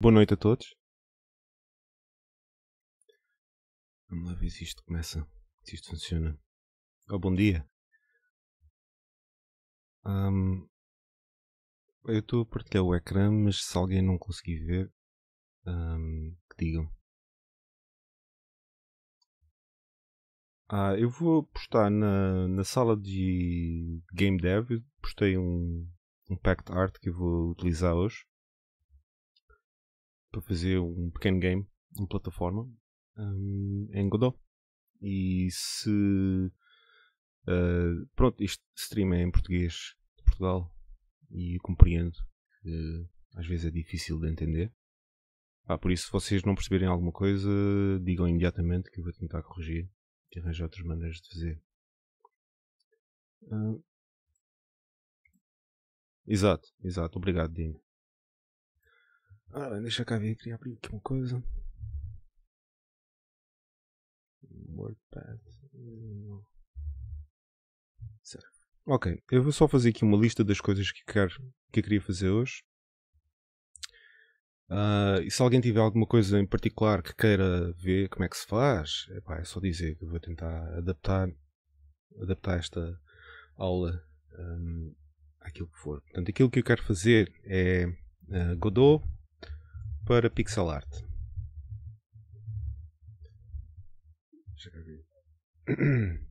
Boa noite a todos. Vamos lá ver se isto começa. Se isto funciona. Oh, bom dia. Um, eu estou a partilhar o ecrã, mas se alguém não conseguir ver, um, que digam. Ah, eu vou postar na, na sala de Game Dev. postei um, um pack art que eu vou utilizar hoje para fazer um pequeno game em plataforma um, em Godot. E se. Uh, pronto, este stream é em português de Portugal e compreendo que às vezes é difícil de entender. Ah, por isso, se vocês não perceberem alguma coisa, digam imediatamente que eu vou tentar corrigir e arranjar outras maneiras de fazer. Uh, Exato, exato. Obrigado, Dino. Cara, ah, deixa eu ver, criar alguma coisa. WordPad. Certo. Ok, eu vou só fazer aqui uma lista das coisas que, quer, que eu queria fazer hoje. Uh, e se alguém tiver alguma coisa em particular que queira ver como é que se faz, epá, é só dizer que vou tentar adaptar, adaptar esta aula um, àquilo que for. Portanto, aquilo que eu quero fazer é uh, Godot, para pixel art.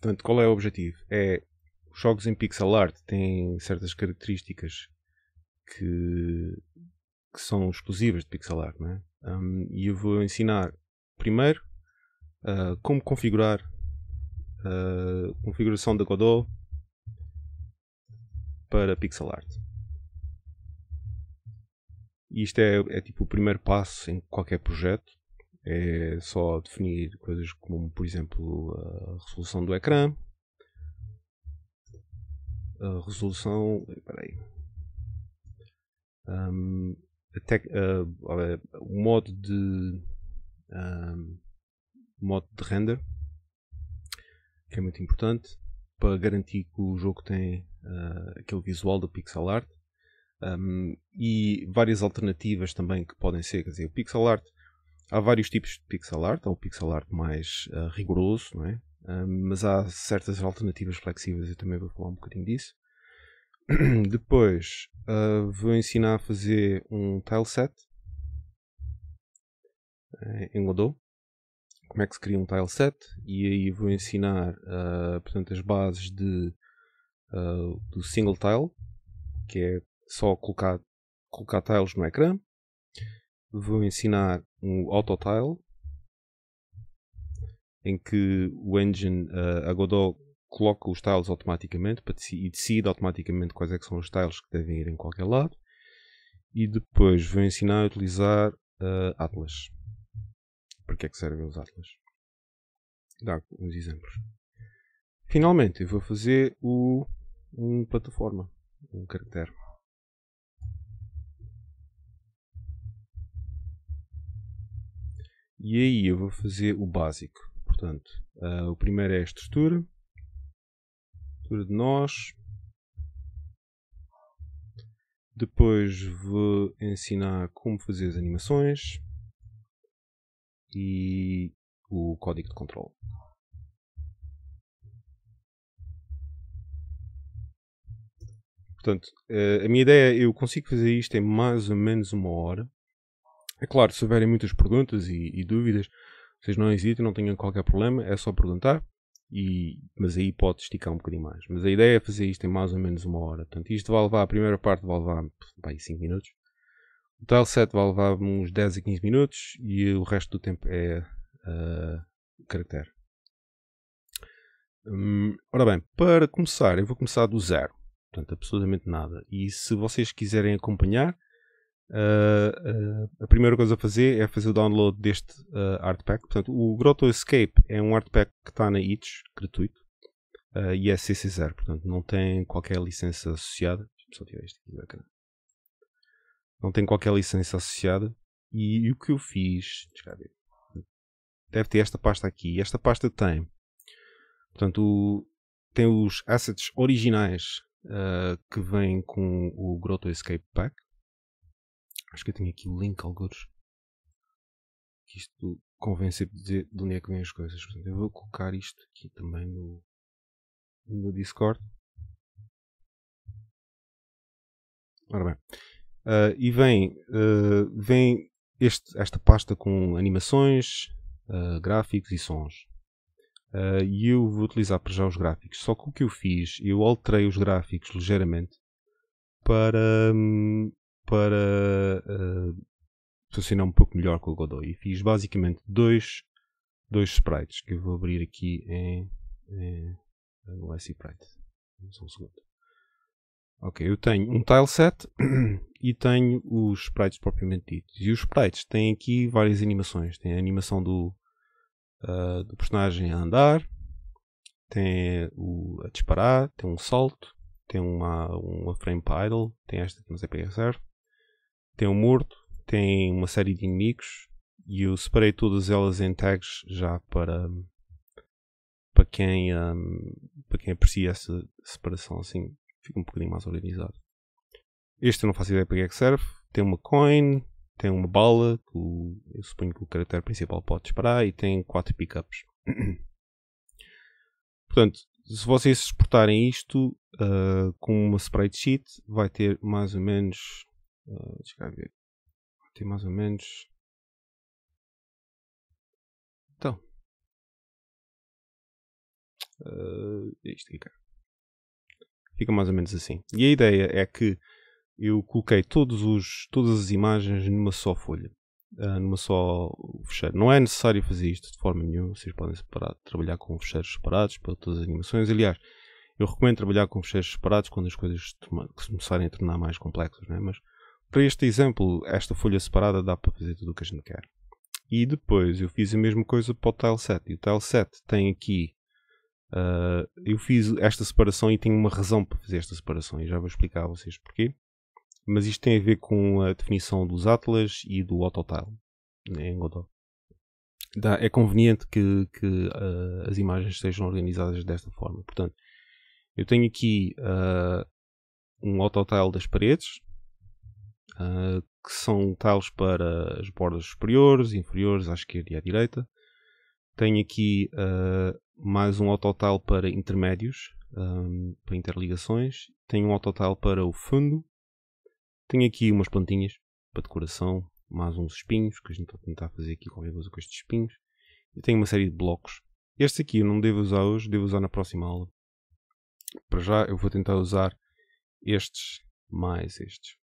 Portanto, qual é o objetivo? É os jogos em pixel art têm certas características que, que são exclusivas de pixel art, não é? Um, e eu vou ensinar primeiro uh, como configurar a ah, configuração da Godot para pixel art. E isto é, é tipo o primeiro passo em qualquer projeto. É só definir coisas como, por exemplo, a resolução do ecrã, a resolução. Peraí. Um, uh, o modo de. Um, modo de render, que é muito importante para garantir que o jogo tem uh, aquele visual da pixel art um, e várias alternativas também que podem ser, quer dizer, o pixel art, há vários tipos de pixel art, há o pixel art mais uh, rigoroso, não é? Um, mas há certas alternativas flexíveis, eu também vou falar um bocadinho disso. Depois uh, vou ensinar a fazer um tileset set em eh, Godot. Como é que se cria um tileset? E aí vou ensinar uh, portanto, as bases de, do single tile, que é só colocar, colocar tiles no ecrã. Vou ensinar um autotile, em que o engine, uh, eh, a Godot, coloca os tiles automaticamente para, e decide automaticamente quais é são os tiles que devem ir em qualquer lado. E depois vou ensinar a utilizar uh, Atlas. Para que é que servem os Atlas? Dar uns exemplos. Finalmente, eu vou fazer o, um plataforma, um caractere. E aí eu vou fazer o básico. Portanto, uh, o primeiro é a estrutura. Estrutura de nós. Depois vou ensinar como fazer as animações. E o código de controle. Portanto, ah, a minha ideia, eu consigo fazer isto em mais ou menos uma hora. É claro, se houverem muitas perguntas e, e dúvidas, vocês não hesitem, não tenham qualquer problema, é só perguntar. E, mas aí pode esticar um bocadinho mais. Mas a ideia é fazer isto em mais ou menos uma hora. Portanto, isto vai levar, a primeira parte vai levar bem, 5 minutos. O tile set vai levar uns 10 a 15 minutos e o resto do tempo é uh, caractere. Hum, ora bem, para começar, eu vou começar do zero. Portanto, absolutamente nada. E se vocês quiserem acompanhar, Uh, uh, a primeira coisa a fazer é fazer o download deste uh, ah, artpack. Portanto, o Grotto Escape é um artpack que está na itch, gratuito, e é CC0, portanto não tem qualquer licença associada. deixa só tirar isto aqui bacana. Não tem qualquer licença associada. E, e o que eu fiz, deve ter esta pasta aqui. Esta pasta tem, portanto, o, tem os assets originais que vêm com o Grotto Escape Pack Acho que eu tenho aqui o link alguns. Que isto convém sempre dizer de onde é que vêm as coisas. Portanto, eu vou colocar isto aqui também no, no Discord. Ora bem. Uh, e vem, uh, vem este, esta pasta com animações, uh, gráficos e sons. E eu vou utilizar para já os gráficos. Só que o que eu fiz, eu alterei os gráficos ligeiramente para, um, para uh, funcionar um pouco melhor com o Godot. E fiz basicamente dois, dois sprites que eu vou abrir aqui em, em no sprite. Só um segundo. Ok, eu tenho um tileset e tenho os sprites propriamente ditos. E os sprites têm aqui várias animações. Tem a animação do, uh, do personagem a andar, tem o, a disparar, tem um salto, tem uma, uma frame para idle, tem esta que não sei para é certo, tem um morto, tem uma série de inimigos e eu separei todas elas em tags já para para quem um, para quem aprecia essa separação assim fica um bocadinho mais organizado. Este eu não faço ideia para que é que serve. Tem uma coin, tem uma bala, que eu suponho que o caractere principal pode disparar e tem quatro pickups. Portanto, se vocês exportarem isto uh, com uma spreadsheet, vai ter mais ou menos ah, deixa ver. Tem mais ou menos. Então. Uh, isto aqui, Fica mais ou menos assim. E a ideia é que eu coloquei todos os, todas as imagens numa só folha. Uh, numa só fecheiro. Não é necessário fazer isto de forma nenhuma. Vocês podem separar, trabalhar com fecheiros separados para todas as animações. Aliás, eu recomendo trabalhar com fecheiros separados quando as coisas começarem a tornar mais complexas, né Mas para este exemplo, esta folha separada dá para fazer tudo o que a gente quer. E depois eu fiz a mesma coisa para o Tile E o Tile Set tem aqui. Uh, eu fiz esta separação e tenho uma razão para fazer esta separação. E já vou explicar a vocês porquê. Mas isto tem a ver com a definição dos atlas e do autotile né, em Godot. Dá, é conveniente que, que uh, as imagens sejam organizadas desta forma. Portanto, eu tenho aqui uh, um autotile das paredes, uh, que são tales para as bordas superiores, inferiores, à esquerda e à direita. Tenho aqui uh, mais um autotile para intermédios, um, ah, para interligações. Tenho um autotile para o fundo. Tenho aqui umas plantinhas para decoração, mais uns espinhos, que a gente está a tentar fazer aqui qualquer coisa com estes espinhos. E tenho uma série de blocos. Este aqui eu não devo usar hoje, devo usar na próxima aula. Para já eu vou tentar usar estes mais estes.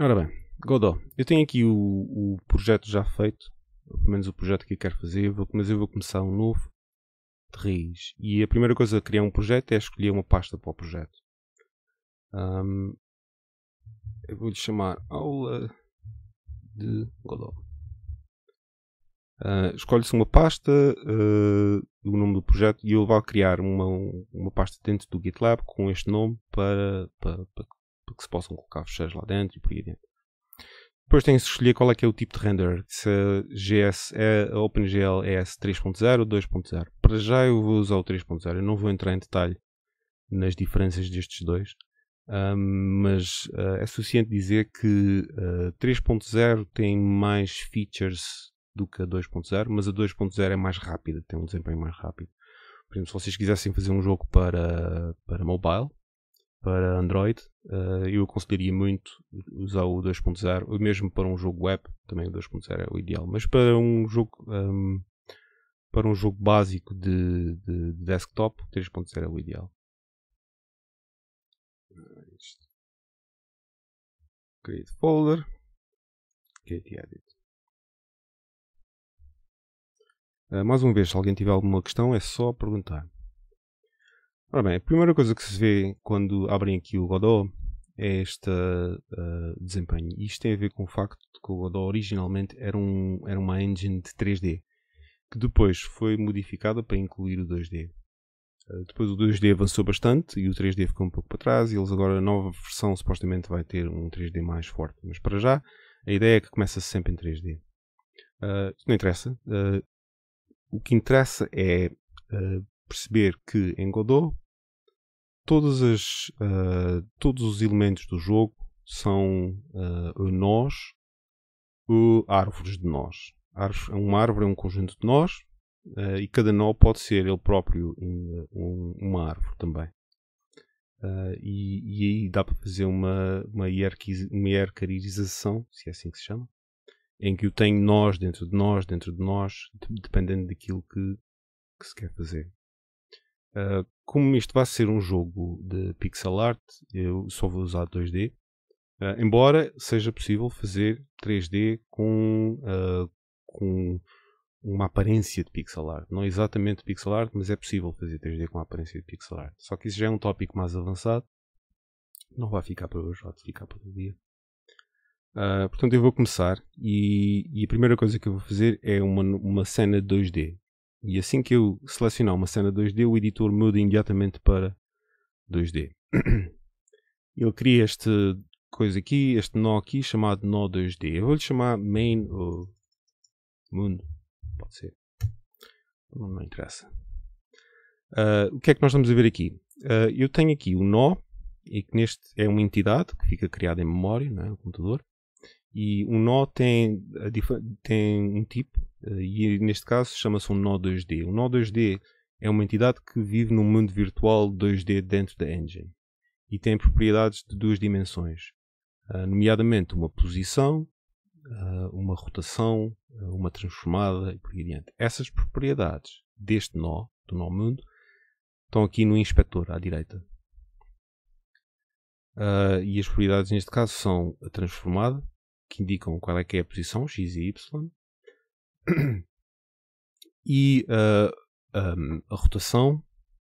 Ora bem, Godot, eu tenho aqui o, o projeto já feito, pelo menos o projeto que eu quero fazer, mas eu vou começar um novo de raiz. E a primeira coisa a criar um projeto é escolher uma pasta para o projeto. Um, eu vou-lhe chamar aula de Godot. Uh, ah, Escolhe-se uma pasta, uh, ah, o nome do projeto, e eu vou criar uma, uma pasta dentro do GitLab com este nome para, para, para que se possam colocar fecheiros lá dentro e por aí dentro. Depois tem de escolher qual é que é o tipo de render, se a, GS, a OpenGL é S 3.0 ou 2.0. Para já eu vou usar o 3.0, eu não vou entrar em detalhe nas diferenças destes dois, um, mas uh, é suficiente dizer que uh, ah, 3.0 tem mais features do que a 2.0, mas a 2.0 é mais rápida, tem um desempenho mais rápido. Por exemplo, se vocês quisessem fazer um jogo para, para mobile, para Android, eh, eu aconselharia muito usar o 2.0, mesmo para um jogo web, também o 2.0 é o ideal, mas para um jogo um, ehm, para um jogo básico de, de, o desktop, 3.0 é o ideal. Ah, create folder, create edit. Ah, mais uma vez, se alguém tiver alguma questão, é só perguntar. Ora bem, a primeira coisa que se vê quando abrem aqui o Godot é este uh, desempenho. Isto tem a ver com o facto de que o Godot originalmente era, um, era uma engine de 3D, que depois foi modificada para incluir o 2D. Uh, eh, depois o 2D avançou bastante e o 3D ficou um pouco para trás, e eles agora, a nova versão, supostamente vai ter um 3D mais forte. Mas para já, a ideia é que começa -se sempre em 3D. Uh, eh, não interessa. Uh, o que interessa é perceber que em Godot todas as, uh, todos os elementos do jogo são uh, nós ou árvores de nós. É uma árvore é um conjunto de nós uh, e cada nó pode ser ele próprio um, uma árvore também. Uh, e, e, aí dá para fazer uma, uma, uma hierarquização, se é assim que se chama, em que eu tenho nós dentro de nós, dentro de nós, dependendo daquilo que, que se quer fazer. Ah, como isto vai ser um jogo de pixel art, eu só vou usar 2D. Uh, ah, embora seja possível fazer 3D com, uh, com uma aparência de pixel art. Não exatamente pixel art, mas é possível fazer 3D com a aparência de pixel art. Só que isso já é um tópico mais avançado. Não vai ficar para hoje, vai ficar para o dia. Uh, portanto, eu vou começar e, e, a primeira coisa que eu vou fazer é uma, uma cena 2D. E assim que eu selecionar uma cena 2D, o editor muda imediatamente para 2D. Ele cria este coisa aqui, este nó aqui, chamado nó 2D. Eu vou-lhe chamar main ou mundo. Pode ser. Não, não interessa. Uh, o que é que nós estamos a ver aqui? Uh, eu tenho aqui o um nó, e que neste é uma entidade que fica criada em memória, não é? no computador. E o um nó tem, tem um tipo, eh, e neste caso chama-se um nó 2D. O nó 2D é uma entidade que vive num mundo virtual 2D dentro da engine e tem propriedades de duas dimensões, eh, nomeadamente uma posição, eh, uma rotação, uma transformada e por aí adiante. Essas propriedades deste nó, do nó mundo, estão aqui no inspector à direita. e as propriedades neste caso são a transformada, que indicam qual é que é a posição, x e y, e uh, ah, um, a rotação,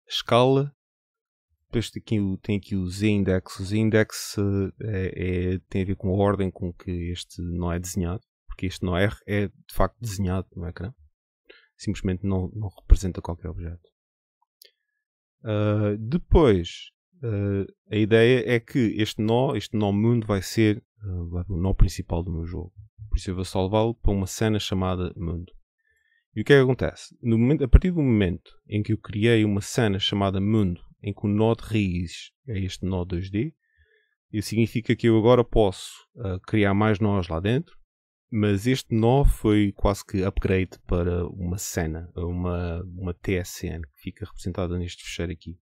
a escala. Depois tem aqui, tem aqui o z-index. O z-index ah, é, é, tem a ver com a ordem com que este nó é desenhado, porque este nó é, é de facto desenhado no ecrã. Simplesmente não, não representa qualquer objeto. Uh, depois, a ideia é que este nó, este nó mundo, vai ser o nó principal do meu jogo. Por isso eu vou salvá-lo para uma cena chamada mundo. E o que é que acontece? Momento, a partir do momento em que eu criei uma cena chamada mundo, em que o nó de raiz é este nó 2D, isso significa que eu agora posso uh, criar mais nós lá dentro, mas este nó foi quase que upgrade para uma cena, uma, uma TSN que fica representada neste fecheiro aqui.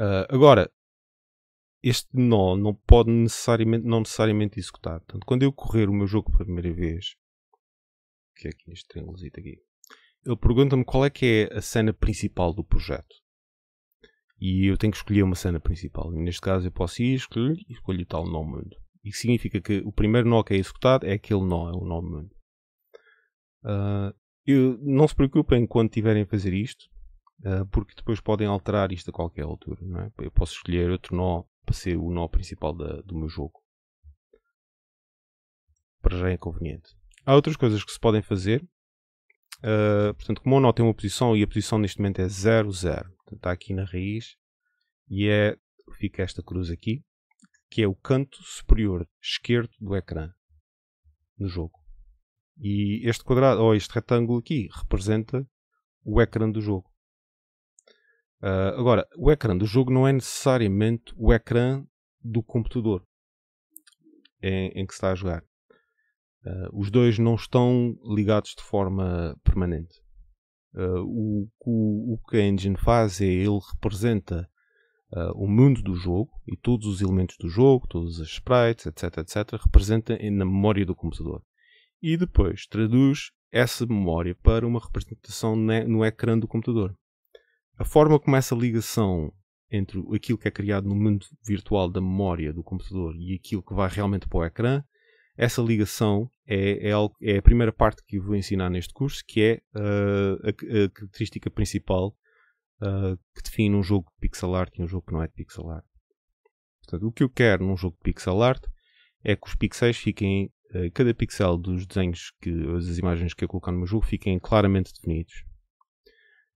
Uh, agora, este nó não pode necessariamente, não necessariamente executar. Portanto, quando eu correr o meu jogo pela primeira vez, que é aqui neste triângulozinho aqui, ele pergunta-me qual é que é a cena principal do projeto. E eu tenho que escolher uma cena principal. E neste caso eu posso ir, escolher e escolho tal nó mundo. E significa que o primeiro nó que é executado é aquele nó, é o nó mundo. Uh, ah, eu, não se preocupem quando tiverem a fazer isto, ah, porque depois podem alterar isto a qualquer altura. Não é? Eu posso escolher outro nó para ser o nó principal da, do meu jogo. Para já é conveniente. Há outras coisas que se podem fazer. Uh, portanto, como o nó tem uma posição e a posição neste momento é 0, 0. Portanto, está aqui na raiz e é, fica esta cruz aqui, que é o canto superior esquerdo do ecrã no jogo. E este quadrado, ou este retângulo aqui, representa o ecrã do jogo. Uh, agora, o ecrã do jogo não é necessariamente o ecrã do computador em, em que se está a jogar. Uh, os dois não estão ligados de forma permanente. Uh, o, o, o, que a engine faz é ele representa o mundo do jogo e todos os elementos do jogo, todas as sprites, etc, etc, representa na memória do computador. E depois traduz essa memória para uma representação no ecrã do computador a forma como essa ligação entre aquilo que é criado no mundo virtual da memória do computador e aquilo que vai realmente para o ecrã, essa ligação é, é, é a primeira parte que vou ensinar neste curso, que é uh, a, a, característica principal uh, que define um jogo de pixel art e um jogo que não é de pixel art. Portanto, o que eu quero num jogo de pixel art é que os pixels fiquem, uh, cada pixel dos desenhos, que, das imagens que eu colocar no meu jogo, fiquem claramente definidos.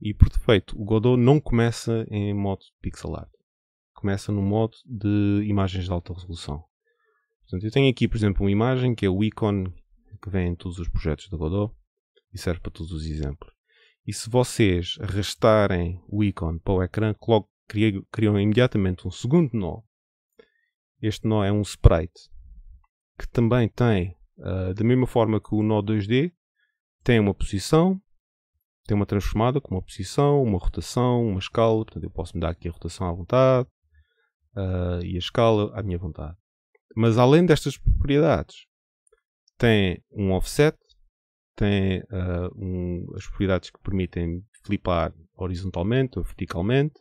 E por defeito, o Godot não começa em modo pixel art. Começa no modo de imagens de alta resolução. Portanto, eu tenho aqui, por exemplo, uma imagem que é o ícone que vem em todos os projetos do Godot e serve para todos os exemplos. E se vocês arrastarem o ícone para o ecrã, logo criam imediatamente um segundo nó. Este nó é um sprite que também tem, ah, da mesma forma que o nó 2D, tem uma posição, tem uma transformada com uma posição, uma rotação, uma escala. Portanto, eu posso mudar aqui a rotação à vontade uh, e a escala à minha vontade. Mas além destas propriedades, tem um offset, tem uh, um, as propriedades que permitem flipar horizontalmente ou verticalmente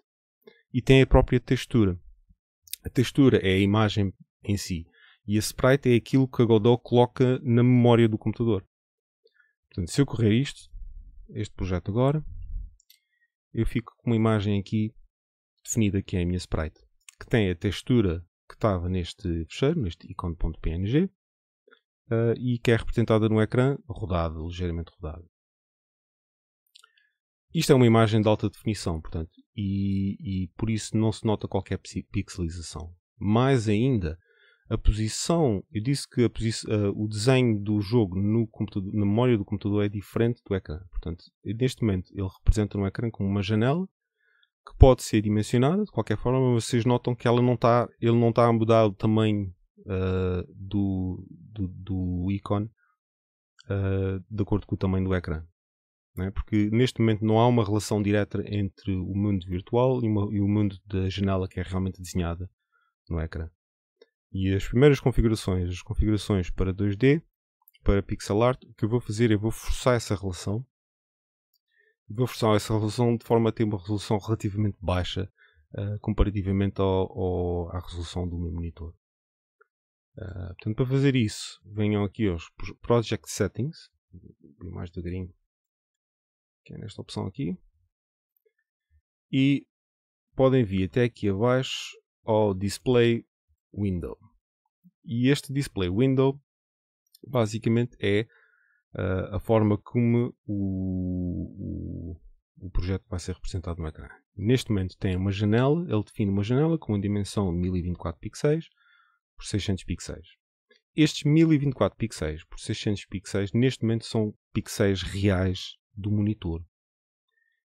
e tem a própria textura. A textura é a imagem em si e a sprite é aquilo que a Godot coloca na memória do computador. Portanto, se eu correr isto, este projeto agora, eu fico com uma imagem aqui definida que é a minha sprite, que tem a textura que estava neste fecheiro, neste ícone.png, uh, eh, e que é representada no ecrã rodado, ligeiramente rodado. Isto é uma imagem de alta definição, portanto, e, e por isso não se nota qualquer pixelização. Mais ainda, a posição, eu disse que posição, uh, o desenho do jogo no computador, na memória do computador é diferente do ecrã. Portanto, neste momento ele representa no ecrã como uma janela que pode ser dimensionada de qualquer forma, mas vocês notam que ela não tá, ele não está a mudar o tamanho uh, do, do, do ícone uh, de acordo com o tamanho do ecrã. É? Porque neste momento não há uma relação direta entre o mundo virtual e, uma, e o mundo da janela que é realmente desenhada no ecrã. E as primeiras configurações, as configurações para 2D, para pixel art, o que eu vou fazer é vou forçar essa relação. Vou forçar essa relação de forma a ter uma resolução relativamente baixa uh, comparativamente ao, ao, à resolução do meu monitor. Uh, portanto, para fazer isso, venham aqui aos Project Settings, mais devagarinho, que é nesta opção aqui, e podem vir até aqui abaixo ao Display window. E este display window basicamente é uh, a forma como o, o, o, projeto vai ser representado no ecrã. Neste momento tem uma janela, ele define uma janela com uma dimensão de 1024 pixels por 600 pixels. Estes 1024 pixels por 600 pixels neste momento são pixels reais do monitor.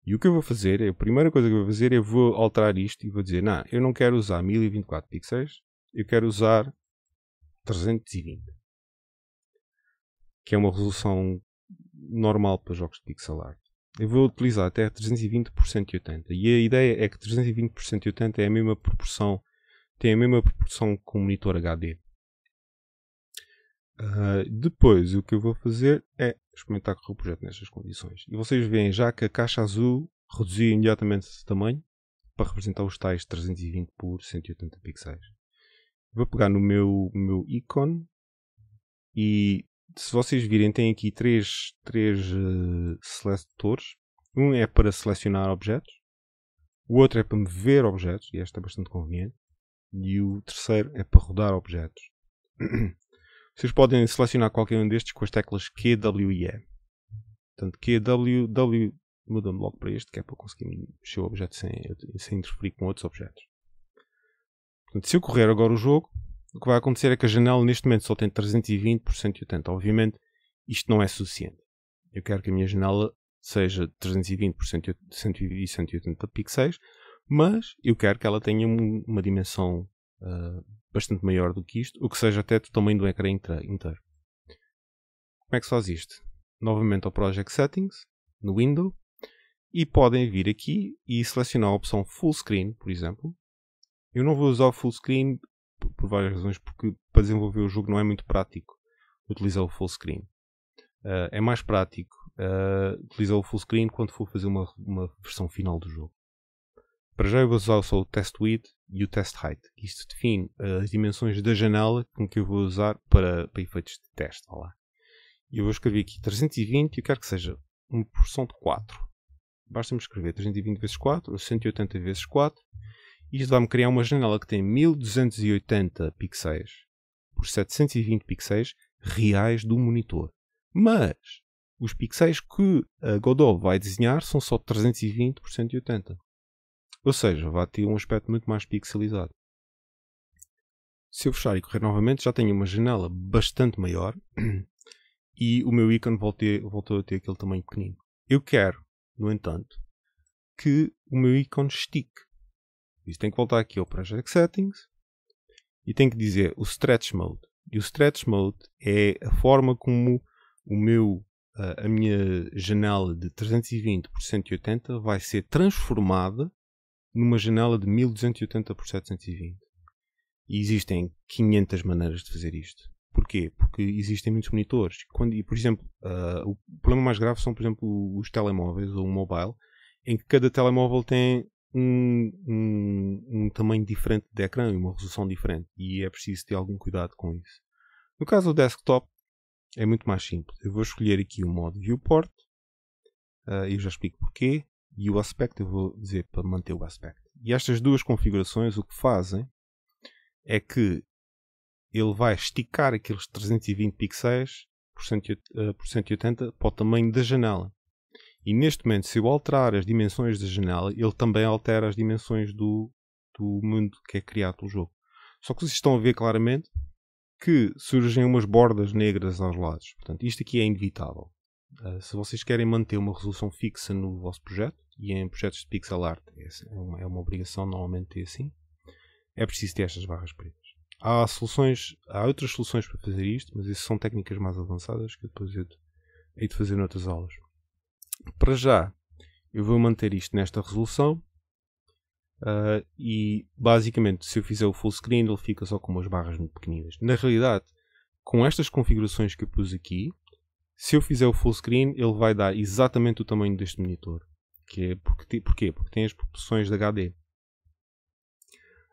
E o que eu vou fazer, a primeira coisa que eu vou fazer é vou alterar isto e vou dizer, não, eu não quero usar 1024 pixels, eu quero usar 320, que é uma resolução normal para jogos de pixel art. Eu vou utilizar até 320 por 180 e a ideia é que 320 por 180 é a mesma proporção, tem a mesma proporção com o monitor HD. Uh, ah, depois o que eu vou fazer é experimentar o projeto nestas condições. E vocês veem já que a caixa azul reduziu imediatamente o tamanho para representar os tais 320 por 180 pixels vou pegar no meu, meu ícone e se vocês virem tem aqui três, três uh, eh, seletores. Um é para selecionar objetos, o outro é para mover objetos, e este é bastante conveniente, e o terceiro é para rodar objetos. Vocês podem selecionar qualquer um destes com as teclas Q, W e E. Portanto, Q, W, W, mudando logo para este, que é para conseguir mexer o objeto sem, sem interferir com outros objetos. Portanto, se ocorrer agora o jogo, o que vai acontecer é que a janela neste momento só tem 320 por 180. Obviamente, isto não é suficiente. Eu quero que a minha janela seja 320 por 180 pixels, mas eu quero que ela tenha uma dimensão uh, bastante maior do que isto, o que seja até do tamanho do ecrã inteiro. Como é que se faz isto? Novamente ao Project Settings, no Window, e podem vir aqui e selecionar a opção Full Screen, por exemplo, eu não vou usar o full screen por várias razões, porque para desenvolver o jogo não é muito prático utilizar o full screen. Uh, é mais prático uh, utilizar o full screen quando for fazer uma, uma versão final do jogo. Para já eu vou usar só o test width e o test height. Isto define ah, as dimensões da janela com que eu vou usar para, para efeitos de teste. lá. Eu vou escrever aqui 320 e eu quero que seja uma porção de 4. Basta-me escrever 320 vezes 4 ou 180 vezes 4 isto vai-me criar uma janela que tem 1280 pixels por 720 pixels reais do monitor. Mas os pixels que a Godot vai desenhar são só 320 por 180. Ou seja, vai ter um aspecto muito mais pixelizado. Se eu fechar e correr novamente, já tenho uma janela bastante maior e o meu ícone voltei, voltou a ter aquele tamanho pequenino. Eu quero, no entanto, que o meu ícone estique. Isso tem que voltar aqui ao Project Settings e tem que dizer o Stretch Mode. E o Stretch Mode é a forma como o meu, ah, a minha janela de 320 por 180 vai ser transformada numa janela de 1280 por 720. E existem 500 maneiras de fazer isto. Porquê? Porque existem muitos monitores. Quando, e, por exemplo, uh, o problema mais grave são, por exemplo, os telemóveis ou o mobile, em que cada telemóvel tem um, um, um tamanho diferente de ecrã e uma resolução diferente. E é preciso ter algum cuidado com isso. No caso do desktop, é muito mais simples. Eu vou escolher aqui o modo Viewport. Uh, eu já explico porquê. E o aspecto, eu vou dizer para manter o aspecto. E estas duas configurações o que fazem é que ele vai esticar aqueles 320 pixels por 180 eh, para o tamanho da janela. E neste momento, se eu alterar as dimensões da janela, ele também altera as dimensões do, do mundo que é criado pelo jogo. Só que vocês estão a ver claramente que surgem umas bordas negras aos lados. Portanto, isto aqui é inevitável. Uh, se vocês querem manter uma resolução fixa no vosso projeto, e em projetos de pixel art é, assim, é uma, é uma obrigação normalmente ter é assim, é preciso ter estas barras pretas. Há soluções, há outras soluções para fazer isto, mas isso são técnicas mais avançadas que eu depois hei de fazer noutras aulas para já, eu vou manter isto nesta resolução. Uh, e basicamente, se eu fizer o full screen, ele fica só com umas barras muito pequeninas. Na realidade, com estas configurações que eu pus aqui, se eu fizer o full screen, ele vai dar exatamente o tamanho deste monitor. Que é porque, porquê? Porque tem as proporções de HD.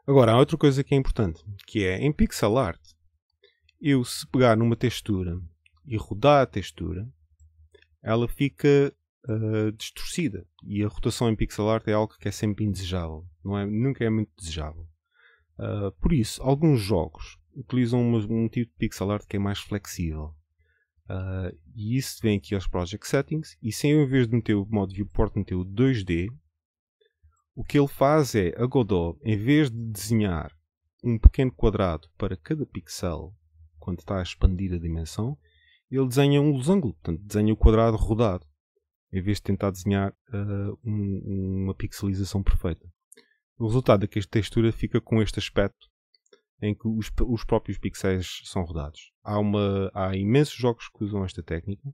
Agora, há outra coisa que é importante, que é em pixel art, eu se pegar numa textura e rodar a textura, ela fica uh, distorcida. E a rotação em pixel art é algo que é sempre indesejável. Não é, nunca é muito desejável. Uh, por isso, alguns jogos utilizam um tipo de pixel art que é mais flexível. Uh, e isso vem aqui aos Project Settings. E sem em vez de meter o modo viewport, meter o 2D, o que ele faz é a Godot, em vez de desenhar um pequeno quadrado para cada pixel quando está a expandir a dimensão, ele desenha um losango, portanto, desenha o quadrado rodado em vez de tentar desenhar uh, um, uma pixelização perfeita. O resultado é que esta textura fica com este aspecto em que os, os próprios pixels são rodados. Há, uma, há imensos jogos que usam esta técnica.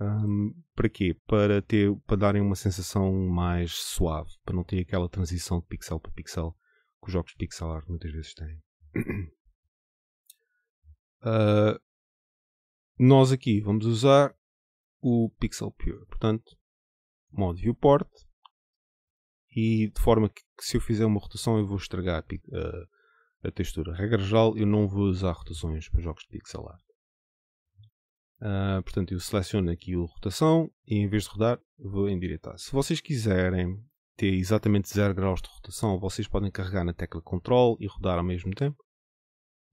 Um, para quê? Para, ter, para darem uma sensação mais suave, para não ter aquela transição de pixel para pixel que os jogos de pixel art muitas vezes têm. Uh, nós aqui vamos usar o Pixel Pure. Portanto, modo viewport. E de forma que, que se eu fizer uma rotação eu vou estragar a, a, textura. Regra geral, eu não vou usar rotações para jogos de pixel art. Uh, portanto, eu seleciono aqui a rotação e em vez de rodar, vou endireitar. Se vocês quiserem ter exatamente 0 graus de rotação, vocês podem carregar na tecla Ctrl e rodar ao mesmo tempo.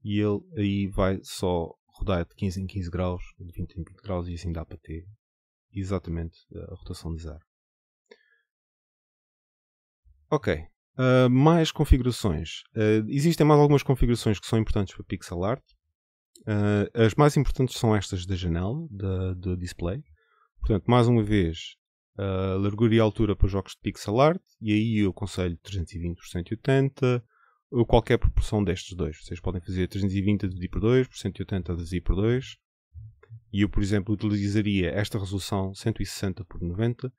E ele aí vai só rodar de 15 em 15 graus, de 20 em 20 graus, e assim dá para ter exatamente a rotação de zero. Ok. Uh, mais configurações. Uh, existem mais algumas configurações que são importantes para pixel art. Uh, as mais importantes são estas da janela, da, do display. Portanto, mais uma vez, largura e altura para jogos de pixel art. E aí eu aconselho 320 por 180, qualquer proporção destes dois. Vocês podem fazer 320 dividido por 2, por 180 dividido por 2. E eu, por exemplo, utilizaria esta resolução 160 por 90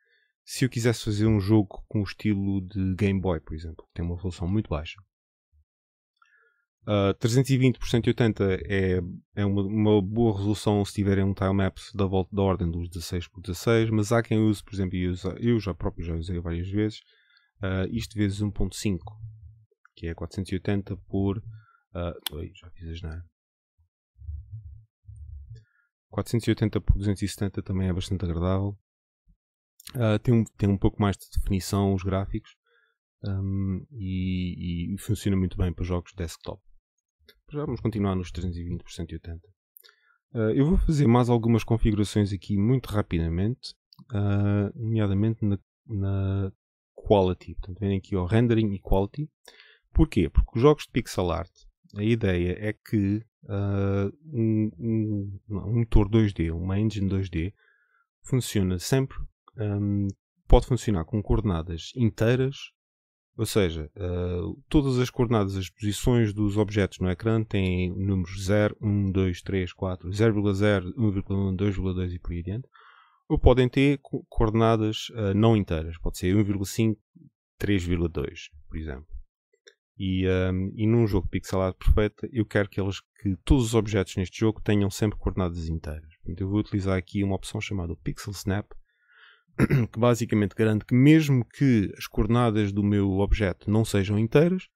se eu quisesse fazer um jogo com o estilo de Game Boy, por exemplo, que tem uma resolução muito baixa. Uh, ah, 320 por 180 é, é uma, uma boa resolução se tiverem um tilemap da volta da ordem dos 16 por 16, mas há quem use, por exemplo, eu, usa, eu já próprio já usei várias vezes, uh, isto vezes 1.5 que é 480 por. Uh, ah, oi, já fiz asneira. 480 por 270 também é bastante agradável. Uh, tem, um, tem um pouco mais de definição os gráficos um, e, e, funciona muito bem para jogos desktop. Já vamos continuar nos 320 por 180. Uh, ah, eu vou fazer mais algumas configurações aqui muito rapidamente, uh, nomeadamente na, na quality. Portanto, vem aqui ao rendering e quality. Porquê? Porque os jogos de pixel art, a ideia é que uh, um, um, um, motor 2D, uma engine 2D, funciona sempre, um, pode funcionar com coordenadas inteiras, ou seja, uh, todas as coordenadas, as posições dos objetos no ecrã têm números 0, 1, 2, 3, 4, 0,0, 1,1, 2,2 e por aí adiante. Ou podem ter coordenadas uh, não inteiras, pode ser 1,5, 3,2, por exemplo. E, um, e num jogo pixelado perfeito, eu quero que, eles, que todos os objetos neste jogo tenham sempre coordenadas inteiras. eu vou utilizar aqui uma opção chamada Pixel Snap, que basicamente garante que, mesmo que as coordenadas do meu objeto não sejam inteiras,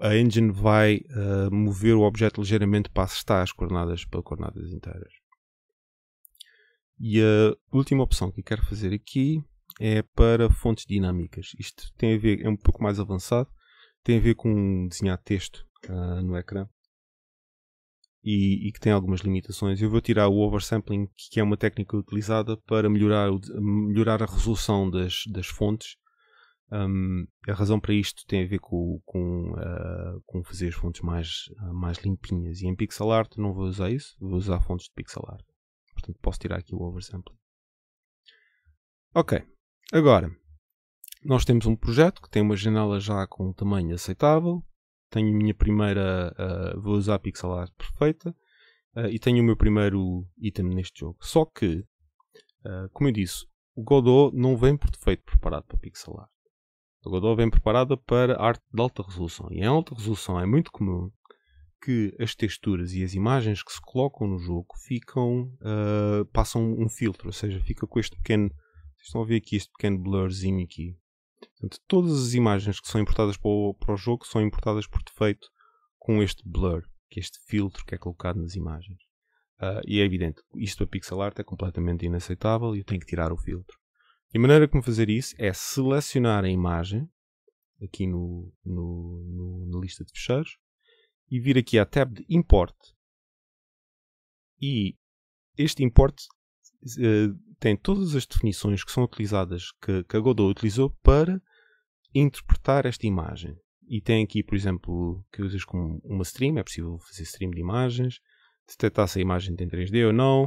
a engine vai uh, mover o objeto ligeiramente para assustar as coordenadas para coordenadas inteiras. E a hum, última opção que eu quero fazer aqui é para fontes dinâmicas. Isto tem a ver, é um pouco mais avançado, tem a ver com desenhar texto uh, no ecrã e, e, que tem algumas limitações. Eu vou tirar o oversampling, que é uma técnica utilizada para melhorar, melhorar a resolução das, das fontes. Um, a razão para isto tem a ver com, com, uh, com fazer as fontes mais, uh, mais limpinhas. E em pixel art não vou usar isso, vou usar fontes de pixel art. Portanto, posso tirar aqui o oversampling. Ok, agora nós temos um projeto que tem uma janela já com um tamanho aceitável. Tenho a minha primeira, uh, vou usar a pixel art perfeita. Uh, e tenho o meu primeiro item neste jogo. Só que, uh, como eu disse, o Godot não vem por defeito preparado para pixel art. O Godot vem preparado para arte de alta resolução. E em alta resolução é muito comum que as texturas e as imagens que se colocam no jogo ficam uh, passam um filtro, ou seja, fica com este pequeno. Vocês estão a ver aqui este pequeno blurzinho aqui. Portanto, todas as imagens que são importadas para o, para o jogo são importadas por defeito com este blur, que é este filtro que é colocado nas imagens. Uh, e é evidente, isto a pixel art é completamente inaceitável e eu tenho que tirar o filtro. E a maneira como fazer isso é selecionar a imagem, aqui no, no, no, na lista de fecheiros, e vir aqui à tab de Import. E este import eh, tem todas as definições que são utilizadas, que, que a Godot utilizou para interpretar esta imagem. E tem aqui, por exemplo, coisas como uma stream, é possível fazer stream de imagens, detectar se a imagem tem 3D ou não,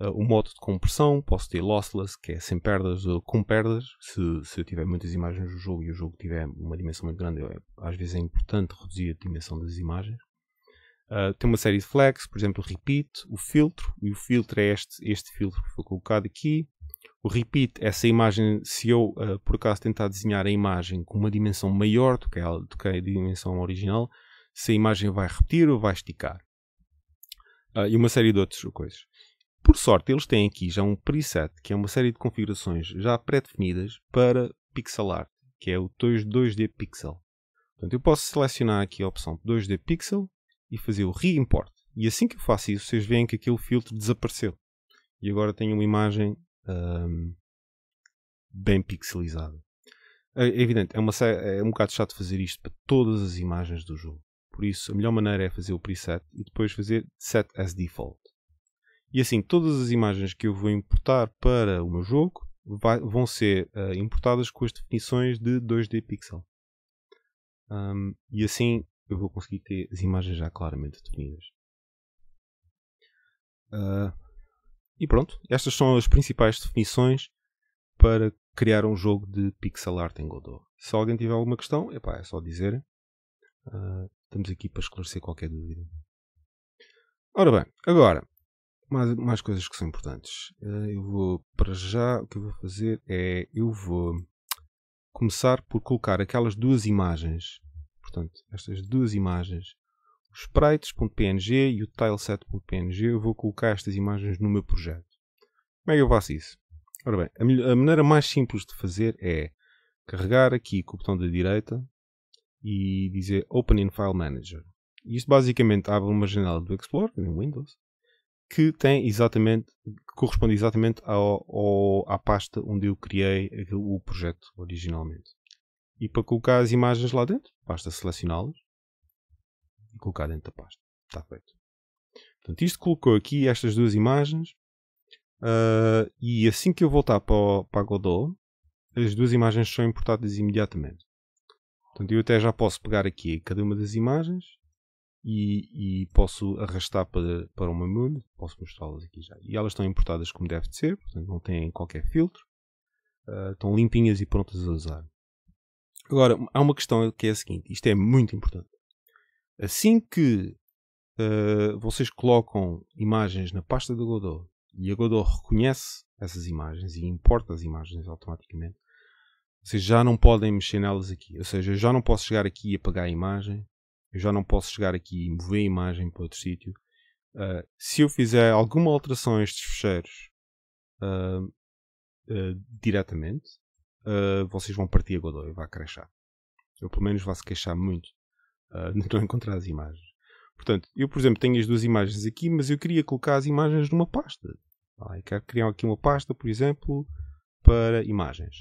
uh, o modo de compressão, posso ter lossless, que é sem perdas ou com perdas, se, se eu tiver muitas imagens no jogo e o jogo tiver uma dimensão muito grande, às vezes é importante reduzir a dimensão das imagens. Ah, tem uma série de flex, por exemplo, o repeat, o filtro, e o filtro é este, este filtro que foi colocado aqui. O repeat, essa imagem, se eu uh, por acaso tentar desenhar a imagem com uma dimensão maior do que, a, do que a dimensão original, se a imagem vai repetir ou vai esticar. Uh, e uma série de outras coisas. Por sorte, eles têm aqui já um preset, que é uma série de configurações já pré-definidas para pixel art, que é o 2D Pixel. Portanto, eu posso selecionar aqui a opção 2D Pixel e fazer o re re-import. E assim que eu faço isso, vocês veem que aquele filtro desapareceu. E agora tenho uma imagem um, bem pixelizada. É, é evidente, é, uma, é um bocado chato fazer isto para todas as imagens do jogo. Por isso, a melhor maneira é fazer o preset e depois fazer set as default. E assim, todas as imagens que eu vou importar para o meu jogo vai, vão ser uh, importadas com as definições de 2D pixel. Um, e assim eu vou conseguir ter as imagens já claramente definidas. Uh, e pronto, estas são as principais definições para criar um jogo de pixel art em Godot. Se alguém tiver alguma questão, epá, é só dizer. Uh, estamos aqui para esclarecer qualquer dúvida. Ora bem, agora, mais, mais coisas que são importantes. Uh, eu vou, para já, o que eu vou fazer é, eu vou começar por colocar aquelas duas imagens portanto, estas duas imagens, o sprites.png e o tileset.png, eu vou colocar estas imagens no meu projeto. Como é que eu faço isso? Ora bem, a, a maneira mais simples de fazer é carregar aqui com o botão da direita e dizer Open in File Manager. E isto basicamente abre uma janela do Explorer, no Windows, que tem exatamente, que corresponde exatamente ao, ao, à pasta onde eu criei o projeto originalmente. E para colocar as imagens lá dentro, basta selecioná-las e colocar dentro da pasta. Está feito. Portanto, isto colocou aqui estas duas imagens. Uh, e assim que eu voltar para, o, para a Godot, as duas imagens são importadas imediatamente. Portanto, eu até já posso pegar aqui cada uma das imagens e, e posso arrastar para, para uma mood. Posso mostrá-las aqui já. E elas estão importadas como deve de ser, portanto, não têm qualquer filtro. Uh, estão limpinhas e prontas a usar. Agora, há uma questão que é a seguinte: isto é muito importante. Assim que uh, vocês colocam imagens na pasta do Godot e a Godot reconhece essas imagens e importa as imagens automaticamente, vocês já não podem mexer nelas aqui. Ou seja, eu já não posso chegar aqui e apagar a imagem, eu já não posso chegar aqui e mover a imagem para outro sítio. Uh, se eu fizer alguma alteração a estes fecheiros uh, uh, diretamente, uh, vocês vão partir a Godoy, vai crashar. Eu, pelo menos, vai se queixar muito. Uh, não encontrar as imagens. Portanto, eu, por exemplo, tenho as duas imagens aqui, mas eu queria colocar as imagens numa pasta. Ah, quero criar aqui uma pasta, por exemplo, para imagens.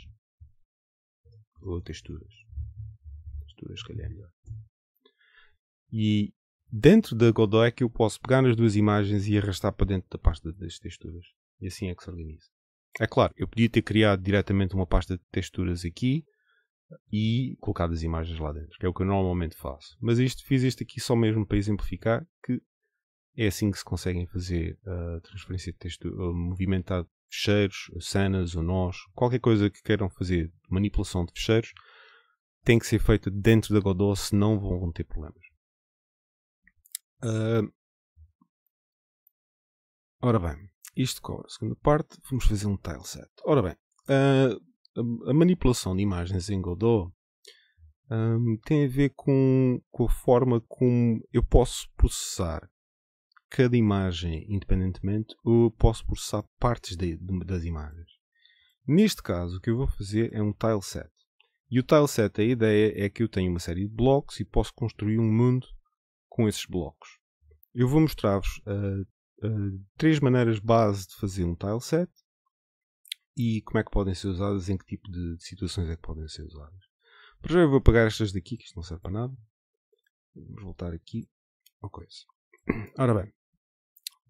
Ou texturas. Texturas, se calhar, é melhor. E dentro da Godoy é que eu posso pegar nas duas imagens e arrastar para dentro da pasta das texturas. E assim é que se organiza. É claro, eu podia ter criado diretamente uma pasta de texturas aqui e colocado as imagens lá dentro, que é o que eu normalmente faço. Mas isto, fiz isto aqui só mesmo para exemplificar que é assim que se conseguem fazer a ah, transferência de textura, ah, movimentar fecheiros, cenas ou nós, qualquer coisa que queiram fazer manipulação de fecheiros, tem que ser feita dentro da Godot, senão vão ter problemas. Uh... Ora bem, isto cobra a segunda parte. Vamos fazer um tileset. Ora bem, ah, a, a, manipulação de imagens em Godot um, ah, tem a ver com, com a forma como eu posso processar cada imagem independentemente ou posso processar partes de, de, das imagens. Neste caso, o que eu vou fazer é um tileset. E o tileset, a ideia é que eu tenho uma série de blocos e posso construir um mundo com esses blocos. Eu vou mostrar-vos uh, eh, três maneiras base de fazer um tileset e como é que podem ser usadas, em que tipo de situações é que podem ser usadas. Por já eu vou apagar estas daqui, que isto não serve para nada. Vamos voltar aqui ao coisa. Ora bem,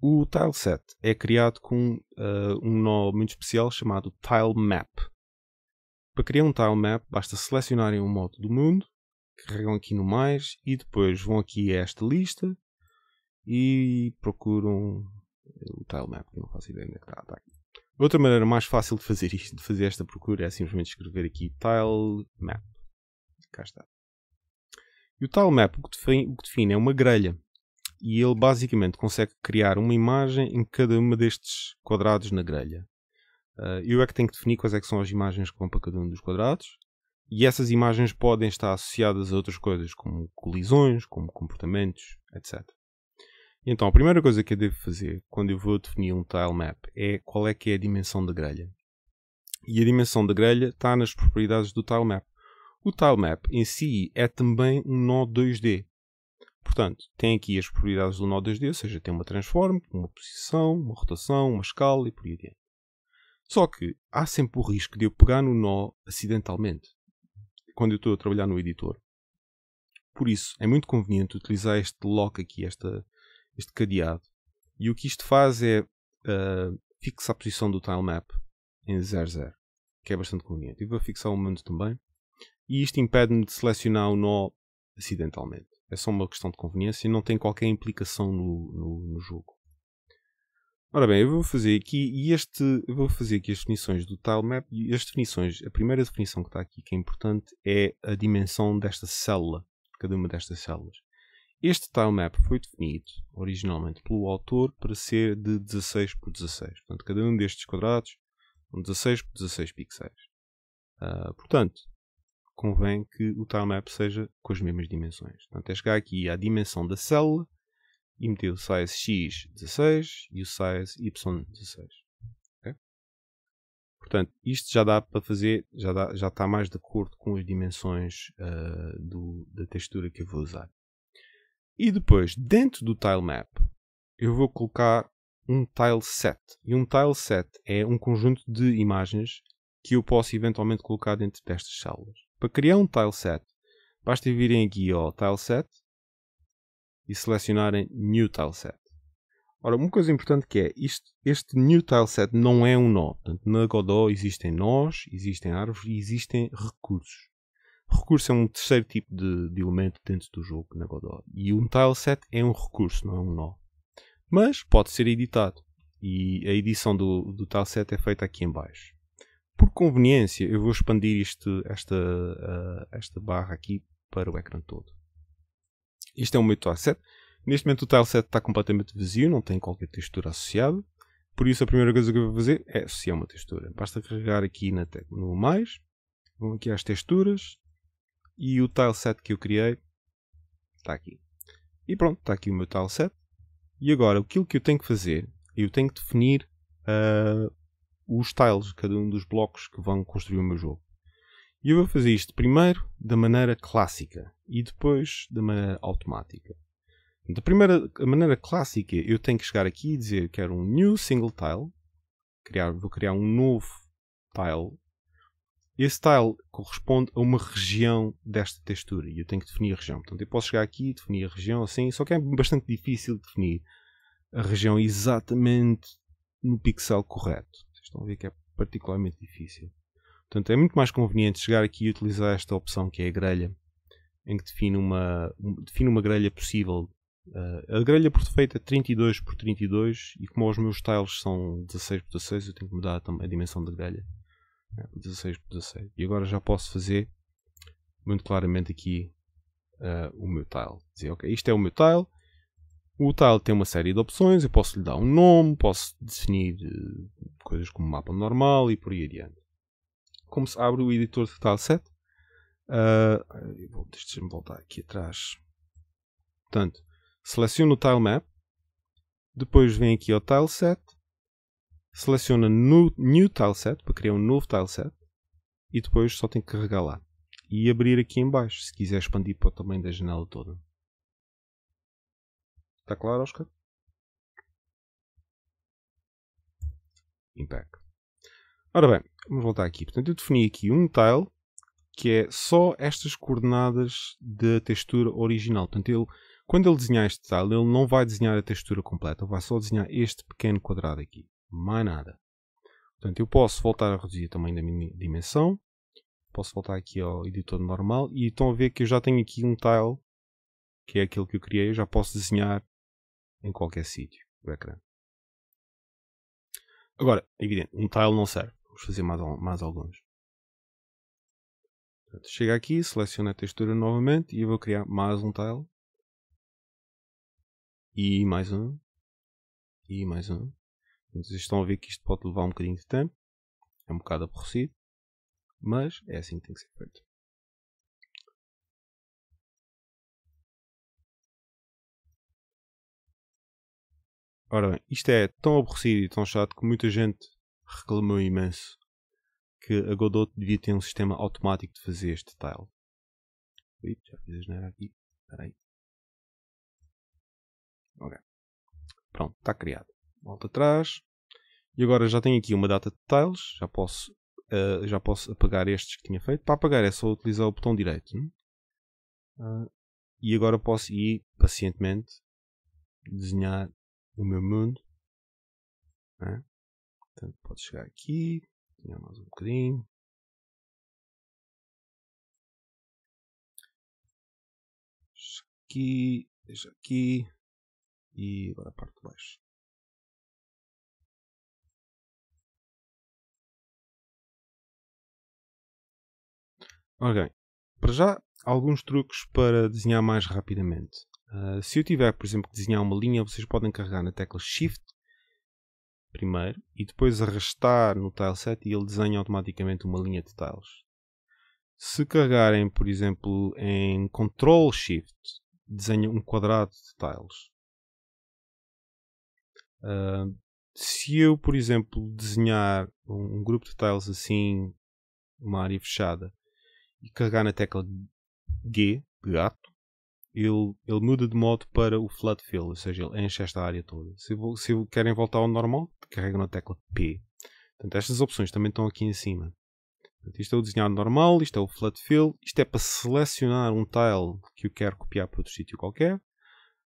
o tileset é criado com uh, um nó muito especial chamado tile map. Para criar um tile map, basta selecionarem um modo do mundo, carregam aqui no mais e depois vão aqui a esta lista e procuram o tilemap, não faço ideia onde é que está, tá Outra maneira mais fácil de fazer isto, de fazer esta procura, é simplesmente escrever aqui tilemap. Cá está. E o tilemap, o que define, o que define é uma grelha. E ele basicamente consegue criar uma imagem em cada um destes quadrados na grelha. Uh, eu é que tenho que definir quais é que são as imagens que vão para cada um dos quadrados. E essas imagens podem estar associadas a outras coisas, como colisões, como comportamentos, etc. Então, a primeira coisa que eu devo fazer quando eu vou definir um tile map é qual é que é a dimensão da grelha. E a dimensão da grelha está nas propriedades do tile map. O tile map em si é também um nó 2D. Portanto, tem aqui as propriedades do nó 2D, ou seja, tem uma transform, uma posição, uma rotação, uma escala e por aí adiante. Só que há sempre o risco de eu pegar no nó acidentalmente, quando eu estou a trabalhar no editor. Por isso, é muito conveniente utilizar este lock aqui, esta, este cadeado. E o que isto faz é uh, fixa a posição do tilemap em 00, que é bastante conveniente. E vou fixar o momento também. E isto impede-me de selecionar o nó acidentalmente. É só uma questão de conveniência e não tem qualquer implicação no, no, no jogo. Ora bem, eu vou fazer aqui este, eu vou fazer aqui as definições do tilemap e as definições, a primeira definição que está aqui que é importante é a dimensão desta célula, cada uma destas células. Este tilemap foi definido originalmente pelo autor para ser de 16 por 16. Portanto, cada um destes quadrados são 16 por 16 pixels. Uh, portanto, convém que o tilemap seja com as mesmas dimensões. Portanto, é chegar aqui à dimensão da célula e meter o size x 16 e o size y 16. Okay? Portanto, isto já dá para fazer, já, dá, já está mais de acordo com as dimensões uh, do, da textura que eu vou usar. E depois, dentro do tilemap, eu vou colocar um tile set. E um tile set é um conjunto de imagens que eu posso eventualmente colocar dentro destas células. Para criar um tile set, basta virem aqui ao tile set e selecionarem new tile set. Ora, uma coisa importante que é, isto, este new tileset não é um nó. Portanto, na Godot existem nós, existem árvores e existem recursos. Recurso é um terceiro tipo de, de elemento dentro do jogo na Godot. E um tileset é um recurso, não é um nó. Mas pode ser editado. E a edição do, do tileset é feita aqui em baixo. Por conveniência, eu vou expandir esta, uh, esta barra aqui para o ecrã todo. Isto é um meu tileset. Neste momento o tileset está completamente vazio, não tem qualquer textura associada. Por isso a primeira coisa que eu vou fazer é associar uma textura. Basta carregar aqui na no mais, vão aqui às texturas e o tileset que eu criei está aqui. E pronto, está aqui o meu tileset. E agora, aquilo que eu tenho que fazer, eu tenho que definir uh, os tiles de cada um dos blocos que vão construir o meu jogo. E eu vou fazer isto primeiro da maneira clássica e depois da maneira automática. Da primeira a maneira clássica, eu tenho que chegar aqui e dizer que quero um new single tile, criar, vou criar um novo tile esse tile corresponde a uma região desta textura e eu tenho que definir a região. Portanto, eu posso chegar aqui e definir a região assim, só que é bastante difícil definir a região exatamente no pixel correto. Vocês estão a ver que é particularmente difícil. Portanto, é muito mais conveniente chegar aqui e utilizar esta opção que é a grelha, em que define uma, define uma grelha possível. Uh, a grelha por defeito é 32 por 32 e como os meus tiles são 16 por 16, eu tenho que mudar a dimensão da grelha 16 por 16. E agora já posso fazer muito claramente aqui uh, o meu tile. Dizer, ok, isto é o meu tile. O tile tem uma série de opções, eu posso lhe dar um nome, posso definir uh, coisas como mapa normal e por aí adiante. Como se abre o editor de tileset, uh, ah, deixa-me voltar aqui atrás. Portanto, seleciono o tile map, depois vem aqui ao tileset, seleciona no, New Tileset para criar um novo tileset e depois só tem que carregar lá e abrir aqui em baixo se quiser expandir para o tamanho da janela toda. Está claro, Oscar? Impact. Ora bem, vamos voltar aqui. Portanto, eu defini aqui um tile que é só estas coordenadas da textura original. Portanto, ele, quando ele desenhar este tile, ele não vai desenhar a textura completa, vai só desenhar este pequeno quadrado aqui mais nada. Portanto, eu posso voltar a reduzir também da minha dimensão, posso voltar aqui ao editor normal e estão a ver que eu já tenho aqui um tile, que é aquele que eu criei, eu já posso desenhar em qualquer sítio do ecrã. Agora, é evidente, um tile não serve. Vamos fazer mais, mais alguns. Portanto, chega aqui, seleciona a textura novamente e eu vou criar mais um tile. E mais um. E mais um. Vocês estão a ver que isto pode levar um bocadinho de tempo, é um bocado aborrecido, mas é assim que tem que ser feito. Ora bem, isto é tão aborrecido e tão chato que muita gente reclamou imenso que a Godot devia ter um sistema automático de fazer este tile. já fiz asneira aqui. Peraí. Ok. Pronto, está criado. Volta atrás. E agora já tenho aqui uma data de tiles, já posso, uh, já posso apagar estes que tinha feito. Para apagar é só utilizar o botão direito. Uh, e agora posso ir pacientemente desenhar o meu mundo. Né? Portanto, pode chegar aqui, desenhar mais um bocadinho. aqui, deixa aqui e agora a parte de baixo. Ok. Para já, alguns truques para desenhar mais rapidamente. Uh, se eu tiver, por exemplo, que desenhar uma linha, vocês podem carregar na tecla Shift primeiro e depois arrastar no tileset e ele desenha automaticamente uma linha de tiles. Se carregarem, por exemplo, em Ctrl Shift, desenha um quadrado de tiles. Uh, se eu, por exemplo, desenhar um, um grupo de tiles assim, uma área fechada, e carregar na tecla G, gato, ele, ele muda de modo para o flat fill, ou seja, ele enche esta área toda. Se, se querem voltar ao normal, carregam na tecla P. Portanto, estas opções também estão aqui em cima. Portanto, isto é o desenhado normal, isto é o flat fill, isto é para selecionar um tile que eu quero copiar para outro sítio qualquer.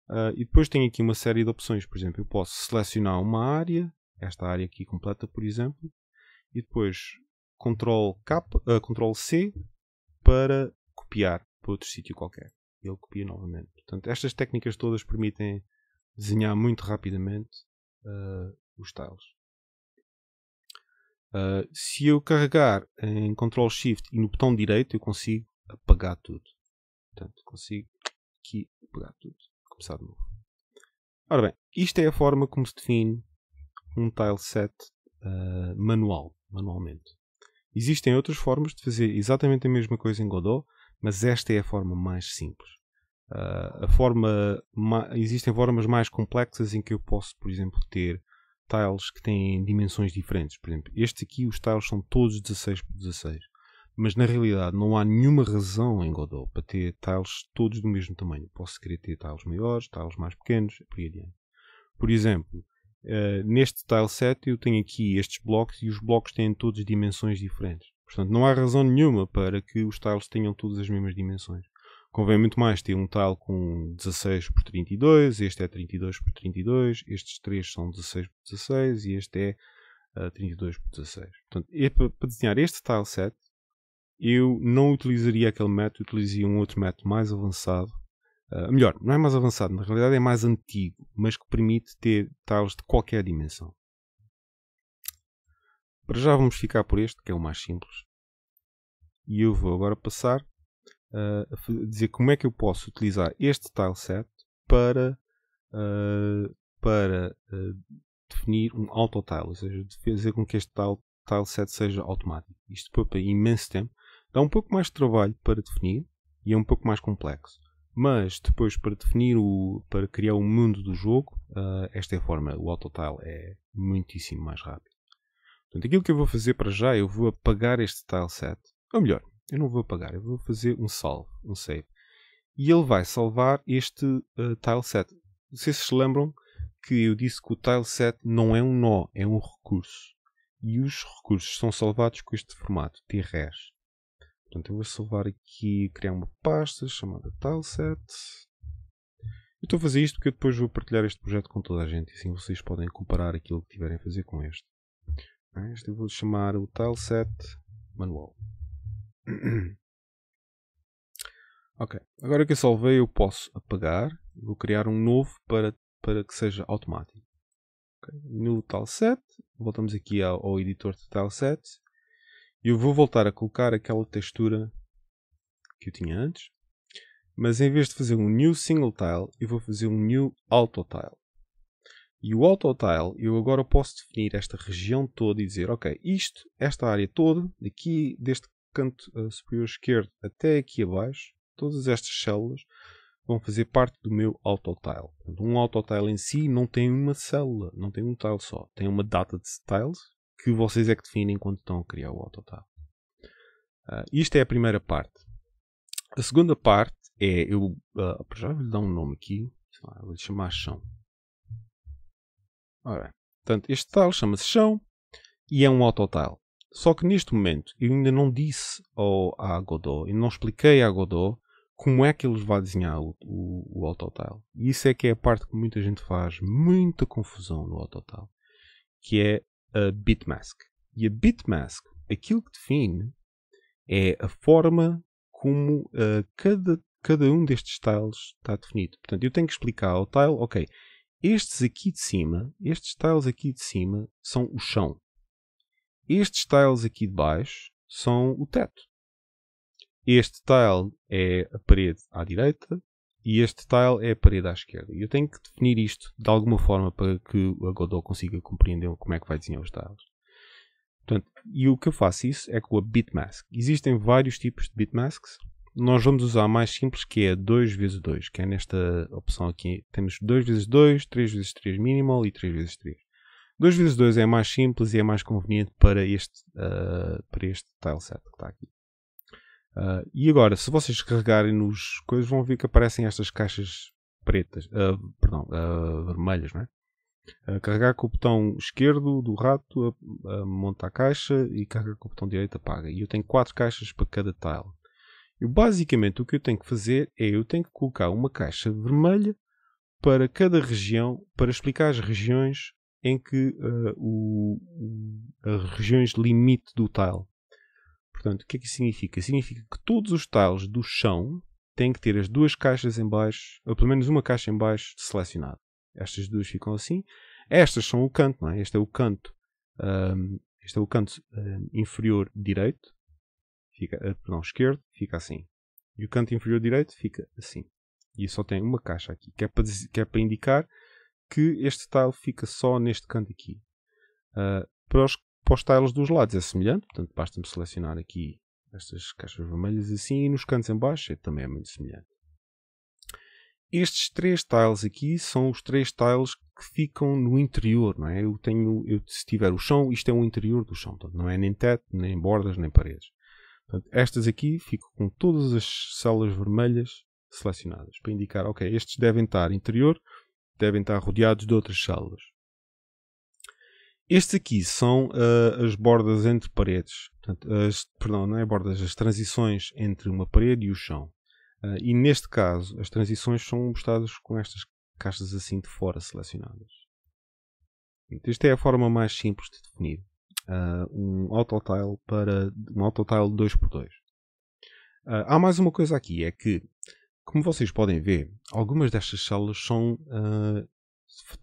Uh, e depois tenho aqui uma série de opções, por exemplo, eu posso selecionar uma área, esta área aqui completa, por exemplo, e depois Ctrl, K, uh, ah, Ctrl C para copiar para outro sítio qualquer. Ele copia novamente. Portanto, estas técnicas todas permitem desenhar muito rapidamente uh, os tiles. Uh, se eu carregar em Ctrl Shift e no botão direito, eu consigo apagar tudo. Portanto, consigo aqui apagar tudo. Começar de novo. Ora bem, isto é a forma como se define um tile set uh, manual, manualmente. Existem outras formas de fazer exatamente a mesma coisa em Godot, mas esta é a forma mais simples. Uh, a forma existem formas mais complexas em que eu posso, por exemplo, ter tiles que têm dimensões diferentes. Por exemplo, estes aqui, os tiles são todos 16 por 16. Mas na realidade não há nenhuma razão em Godot para ter tiles todos do mesmo tamanho. Posso querer ter tiles maiores, tiles mais pequenos, por aí adiante. Por exemplo, uh, neste tileset eu tenho aqui estes blocos e os blocos têm todos dimensões diferentes. Portanto, não há razão nenhuma para que os tiles tenham todas as mesmas dimensões. Convém muito mais ter um tile com 16 por 32, este é 32 por 32, estes três são 16 por 16 e este é uh, eh, 32 por 16. Portanto, para desenhar este tileset, eu não utilizaria aquele método, utilizaria um outro método mais avançado ah, melhor, não é mais avançado, na realidade é mais antigo, mas que permite ter tiles de qualquer dimensão. Para já vamos ficar por este, que é o mais simples. E eu vou agora passar uh, a dizer como é que eu posso utilizar este tileset para, uh, para definir um auto-tile, ou seja, fazer com que este tile, tileset seja automático. Isto poupa imenso tempo, dá um pouco mais de trabalho para definir e é um pouco mais complexo. Mas depois, para definir o. para criar o mundo do jogo, uh, esta é a forma. O autotile é muitíssimo mais rápido. Portanto, aquilo que eu vou fazer para já, eu vou apagar este tileset. Ou melhor, eu não vou apagar, eu vou fazer um salve, um save. E ele vai salvar este uh, set. Vocês se lembram que eu disse que o tileset não é um nó, é um recurso. E os recursos são salvados com este formato, TRES. Portanto, eu vou salvar aqui, criar uma pasta chamada tileset. Eu estou a fazer isto porque eu depois vou partilhar este projeto com toda a gente e assim vocês podem comparar aquilo que tiverem a fazer com este. Ah, este eu vou chamar o tileset manual. ok, agora que eu salvei eu posso apagar. Vou criar um novo para, para que seja automático. Okay. No tileset, voltamos aqui ao, ao editor de tileset eu vou voltar a colocar aquela textura que eu tinha antes, mas em vez de fazer um new single tile, eu vou fazer um new auto tile. E o auto tile, eu agora posso definir esta região toda e dizer, ok, isto, esta área toda, daqui deste canto eh, superior esquerdo até aqui abaixo, todas estas células vão fazer parte do meu auto tile Um auto tile em si não tem uma célula, não tem um tile só. Tem uma data de tiles, que vocês é que definem quando estão a criar o AutoTab. Uh, ah, isto é a primeira parte. A segunda parte é, eu uh, já vou lhe dar um nome aqui, vou lhe chamar chão. Ora, portanto, este tal chama-se chão e é um autotile. Só que neste momento eu ainda não disse ao, à Godot, e não expliquei à Godot como é que eles vão desenhar o, o, o autotile. E isso é que é a parte que muita gente faz muita confusão no autotile, que é a bitmask. E a bitmask, aquilo que define é a forma como uh, cada, cada um destes tiles está definido. Portanto, eu tenho que explicar ao tile, ok, estes aqui de cima, estes tiles aqui de cima são o chão. Estes tiles aqui de baixo são o teto. Este tile é a parede à direita, e este tile é a parede à esquerda. E eu tenho que definir isto de alguma forma para que a Godot consiga compreender como é que vai desenhar os tiles. Portanto, e o que eu faço isso é com a bitmask. Existem vários tipos de bitmasks. Nós vamos usar a mais simples que é 2x2, que é nesta opção aqui. Temos 2x2, 3x3 minimal e 3x3. 2x2 é mais simples e é mais conveniente para este, uh, para este tileset que está aqui. Ah, e agora, se vocês carregarem nos coisas, vão ver que aparecem estas caixas pretas, uh, perdão, uh, vermelhas, não é? carregar com o botão esquerdo do rato monta a caixa e carregar com o botão direito apaga. E eu tenho quatro caixas para cada tile. e basicamente o que eu tenho que fazer é eu tenho que colocar uma caixa vermelha para cada região, para explicar as regiões em que o, as regiões limite do tile. Portanto, o que é que isso significa? Significa que todos os tiles do chão têm que ter as duas caixas em baixo, ou pelo menos uma caixa em baixo selecionada. Estas duas ficam assim. Estas são o canto, não é? Este é o canto, um, este é o canto um, inferior direito, fica, perdão, eh, esquerdo, fica assim. E o canto inferior direito fica assim. E só tem uma caixa aqui, que é para, dizer, que é para indicar que este tile fica só neste canto aqui. Uh, para os para os tiles dos lados é semelhante, portanto basta-me selecionar aqui estas caixas vermelhas assim e nos cantos em baixo é, também é muito semelhante. Estes três tiles aqui são os três tiles que ficam no interior, não é? Eu tenho, eu, se tiver o chão, isto é o interior do chão, portanto, não é nem teto, nem bordas, nem paredes. Portanto, estas aqui ficam com todas as células vermelhas selecionadas para indicar, ok, estes devem estar interior, devem estar rodeados de outras células. Estes aqui são uh, as bordas entre paredes. Portanto, as, perdão, não é bordas, as transições entre uma parede e o chão. Uh, e neste caso, as transições são mostradas com estas caixas assim de fora selecionadas. Esta é a forma mais simples de definir uh, um autotile para um autotile 2x2. Uh, há mais uma coisa aqui, é que, como vocês podem ver, algumas destas células são,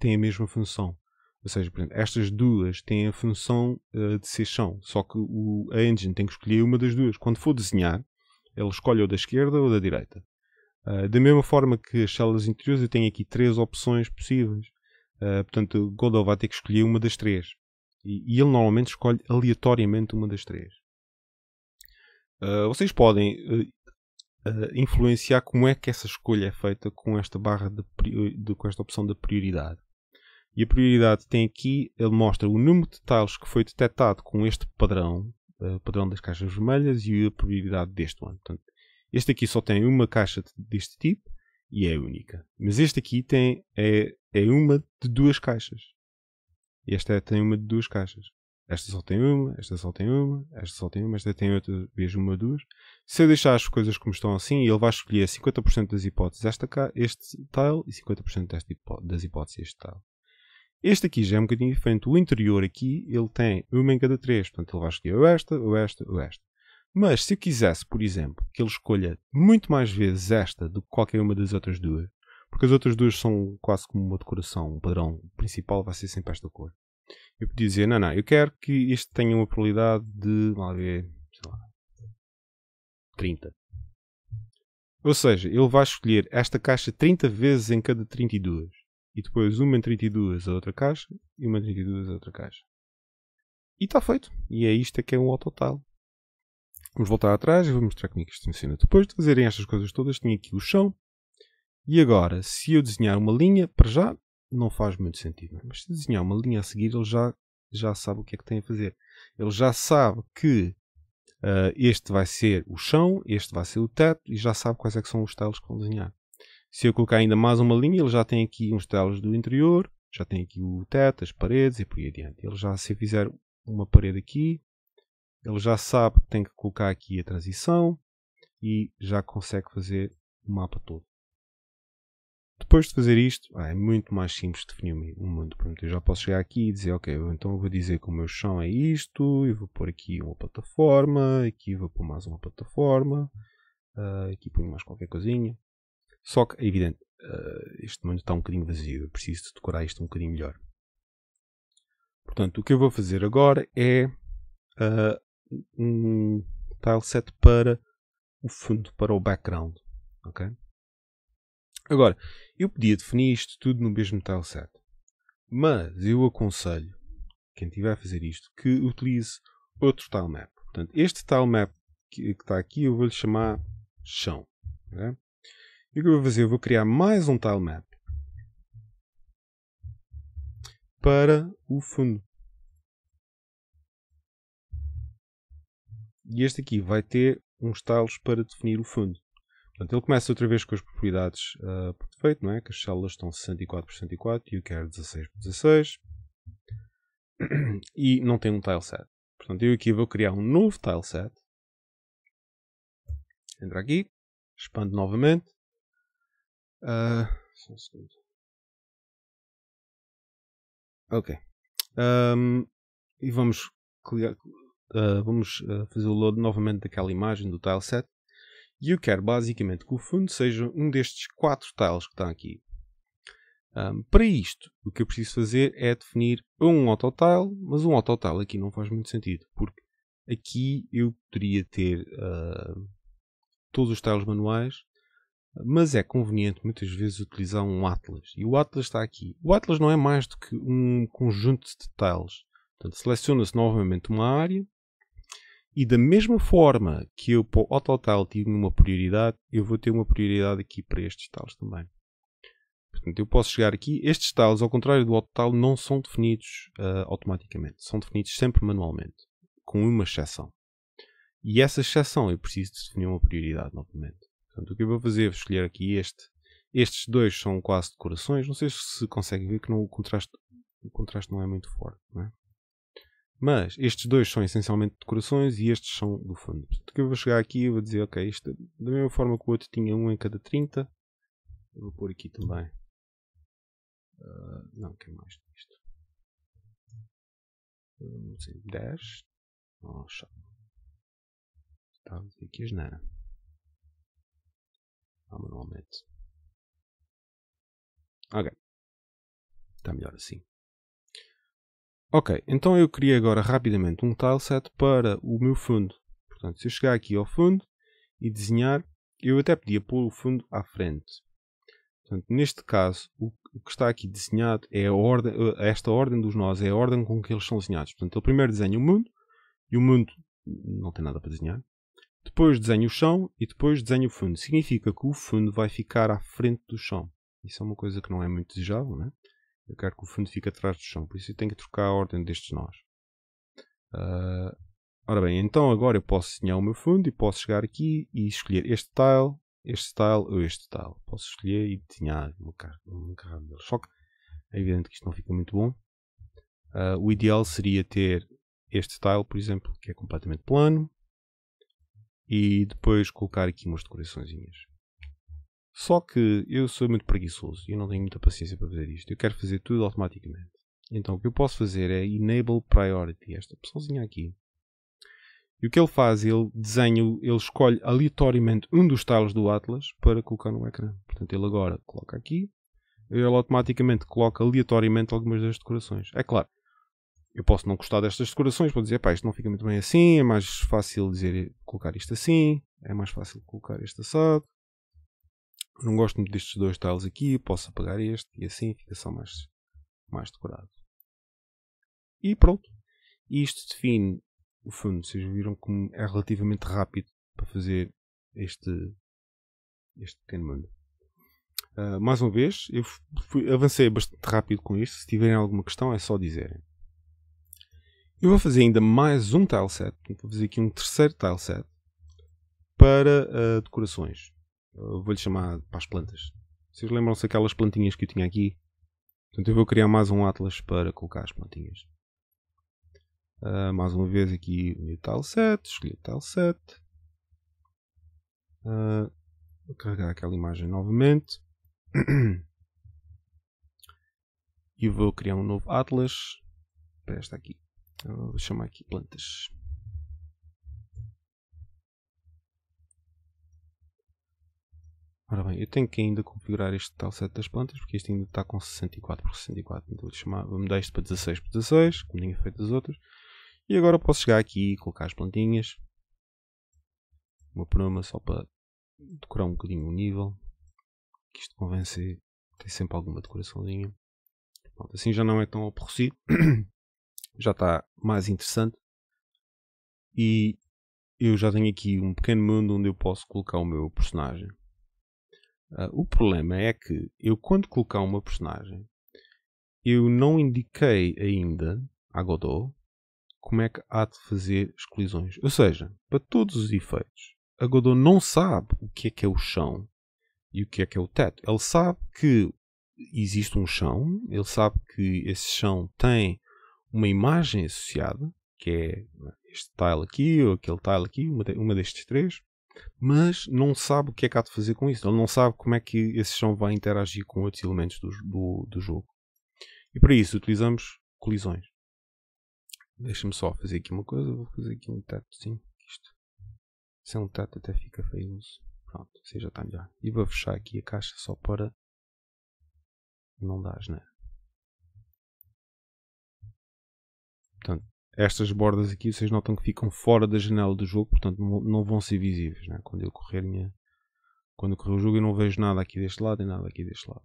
têm a mesma função. Ou seja, estas duas têm a função uh, de ser chão, só que o, a engine tem que escolher uma das duas. Quando for desenhar, ele escolhe ou da esquerda ou da direita. Uh, da mesma forma que as células interiores, eu tenho aqui três opções possíveis. Uh, portanto, Godot vai ter que escolher uma das três. E, e ele normalmente escolhe aleatoriamente uma das três. vocês podem influenciar como é que essa escolha é feita com esta barra de, de com esta opção da prioridade. E a prioridade tem aqui, ele mostra o número de tiles que foi detectado com este padrão, eh, o padrão das caixas vermelhas, e a prioridade deste one. Portanto, este aqui só tem uma caixa deste tipo e é única. Mas este aqui tem, é, é uma de duas caixas. esta é, tem uma de duas caixas. Esta só tem uma, esta só tem uma, esta só tem uma, esta tem outra vez uma, duas. Se eu deixar as coisas como estão assim, ele vai escolher 50% das hipóteses esta, este tile e 50% das hipóteses este tile. Este aqui já é um bocadinho diferente. O interior aqui, ele tem uma em cada três. Portanto, ele vai escolher ou esta, ou esta, ou esta. Mas se eu quisesse, por exemplo, que ele escolha muito mais vezes esta do que qualquer uma das outras duas, porque as outras duas são quase como uma decoração, um padrão principal vai ser sempre esta cor. Eu podia dizer, não, não, eu quero que este tenha uma probabilidade de, mal ver, sei lá, 30. Ou seja, ele vai escolher esta caixa 30 vezes em cada 32 e depois uma em 32 a outra caixa e uma em 32 a outra caixa. E está feito. E é isto é que é um autotile. Vamos voltar atrás e vou mostrar como é que isto funciona. Depois de fazerem estas coisas todas, tenho aqui o chão. E agora, se eu desenhar uma linha, para já, não faz muito sentido. Mas se desenhar uma linha a seguir, ele já, já sabe o que é que tem a fazer. Ele já sabe que uh, este vai ser o chão, este vai ser o teto e já sabe quais é que são os tiles que vão desenhar. Se eu colocar ainda mais uma linha, ele já tem aqui uns telos do interior, já tem aqui o teto, as paredes e por aí adiante. Ele já, se eu fizer uma parede aqui, ele já sabe que tem que colocar aqui a transição e já consegue fazer o mapa todo. Depois de fazer isto, ah, é muito mais simples definir um mundo. eu já posso chegar aqui e dizer, ok, então eu vou dizer que o meu chão é isto, e vou pôr aqui uma plataforma, aqui vou pôr mais uma plataforma, ah, aqui ponho mais qualquer coisinha. Só que, é evidente, uh, este mundo está um bocadinho vazio. Eu preciso de decorar isto um bocadinho melhor. Portanto, o que eu vou fazer agora é uh, um tileset para o fundo, para o background. ok? Agora, eu podia definir isto tudo no mesmo tileset. Mas eu aconselho quem tiver a fazer isto que utilize outro tilemap. Portanto, este tilemap que, que está aqui eu vou-lhe chamar chão. Okay? E o que eu vou fazer? Eu vou criar mais um tilemap para o fundo. E este aqui vai ter uns tiles para definir o fundo. Portanto, ele começa outra vez com as propriedades uh, por defeito, não é? Que as células estão 64 por 64 e o quer 16 por 16. E não tem um tileset. Portanto, eu aqui vou criar um novo tileset. Entra aqui, expando novamente. Uh, ok. Um, e vamos, uh, vamos ah, fazer o load novamente daquela imagem do tileset. E eu quero basicamente que o fundo seja um destes quatro tiles que está aqui. Um, para isto, o que eu preciso fazer é definir um autotile, mas um autotile aqui não faz muito sentido, porque aqui eu poderia ter uh, todos os tiles manuais mas é conveniente muitas vezes utilizar um atlas. E o atlas está aqui. O atlas não é mais do que um conjunto de tiles. Portanto, seleciona-se novamente uma área e da mesma forma que eu para o AutoTile tive uma prioridade, eu vou ter uma prioridade aqui para estes tiles também. Portanto, eu posso chegar aqui. Estes tiles, ao contrário do AutoTile, não são definidos uh, automaticamente. São definidos sempre manualmente, com uma exceção. E essa exceção eu preciso definir uma prioridade novamente. Portanto, o que eu vou fazer é escolher aqui este. Estes dois são quase decorações. Não sei se conseguem ver que não, o, contraste, o contraste não é muito forte. Não é? Mas estes dois são essencialmente decorações e estes são do fundo. Portanto, que eu vou chegar aqui e vou dizer, ok, isto da mesma forma que o outro tinha um em cada 30. Eu vou pôr aqui também. Uh, não, quer é mais isto. Não sei, 10. Oh, Estava a dizer as é nada manualmente. Ok. Está melhor assim. Ok, então eu queria agora rapidamente um tileset para o meu fundo. Portanto, se eu chegar aqui ao fundo e desenhar, eu até podia pôr o fundo à frente. Portanto, neste caso, o que está aqui desenhado é ordem, eh, esta ordem dos nós, é a ordem com que eles são desenhados. Portanto, ele primeiro desenha o mundo, e o mundo não tem nada para desenhar. Depois desenho o chão e depois desenho o fundo. Significa que o fundo vai ficar à frente do chão. Isso é uma coisa que não é muito desejável, né? Eu quero que o fundo fique atrás do chão, por isso eu tenho que trocar a ordem destes nós. Uh, ora bem, então agora eu posso desenhar o meu fundo e posso chegar aqui e escolher este tile, este tile ou este tile. Posso escolher e desenhar um carro deles. Só que é evidente que isto não fica muito bom. Uh, o ideal seria ter este tile, por exemplo, que é completamente plano e depois colocar aqui umas decoraçõezinhas. Só que eu sou muito preguiçoso e não tenho muita paciência para fazer isto. Eu quero fazer tudo automaticamente. Então o que eu posso fazer é Enable Priority, esta pessoazinha aqui. E o que ele faz? Ele desenha, ele escolhe aleatoriamente um dos tiles do Atlas para colocar no ecrã. Portanto, ele agora coloca aqui, ele automaticamente coloca aleatoriamente algumas das decorações. É claro, eu posso não gostar destas decorações, vou dizer, pá, isto não fica muito bem assim, é mais fácil dizer colocar isto assim, é mais fácil colocar este assado. Não gosto muito destes dois tiles aqui, posso apagar este e assim fica só mais, mais decorado. E pronto. Isto define o fundo. Vocês viram como é relativamente rápido para fazer este, este pequeno mundo. Uh, ah, mais uma vez, eu fui, avancei bastante rápido com isto. Se tiverem alguma questão, é só dizerem. Eu vou fazer ainda mais um tileset, vou fazer aqui um terceiro tileset para uh, decorações. Vou-lhe chamar para as plantas. Vocês lembram-se aquelas plantinhas que eu tinha aqui? Portanto, eu vou criar mais um atlas para colocar as plantinhas. Uh, mais uma vez aqui o new tileset, escolhi o tileset. Uh, eh, vou carregar aquela imagem novamente. e vou criar um novo atlas para esta aqui vou chamar aqui plantas. Ora bem, eu tenho que ainda configurar este tal set das plantas, porque este ainda está com 64 por 64. Então vou, chamar, vou mudar isto para 16 por 16, como tinha feito as outras. E agora posso chegar aqui e colocar as plantinhas. Uma por uma, só para decorar um bocadinho o nível. Que isto convence. tem sempre alguma decoraçãozinha. Pronto, assim já não é tão aborrecido. já está mais interessante. E eu já tenho aqui um pequeno mundo onde eu posso colocar o meu personagem. Uh, o problema é que eu, quando colocar uma personagem, eu não indiquei ainda a Godot como é que há de fazer as colisões. Ou seja, para todos os efeitos, a Godot não sabe o que é que é o chão e o que é que é o teto. Ele sabe que existe um chão, ele sabe que esse chão tem uma imagem associada, que é, é este tile aqui ou aquele tile aqui, uma, de, uma destes três, mas não sabe o que é que há de fazer com isso. Ele não sabe como é que esse chão vai interagir com outros elementos do, do, do jogo. E para isso utilizamos colisões. Deixa-me só fazer aqui uma coisa, vou fazer aqui um sim Isto. Se é um teto até fica feioso. Pronto, assim já está melhor. E vou fechar aqui a caixa só para não dar asneira. Portanto, estas bordas aqui vocês notam que ficam fora da janela do jogo, portanto não, vão ser visíveis. Né? Quando eu correr minha... Quando correr o jogo eu não vejo nada aqui deste lado e nada aqui deste lado.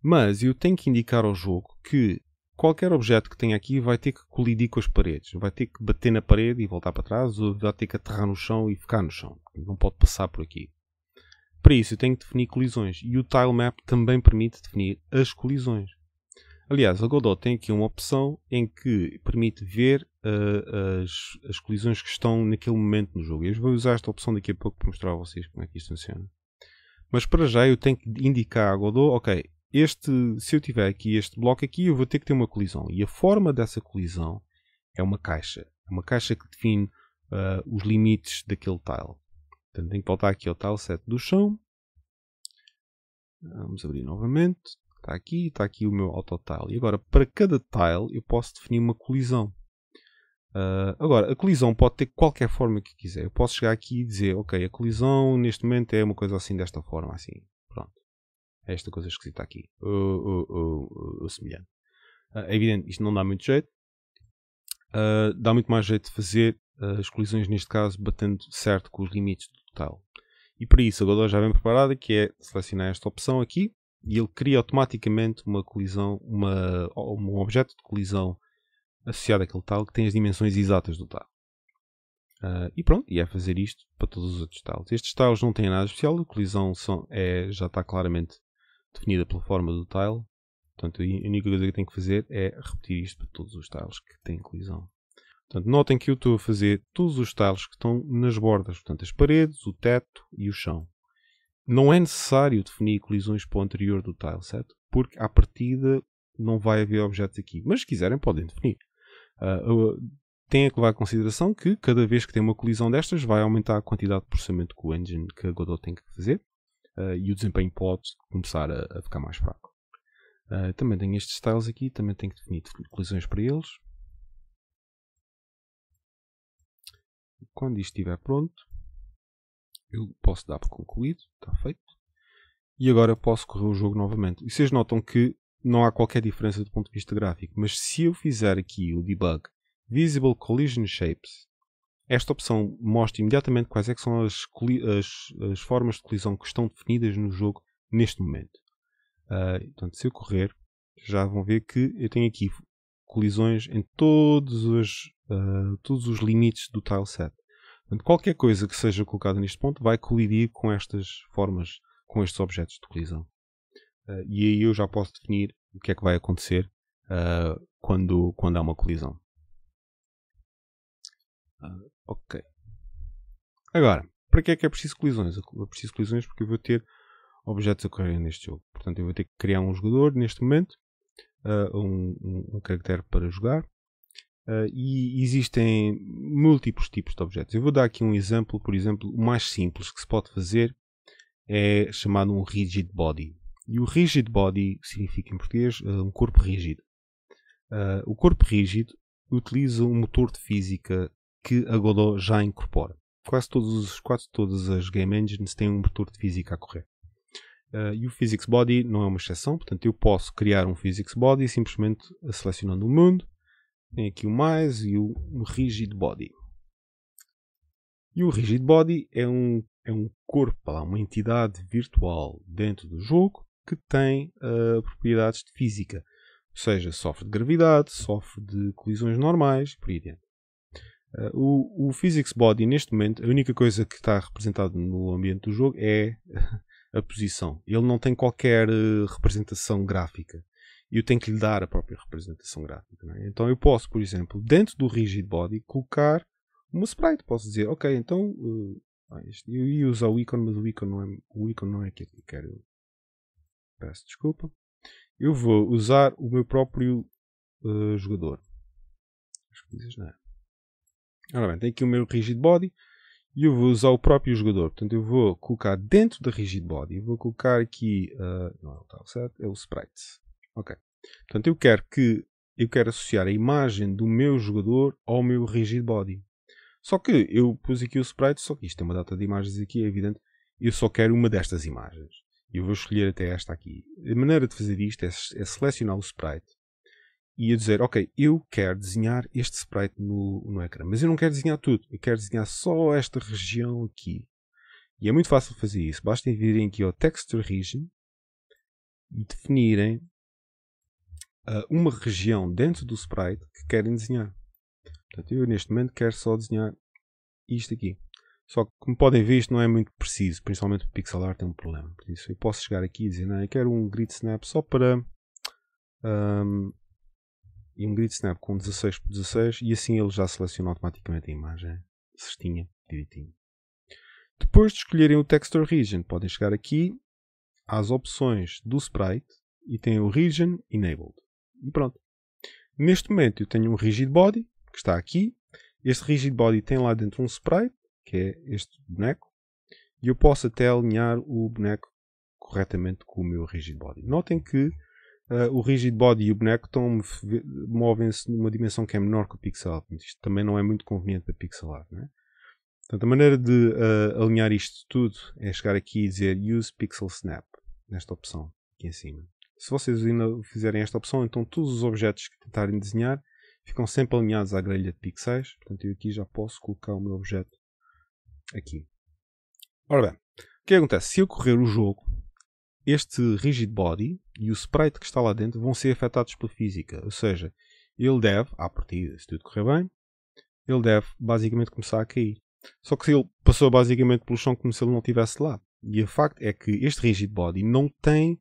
Mas eu tenho que indicar ao jogo que qualquer objeto que tenha aqui vai ter que colidir com as paredes. Vai ter que bater na parede e voltar para trás, ou vai ter que aterrar no chão e ficar no chão. Não pode passar por aqui. Para isso eu tenho que definir colisões. E o tilemap também permite definir as colisões. Aliás, a Godot tem aqui uma opção em que permite ver uh, as, as, colisões que estão naquele momento no jogo. Eu vou usar esta opção daqui a pouco para mostrar a vocês como é que isto funciona. Mas para já eu tenho que indicar a Godot, ok, este, se eu tiver aqui este bloco aqui, eu vou ter que ter uma colisão. E a forma dessa colisão é uma caixa. É uma caixa que define uh, os limites daquele tile. Portanto, tenho que voltar aqui ao tile set do chão. Vamos abrir novamente. Está aqui, está aqui o meu tile. E agora, para cada tile, eu posso definir uma colisão. Uh, agora, a colisão pode ter qualquer forma que quiser. Eu posso chegar aqui e dizer, ok, a colisão neste momento é uma coisa assim, desta forma, assim. Pronto. É esta coisa esquisita aqui. O uh uh, uh, uh, uh, semelhante. Ah, é evidente, isto não dá muito jeito. Ah, dá muito mais jeito de fazer as colisões, neste caso, batendo certo com os limites do total. E para isso, a já vem preparada, que é selecionar esta opção aqui e ele cria automaticamente uma colisão, uma, um objeto de colisão associado àquele tal que tem as dimensões exatas do tile. Uh, ah, e pronto, e é fazer isto para todos os outros tiles. Estes tiles não têm nada especial, a colisão são, é, já está claramente definida pela forma do tile. Portanto, a única coisa que tenho que fazer é repetir isto para todos os tiles que têm colisão. Portanto, notem que eu estou a fazer todos os tiles que estão nas bordas, portanto, as paredes, o teto e o chão não é necessário definir colisões para o anterior do tileset, porque à partida não vai haver objetos aqui. Mas se quiserem, podem definir. Uh, ah, tenha que levar em consideração que cada vez que tem uma colisão destas, vai aumentar a quantidade de processamento que o engine que a Godot tem que fazer uh, e o desempenho pode começar a, a ficar mais fraco. Uh, também tenho estes styles aqui, também tenho que definir colisões para eles. Quando isto estiver pronto, eu posso dar por concluído, está feito. E agora posso correr o jogo novamente. E vocês notam que não há qualquer diferença do ponto de vista gráfico, mas se eu fizer aqui o debug Visible Collision Shapes, esta opção mostra imediatamente quais é são as, as, as, formas de colisão que estão definidas no jogo neste momento. Uh, se eu correr, já vão ver que eu tenho aqui colisões em todos os, uh, todos os limites do tileset. Portanto, qualquer coisa que seja colocada neste ponto vai colidir com estas formas, com estes objetos de colisão. Uh, e aí eu já posso definir o que é que vai acontecer uh, quando, quando há uma colisão. Uh, ok. Agora, para que é que é preciso colisões? É preciso colisões porque eu vou ter objetos a correr neste jogo. Portanto, eu vou ter que criar um jogador neste momento, eh, um, um, um, caractere para jogar. Uh, e existem múltiplos tipos de objetos. Eu vou dar aqui um exemplo, por exemplo, o mais simples que se pode fazer é chamado um rigid body. E o rigid body significa em português uh, um corpo rígido. Uh, o corpo rígido utiliza um motor de física que a Godot já incorpora. Quase, todos, quase todas as game engines têm um motor de física a correr. Uh, e o physics body não é uma exceção, portanto eu posso criar um physics body simplesmente selecionando o mundo, tem aqui o mais e o rigid body. E o rigid body é um, é um corpo, uma entidade virtual dentro do jogo que tem uh, propriedades de física. Ou seja, sofre de gravidade, sofre de colisões normais, por aí dentro. Uh, ah, o, o, Physics Body, neste momento, a única coisa que está representada no ambiente do jogo é a posição. Ele não tem qualquer uh, representação gráfica eu tenho que lhe dar a própria representação gráfica. É? Então eu posso, por exemplo, dentro do rigid body, colocar uma sprite. Posso dizer, ok, então uh, eu ia usar o ícone, mas o ícone não é, o ícone não é aquilo que eu quero. Peço desculpa. Eu vou usar o meu próprio uh, jogador. que dizes, não é. Ora bem, tem aqui o meu rigid body e eu vou usar o próprio jogador. Portanto, eu vou colocar dentro da rigid body, vou colocar aqui, uh, não é o tal set, é o sprite. Ok. Portanto, eu quero que eu quero associar a imagem do meu jogador ao meu rigid body. Só que eu pus aqui o sprite, só que isto tem é uma data de imagens aqui, é evidente. Eu só quero uma destas imagens. Eu vou escolher até esta aqui. A maneira de fazer isto é, é selecionar o sprite e eu dizer, ok, eu quero desenhar este sprite no, no ecrã, mas eu não quero desenhar tudo, eu quero desenhar só esta região aqui. E é muito fácil fazer isso. Basta virem aqui ao Texture Region e definirem uh, uma região dentro do sprite que querem desenhar. Portanto, eu neste momento quero só desenhar isto aqui. Só que, como podem ver, isto não é muito preciso, principalmente o pixel art tem um problema. Por isso, eu posso chegar aqui e dizer, não, eu quero um grid snap só para... Um, e um grid snap com 16 por 16 e assim ele já seleciona automaticamente a imagem certinha, direitinho. Depois de escolherem o Texture Region, podem chegar aqui às opções do Sprite e tem o Region Enabled. E pronto. Neste momento eu tenho um rigid body, que está aqui. Este rigid body tem lá dentro um sprite, que é este boneco. E eu posso até alinhar o boneco corretamente com o meu rigid body. Notem que uh, o rigid body e o boneco movem-se numa dimensão que é menor que o pixel. Isto também não é muito conveniente para pixelar Né? Portanto, a maneira de uh, alinhar isto tudo é chegar aqui e dizer Use Pixel Snap, nesta opção aqui em cima. Se vocês ainda fizerem esta opção, então todos os objetos que tentarem desenhar ficam sempre alinhados à grelha de pixels. Portanto, eu aqui já posso colocar o meu objeto aqui. Ora bem, o que é acontece? Se eu correr o jogo, este rigid body e o sprite que está lá dentro vão ser afetados pela física. Ou seja, ele deve, à partida, se tudo correr bem, ele deve basicamente começar a cair. Só que ele passou basicamente pelo chão como se ele não estivesse lá. E o facto é que este rigid body não tem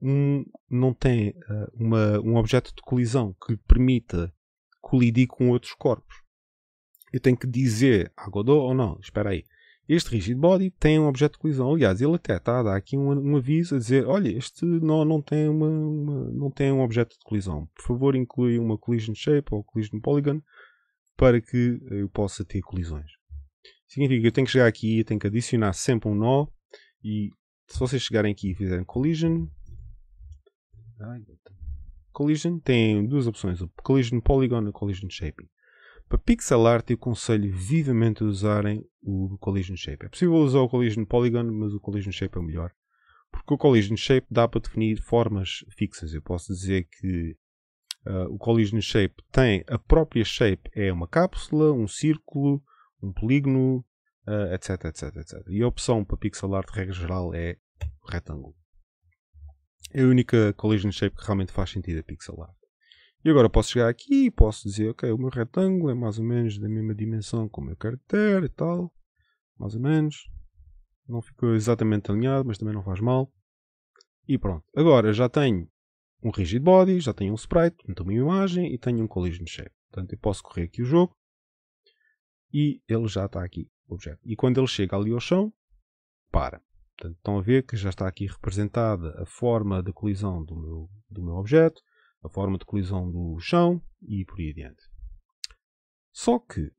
um, não tem uh, uma, um objeto de colisão que lhe permita colidir com outros corpos. Eu tenho que dizer a ah, Godot ou não, espera aí. Este rigid body tem um objeto de colisão. Aliás, ele até está a dar aqui um, um aviso a dizer: olha, este não, não, tem uma, uma, não tem um objeto de colisão. Por favor, inclui uma collision shape ou collision polygon para que eh, eu possa ter colisões. Significa que eu tenho que chegar aqui e tenho que adicionar sempre um nó. E se vocês chegarem aqui e fizerem collision, Collision tem duas opções, o Collision Polygon e o Collision Shaping. Para pixel art eu aconselho vivamente a usarem o Collision Shape. É possível usar o Collision Polygon, mas o Collision Shape é o melhor. Porque o Collision Shape dá para definir formas fixas. Eu posso dizer que uh, o Collision Shape tem a própria shape. É uma cápsula, um círculo, um polígono, uh, etc, etc, etc. E a opção para pixel art, regra geral, é retângulo. É a única collision shape que realmente faz sentido a pixel art. E agora posso chegar aqui e posso dizer, ok, o meu retângulo é mais ou menos da mesma dimensão que o meu caractere e tal. Mais ou menos. Não ficou exatamente alinhado, mas também não faz mal. E pronto. Agora já tenho um rigid body, já tenho um sprite, tenho uma imagem e tenho um collision shape. Portanto, eu posso correr aqui o jogo e ele já está aqui, o objeto. E quando ele chega ali ao chão, para. Portanto, estão a ver que já está aqui representada a forma de colisão do meu, do meu objeto, a forma de colisão do chão e por aí adiante. Só que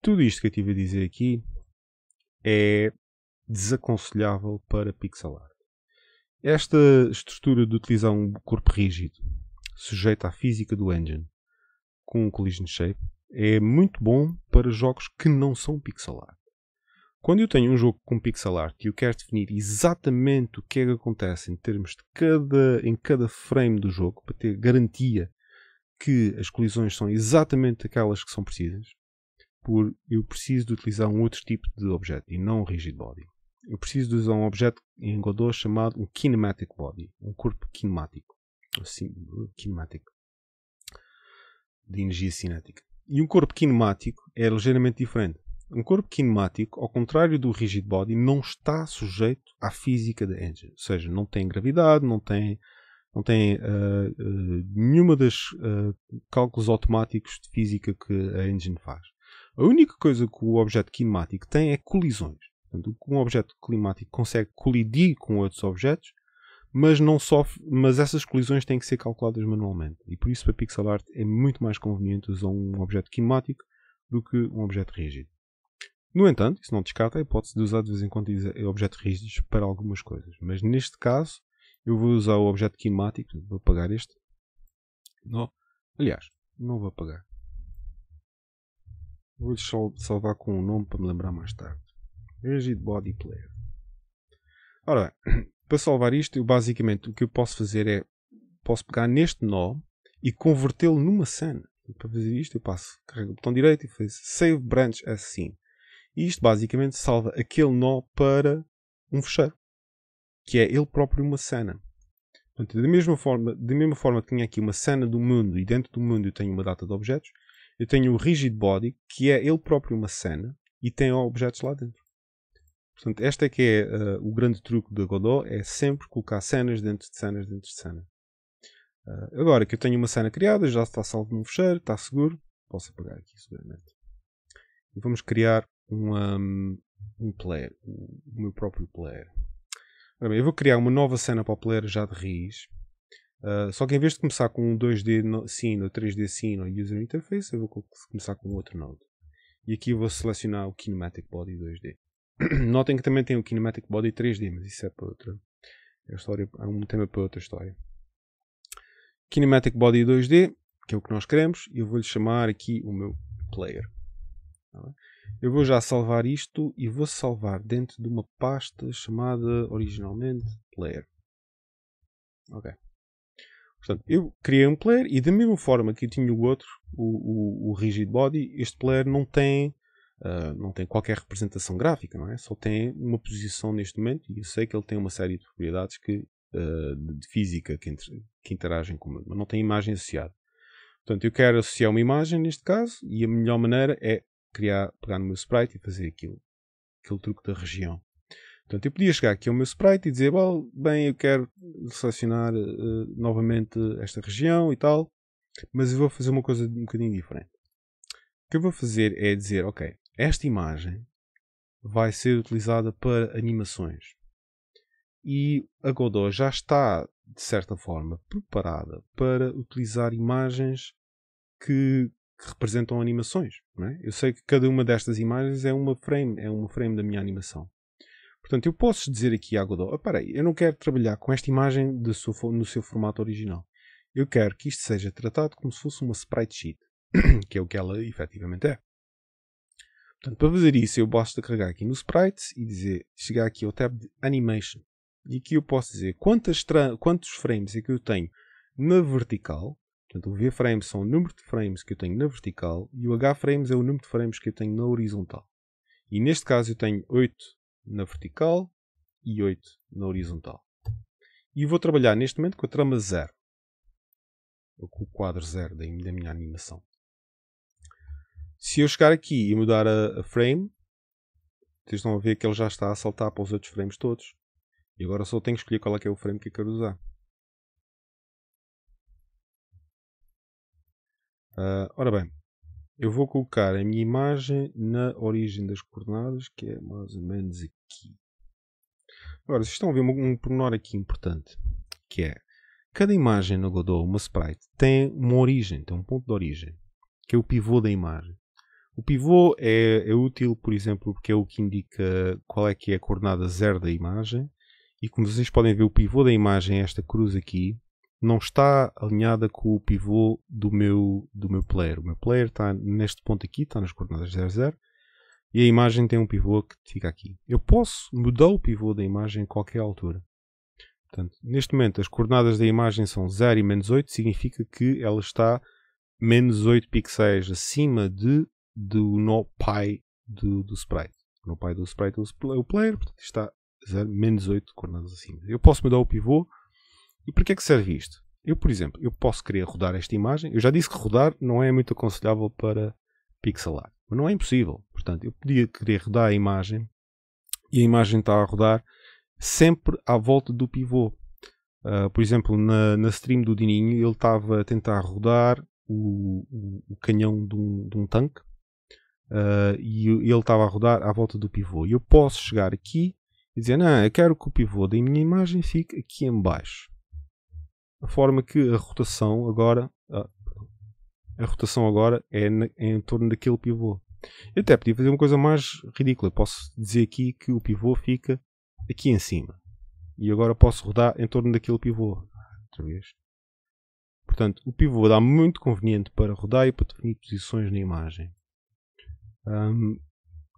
tudo isto que eu estive a dizer aqui é desaconselhável para pixel art. Esta estrutura de utilizar um corpo rígido, sujeito à física do engine, com um collision shape, é muito bom para jogos que não são pixel art. Quando eu tenho um jogo com pixel art e eu quero definir exatamente o que é que acontece em termos de cada, em cada frame do jogo, para ter garantia que as colisões são exatamente aquelas que são precisas, por, eu preciso de utilizar um outro tipo de objeto e não um rigid body. Eu preciso de usar um objeto em Godot chamado um kinematic body, um corpo kinemático, assim, kinemático, de energia cinética. E um corpo kinemático é ligeiramente diferente. Um corpo kinemático, ao contrário do rigid body, não está sujeito à física da engine. Ou seja, não tem gravidade, não tem, não tem uh, uh, nenhuma das uh, cálculos automáticos de física que a engine faz. A única coisa que o objeto kinemático tem é colisões. Portanto, um objeto climático consegue colidir com outros objetos, mas não sofre, mas essas colisões têm que ser calculadas manualmente. E por isso para pixel art é muito mais conveniente usar um objeto kinemático do que um objeto rígido. No entanto, isso não descarta a hipótese de usar de vez em quando objetos rígidos para algumas coisas, mas neste caso eu vou usar o objeto climático, vou apagar este. Não. Aliás, não vou apagar. Vou salvar com um nome para me lembrar mais tarde. Rigid Body Player. Ora bem, para salvar isto, eu basicamente o que eu posso fazer é posso pegar neste nó e convertê-lo numa cena. Para fazer isto, eu passo, carrego o botão direito e faço Save Branch as scene e isto basicamente salva aquele nó para um fecheiro, que é ele próprio uma cena. Portanto, da mesma forma, da mesma forma que tinha aqui uma cena do mundo e dentro do mundo eu tenho uma data de objetos, eu tenho o rigid body, que é ele próprio uma cena e tem objetos lá dentro. Portanto, este é que é uh, o grande truque da Godot, é sempre colocar cenas dentro de cenas dentro de cena. Uh, agora que eu tenho uma cena criada, já está salvo no fecheiro, está seguro, posso apagar aqui seguramente. E vamos criar um, um, player, o meu próprio player. Ora bem, eu vou criar uma nova cena para o player já de raiz. Uh, só que em vez de começar com um 2D no, ou 3D sim, ou user interface, eu vou começar com outro node. E aqui eu vou selecionar o Kinematic Body 2D. Notem que também tem o Kinematic Body 3D, mas isso é para outra. É, história, é um tema para outra história. Kinematic Body 2D, que é o que nós queremos, e eu vou-lhe chamar aqui o meu player. Tá eu vou já salvar isto e vou salvar dentro de uma pasta chamada originalmente player. Ok. Portanto, eu criei um player e da mesma forma que eu tinha o outro, o, o, o rigid body, este player não tem, uh, não tem qualquer representação gráfica, não é? Só tem uma posição neste momento e eu sei que ele tem uma série de propriedades que, uh, de física que, inter, que interagem com ele, mas não tem imagem associada. Portanto, eu quero associar uma imagem neste caso e a melhor maneira é criar, pegar no meu sprite e fazer aquilo, aquele truque da região. Portanto, eu podia chegar aqui ao meu sprite e dizer, well, bem, eu quero selecionar uh, novamente esta região e tal, mas eu vou fazer uma coisa um bocadinho diferente. O que eu vou fazer é dizer, ok, esta imagem vai ser utilizada para animações. E a Godot já está, de certa forma, preparada para utilizar imagens que que representam animações. É? Eu sei que cada uma destas imagens é uma frame, é uma frame da minha animação. Portanto, eu posso dizer aqui à Godot, ah, peraí, eu não quero trabalhar com esta imagem seu, no seu formato original. Eu quero que isto seja tratado como se fosse uma sprite sheet, que é o que ela efetivamente é. Portanto, para fazer isso, eu basta carregar aqui no sprites e dizer, chegar aqui ao tab de animation. E aqui eu posso dizer quantas, quantos frames é que eu tenho na vertical Portanto, o V-frames são o número de frames que eu tenho na vertical e o H-frames é o número de frames que eu tenho na horizontal. E neste caso eu tenho 8 na vertical e 8 na horizontal. E vou trabalhar neste momento com a trama 0. Ou com o quadro 0 da minha animação. Se eu chegar aqui e mudar a, frame, vocês estão a ver que ele já está a saltar para os outros frames todos. E agora só tenho que escolher qual é, que é o frame que eu quero usar. Uh, ora bem, eu vou colocar a minha imagem na origem das coordenadas, que é mais ou menos aqui. Agora, vocês estão a ver um, um pormenor aqui importante, que é cada imagem no Godot, uma sprite, tem uma origem, tem um ponto de origem, que é o pivô da imagem. O pivô é, é, útil, por exemplo, porque é o que indica qual é que é a coordenada zero da imagem. E como vocês podem ver, o pivô da imagem é esta cruz aqui não está alinhada com o pivô do meu, do meu player. O meu player está neste ponto aqui, está nas coordenadas 0, 0 e a imagem tem um pivô que fica aqui. Eu posso mudar o pivô da imagem a qualquer altura. Portanto, neste momento as coordenadas da imagem são 0 e menos 8, significa que ela está menos 8 pixels acima de, do no pai do, do sprite. No pai do sprite é o é player, portanto está 0, menos 8 coordenadas acima. Eu posso mudar o pivô e para que é que serve isto? Eu, por exemplo, eu posso querer rodar esta imagem. Eu já disse que rodar não é muito aconselhável para pixelar. Mas não é impossível. Portanto, eu podia querer rodar a imagem e a imagem está a rodar sempre à volta do pivô. Uh, por exemplo, na, na stream do Dininho, ele estava a tentar rodar o, o, o canhão de um, de um tanque uh, e ele estava a rodar à volta do pivô. E eu posso chegar aqui e dizer, não, eu quero que o pivô da minha imagem fique aqui em baixo a forma que a rotação agora a, ah, a rotação agora é, na, é, em torno daquele pivô. Eu até podia fazer uma coisa mais ridícula. Posso dizer aqui que o pivô fica aqui em cima. E agora posso rodar em torno daquele pivô. Outra vez. Portanto, o pivô dá muito conveniente para rodar e para definir posições na imagem. Um,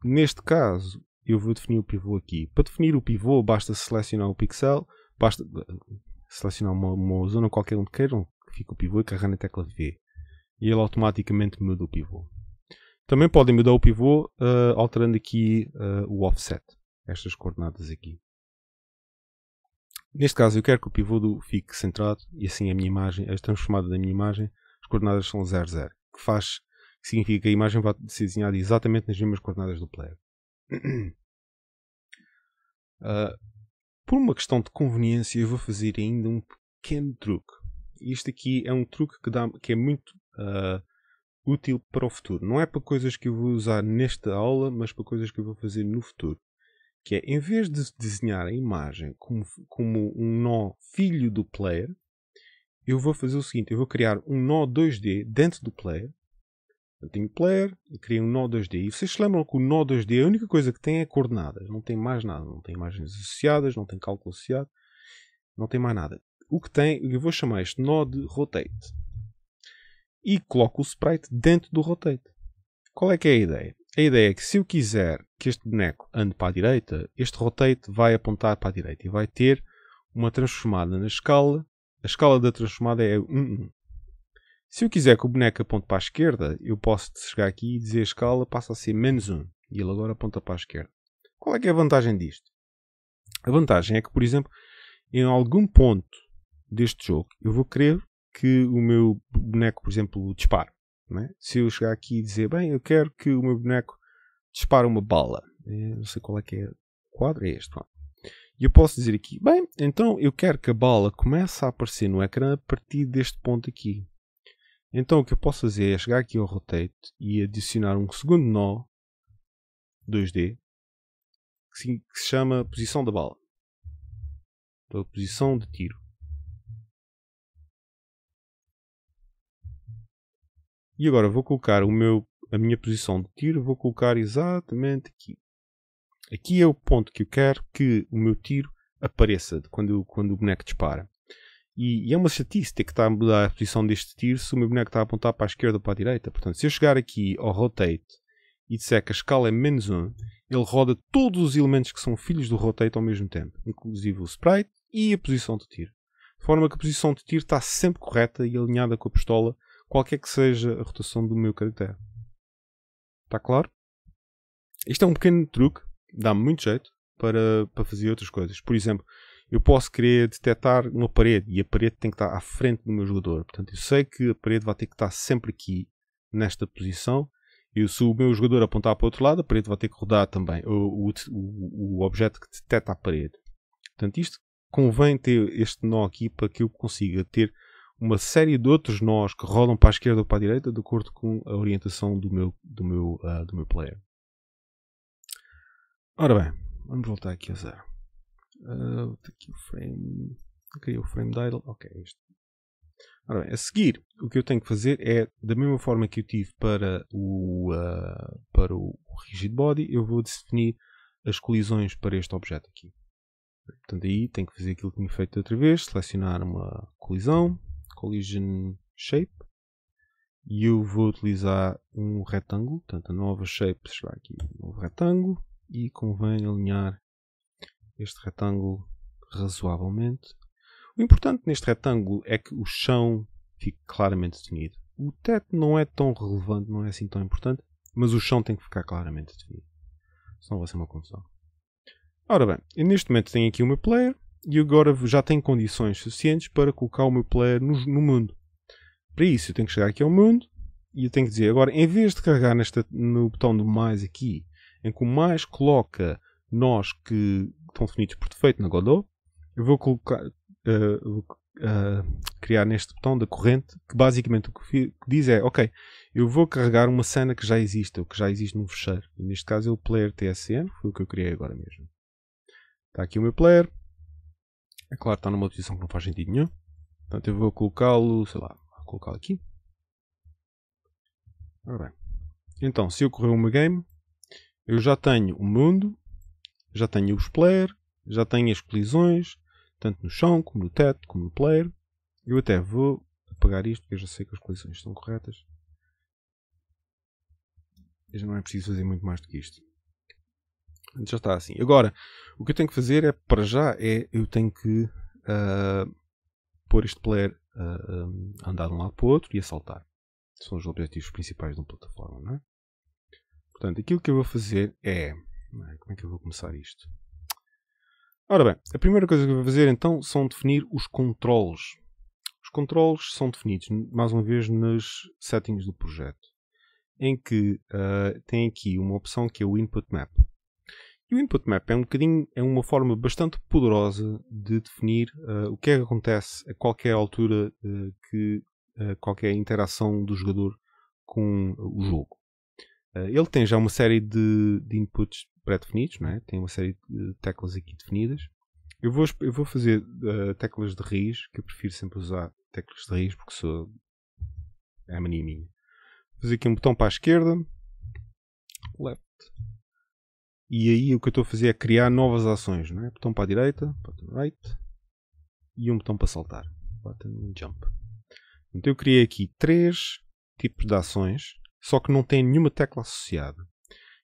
neste caso, eu vou definir o pivô aqui. Para definir o pivô, basta selecionar o pixel, basta, selecionar uma, uma zona qualquer onde queiram que fique o pivô e carregar na tecla V. E ele automaticamente muda o pivô. Também podem mudar o pivô uh, alterando aqui uh, o offset. Estas coordenadas aqui. Neste caso eu quero que o pivô do fique centrado e assim a minha imagem, a transformada da minha imagem, as coordenadas são 0, 0. Que faz, que significa que a imagem vai ser desenhada exatamente nas mesmas coordenadas do player. Uh, por uma questão de conveniência, eu vou fazer ainda um pequeno truque. Isto aqui é um truque que, dá, que é muito uh, útil para o futuro. Não é para coisas que eu vou usar nesta aula, mas para coisas que eu vou fazer no futuro. Que é, em vez de desenhar a imagem como, como um nó filho do player, eu vou fazer o seguinte, eu vou criar um nó 2D dentro do player tenho player, criei um nó 2D. E vocês se lembram que o nó 2D a única coisa que tem é coordenadas, não tem mais nada, não tem imagens associadas, não tem cálculo associado, não tem mais nada. O que tem, eu vou chamar este nó de rotate. E coloco o sprite dentro do rotate. Qual é que é a ideia? A ideia é que se eu quiser que este boneco ande para a direita, este rotate vai apontar para a direita e vai ter uma transformada na escala. A escala da transformada é 1, 1. Se eu quiser que o boneco aponte para a esquerda, eu posso chegar aqui e dizer escala passa a ser menos 1. E ele agora aponta para a esquerda. Qual é, é a vantagem disto? A vantagem é que, por exemplo, em algum ponto deste jogo, eu vou querer que o meu boneco, por exemplo, dispare. É? Se eu chegar aqui e dizer, bem, eu quero que o meu boneco dispare uma bala. Eu é, não sei qual é que é. O quadro é este. E eu posso dizer aqui, bem, então eu quero que a bala comece a aparecer no ecrã a partir deste ponto aqui. Então o que eu posso fazer é chegar aqui ao Rotate e adicionar um segundo nó 2D que se chama posição da bala. Então, posição de tiro. E agora vou colocar o meu, a minha posição de tiro, vou colocar exatamente aqui. Aqui é o ponto que eu quero que o meu tiro apareça quando, quando o boneco dispara. E, e, é uma chatice ter que estar a mudar a posição deste tiro se o meu boneco está a apontar para a esquerda ou para a direita. Portanto, se eu chegar aqui ao rotate e disser que a escala é menos 1, ele roda todos os elementos que são filhos do rotate ao mesmo tempo, inclusive o sprite e a posição de tiro. De forma que a posição de tiro está sempre correta e alinhada com a pistola, qualquer que seja a rotação do meu caractere. Está claro? Isto é um pequeno truque, dá muito jeito para, para fazer outras coisas. Por exemplo, eu posso querer detectar uma parede e a parede tem que estar à frente do meu jogador. Portanto, eu sei que a parede vai ter que estar sempre aqui, nesta posição. E se o meu jogador apontar para o outro lado, a parede vai ter que rodar também, o, o, o, objeto que detecta a parede. Portanto, isto convém ter este nó aqui para que eu consiga ter uma série de outros nós que rolam para a esquerda ou para a direita de acordo com a orientação do meu, do meu, uh, do meu player. Ora bem, vamos voltar aqui a zero. Uh, ah, aqui é é o frame. Queria o frame de idle. Ok, é este. Ora bem, a seguir, o que eu tenho que fazer é, da mesma forma que eu tive para o, uh, para o rigid body, eu vou definir as colisões para este objeto aqui. Portanto, aí tenho que fazer aquilo que tinha feito outra vez, selecionar uma colisão, collision shape, e eu vou utilizar um retângulo, portanto a nova shape será aqui um novo retângulo, e convém alinhar este retângulo razoavelmente. O importante neste retângulo é que o chão fique claramente definido. O teto não é tão relevante, não é assim tão importante, mas o chão tem que ficar claramente definido. Senão vai ser uma confusão. Ora bem, neste momento tenho aqui o meu player e agora já tenho condições suficientes para colocar o meu player no, no mundo. Para isso eu tenho que chegar aqui ao mundo e eu tenho que dizer agora, em vez de carregar nesta, no botão do mais aqui, em que o mais coloca nós que estão definidos por defeito na Godot, eu vou colocar, uh, vou, uh, criar neste botão da corrente, que basicamente o que, diz é, ok, eu vou carregar uma cena que já existe, ou que já existe num fecheiro. E neste caso é o player TSN, foi o que eu criei agora mesmo. Está aqui o meu player. É claro, está numa posição que não faz sentido nenhum. Portanto, eu vou colocá-lo, sei lá, vou colocá-lo aqui. Ora bem. Então, se ocorrer uma game, eu já tenho o mundo, já tenho os player, já tenho as colisões, tanto no chão, como no teto, como no player. Eu até vou apagar isto, porque eu já sei que as colisões estão corretas. já não é preciso fazer muito mais do que isto. Já está assim. Agora, o que eu tenho que fazer é, para já, é eu tenho que uh, pôr este player ah, a uh, um, andar de um lado para o outro e a saltar. São os objetivos principais de uma plataforma, não é? Portanto, aquilo que eu vou fazer é como é que eu vou começar isto? Ora bem, a primeira coisa que eu vou fazer então são definir os controles. Os controles são definidos, mais uma vez, nos settings do projeto, em que uh, tem aqui uma opção que é o Input Map. E o Input Map é um bocadinho, é uma forma bastante poderosa de definir uh, o que é que acontece a qualquer altura uh, que qualquer interação do jogador com o jogo. ele tem já uma série de, de inputs pré-definidos, é? tem uma série de teclas aqui definidas. Eu vou, eu vou fazer uh, teclas de raiz, que eu prefiro sempre usar teclas de raiz porque sou. é a mania minha. Vou fazer aqui um botão para a esquerda, left. E aí o que eu estou a fazer é criar novas ações, não é? Botão para a direita, right, e um botão para saltar, button jump. Então eu criei aqui três tipos de ações, só que não tem nenhuma tecla associada.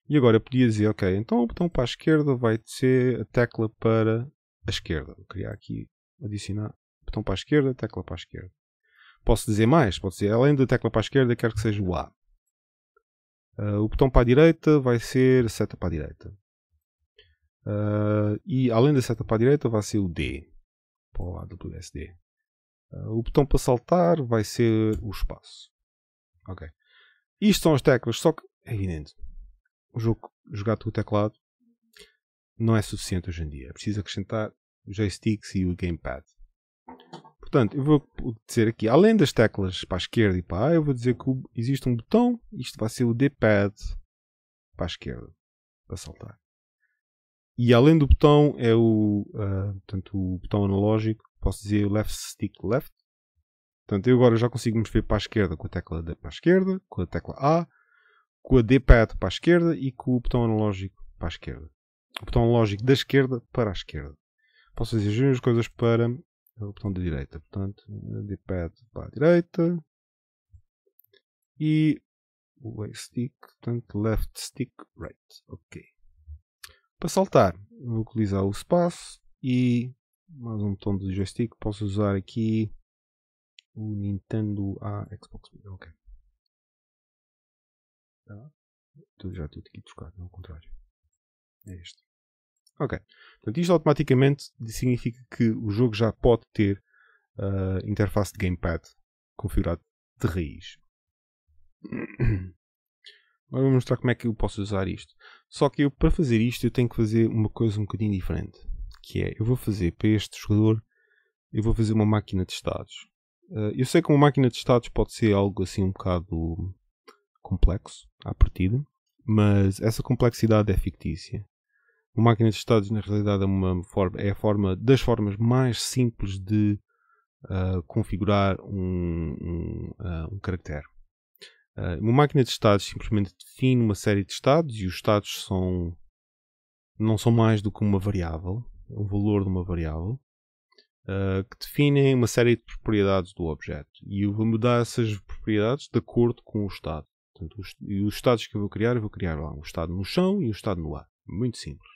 E agora eu podia dizer, ok, então o botão para a esquerda vai ser a tecla para a esquerda. Vou criar aqui, adicionar botão para a esquerda, tecla para a esquerda. Posso dizer mais, pode ser, além da tecla para a esquerda, quero que seja o A. Uh, o botão para a direita vai ser a seta para a direita. Uh, e além da seta para a direita vai ser o D. Para o Uh, o botão para saltar vai ser o espaço. Ok. Isto são as teclas, só que é evidente o jogo jogado o teclado não é suficiente hoje em dia. É preciso acrescentar os joysticks e o gamepad. Portanto, eu vou dizer aqui, além das teclas para a esquerda e para A, eu vou dizer que existe um botão, isto vai ser o D-pad para a esquerda, para saltar. E além do botão é o, uh, portanto, o botão analógico, posso dizer o left stick left. Portanto, eu agora já consigo ver para a esquerda com a tecla D para a esquerda, com a tecla A, com a D-pad para a esquerda e com o botão analógico para a esquerda. O botão analógico da esquerda para a esquerda. Posso fazer as mesmas coisas para o botão da direita. Portanto, D-pad para a direita e o right stick, portanto, left stick, right. Ok. Para saltar, vou utilizar o espaço e mais um botão do joystick. Posso usar aqui o Nintendo a Xbox. Ok. Ah, já aqui trocado, não ao contrário. É este. Ok. Portanto, isto automaticamente significa que o jogo já pode ter uh, interface de gamepad configurado de raiz. Agora vou mostrar como é que eu posso usar isto. Só que eu, para fazer isto, eu tenho que fazer uma coisa um bocadinho diferente. Que é, eu vou fazer para este jogador, eu vou fazer uma máquina de estados. Uh, eu sei que uma máquina de estados pode ser algo assim um bocado complexo, à partida, mas essa complexidade é fictícia. Uma máquina de estados, na realidade, é, uma forma, é a forma das formas mais simples de uh, configurar um, um, uh, um caractere. Uh, uma máquina de estados simplesmente define uma série de estados e os estados são não são mais do que uma variável, é um valor de uma variável, uh, que definem uma série de propriedades do objeto. E eu vou mudar essas propriedades de acordo com o estado. Portanto, os, e os estados que eu vou criar, eu vou criar lá um estado no chão e um estado no ar. Muito simples.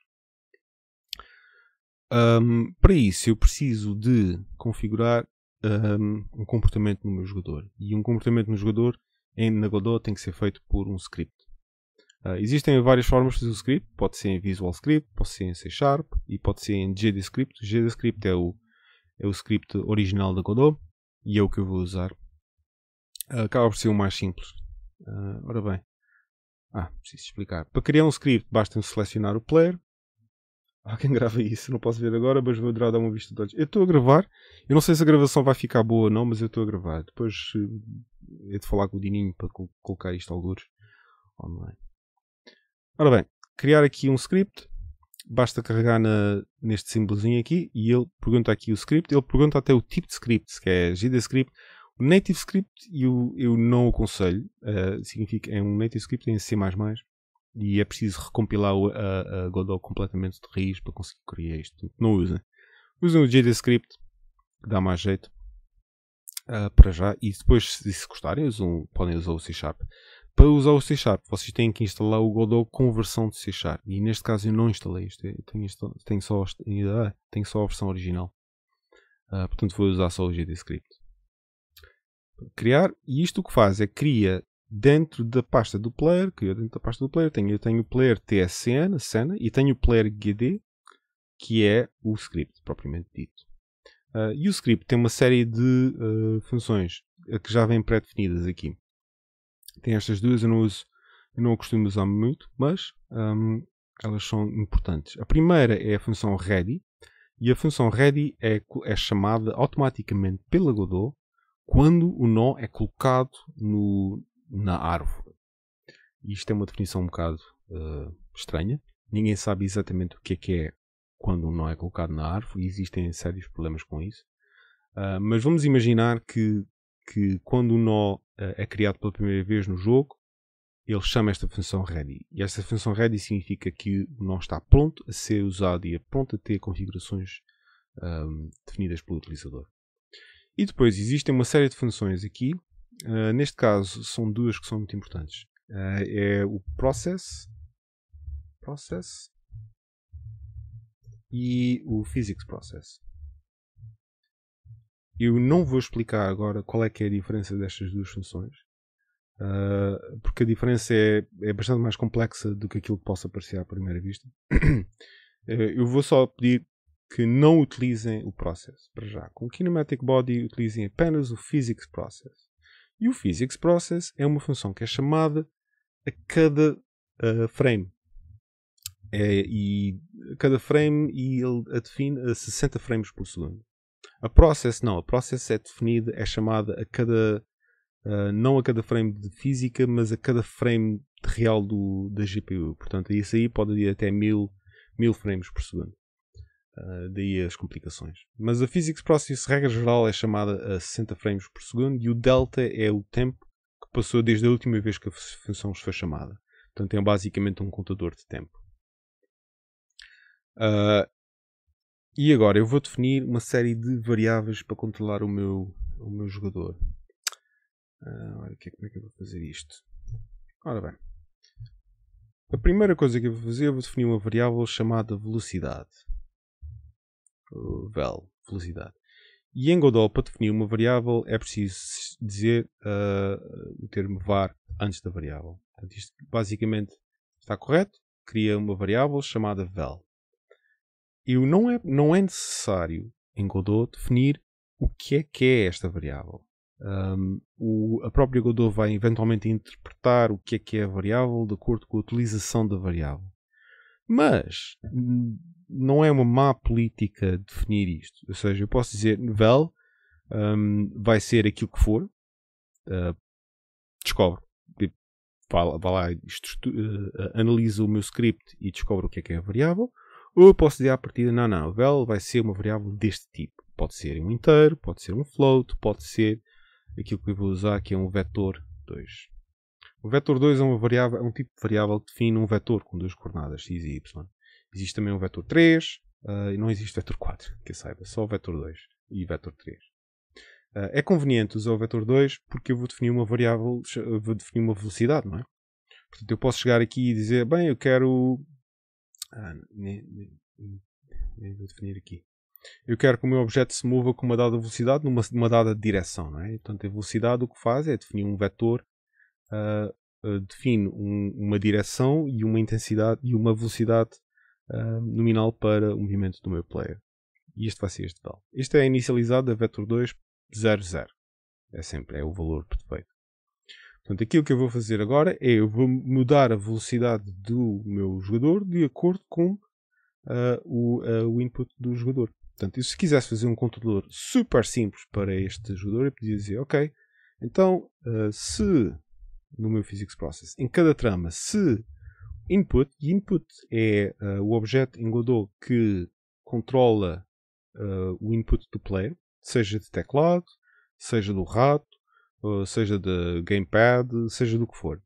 Um, para isso, eu preciso de configurar um, um, comportamento no meu jogador. E um comportamento no jogador em, na Godot tem que ser feito por um script. Uh, existem várias formas de fazer o script. Pode ser em Visual Script, pode ser em C Sharp e pode ser em JDScript. JDScript é o, é o script original da Godot e é o que eu vou usar. Uh, acaba por ser o mais simples Uh, ora bem. Ah, preciso explicar. Para criar um script basta selecionar o player. Há quem grava isso, não posso ver agora, mas vou dar uma vista de olhos. Eu estou a gravar. Eu não sei se a gravação vai ficar boa ou não, mas eu estou a gravar. Depois uh, hei de falar com o Dininho para colocar isto ao algures online. Ora bem, criar aqui um script. Basta carregar na, neste símbolozinho aqui e ele pergunta aqui o script. Ele pergunta até o tipo de script, que é GDScript. Native Script eu, eu não aconselho. Uh, significa, é um Native Script em C++. E é preciso recompilar o, a, a Godot completamente de raiz para conseguir criar isto. não usem. Usem o JDScript, que dá mais jeito. Uh, para já. E depois, se, gostarem, usam, podem usar o C Sharp. Para usar o C Sharp, vocês têm que instalar o Godot com versão de C Sharp. E neste caso eu não instalei isto. Eu tenho, tenho, só, tenho só a versão original. Uh, portanto, vou usar só o JDScript criar, e isto o que faz é cria dentro da pasta do player, cria dentro da pasta do player, tenho, eu tenho o player tsn, cena e tenho o player gd, que é o script propriamente dito. Uh, e o script tem uma série de uh, funções que já vêm pré-definidas aqui. Tem estas duas, eu não uso, eu não costumo usar muito, mas um, elas são importantes. A primeira é a função ready, e a função ready é, é chamada automaticamente pela Godot quando o nó é colocado no, na árvore. Isto é uma definição um bocado uh, estranha. Ninguém sabe exatamente o que é que é quando um nó é colocado na árvore e existem sérios problemas com isso. Uh, mas vamos imaginar que, que quando o nó uh, é criado pela primeira vez no jogo, ele chama esta função ready. E esta função ready significa que o nó está pronto a ser usado e é pronto a ter configurações um, ah, definidas pelo utilizador. E depois existem uma série de funções aqui. Uh, neste caso, são duas que são muito importantes. Uh, é o process, process e o physics process. Eu não vou explicar agora qual é que é a diferença destas duas funções, uh, porque a diferença é, é bastante mais complexa do que aquilo que possa parecer à primeira vista. eu vou só pedir que não utilizem o process para já. Com o kinematic body utilizem apenas o physics process. E o physics process é uma função que é chamada a cada uh, frame. É, e cada frame e ele a define a 60 frames por segundo. A process não, a process é definida, é chamada a cada uh, não a cada frame de física, mas a cada frame real do, da GPU. Portanto, isso aí pode ir até mil 1000 frames por segundo. Ah, daí as complicações. Mas a Physics Process, regra geral, é chamada a 60 frames por segundo e o delta é o tempo que passou desde a última vez que a função foi chamada. Portanto, é basicamente um contador de tempo. Uh, e agora eu vou definir uma série de variáveis para controlar o meu, o meu jogador. Uh, olha, é, como é que eu vou fazer isto? Ora bem. A primeira coisa que eu vou fazer, é definir uma variável chamada velocidade. Eh, vel, velocidade. E em Godot, para definir uma variável, é preciso dizer uh, o termo var antes da variável. Portanto, isto basicamente está correto, cria uma variável chamada vel. E não é, não é necessário, em Godot, definir o que é que é esta variável. Um, o, a própria Godot vai eventualmente interpretar o que é que é a variável de acordo com a utilização da variável. Mas não é uma má política definir isto. Ou seja, eu posso dizer, Val um, vai ser aquilo que for, uh, eh, descobre, tipo, vá, lá, eh, eh, analisa o meu script e descobre o que é que é a variável. Ou eu posso dizer à partida, não, não, Val vai ser uma variável deste tipo. Pode ser um inteiro, pode ser um float, pode ser aquilo que eu vou usar que é um vetor 2. O vetor 2 é, uma variável, é um tipo de variável que define um vetor com duas coordenadas x e y. Existe também um vetor 3 uh, ah, e não existe vetor 4, que saiba, só o vetor 2 e vetor 3. Uh, ah, é conveniente usar o vetor 2 porque eu vou definir uma variável, vou definir uma velocidade, não é? Portanto, eu posso chegar aqui e dizer, bem, eu quero. Ah, nem, nem, nem vou definir aqui. Eu quero que o meu objeto se mova com uma dada velocidade numa, dada direção, não é? Portanto, a velocidade o que faz é definir um vetor uh, define um, uma direção e uma intensidade e uma velocidade uh, nominal para o movimento do meu player. E este vai ser este tal. Este é inicializado a vector 2 0, 0. É sempre é o valor perfeito. Portanto, aquilo que eu vou fazer agora é eu vou mudar a velocidade do meu jogador de acordo com uh, o, o input do jogador. Portanto, se quisesse fazer um controlador super simples para este jogador, eu podia dizer, ok, então se no meu Physics Process. Em cada trama, se input, e input é uh, o objeto em Godot que controla uh, o input do player, seja de teclado, seja do rato, seja de gamepad, seja do que for.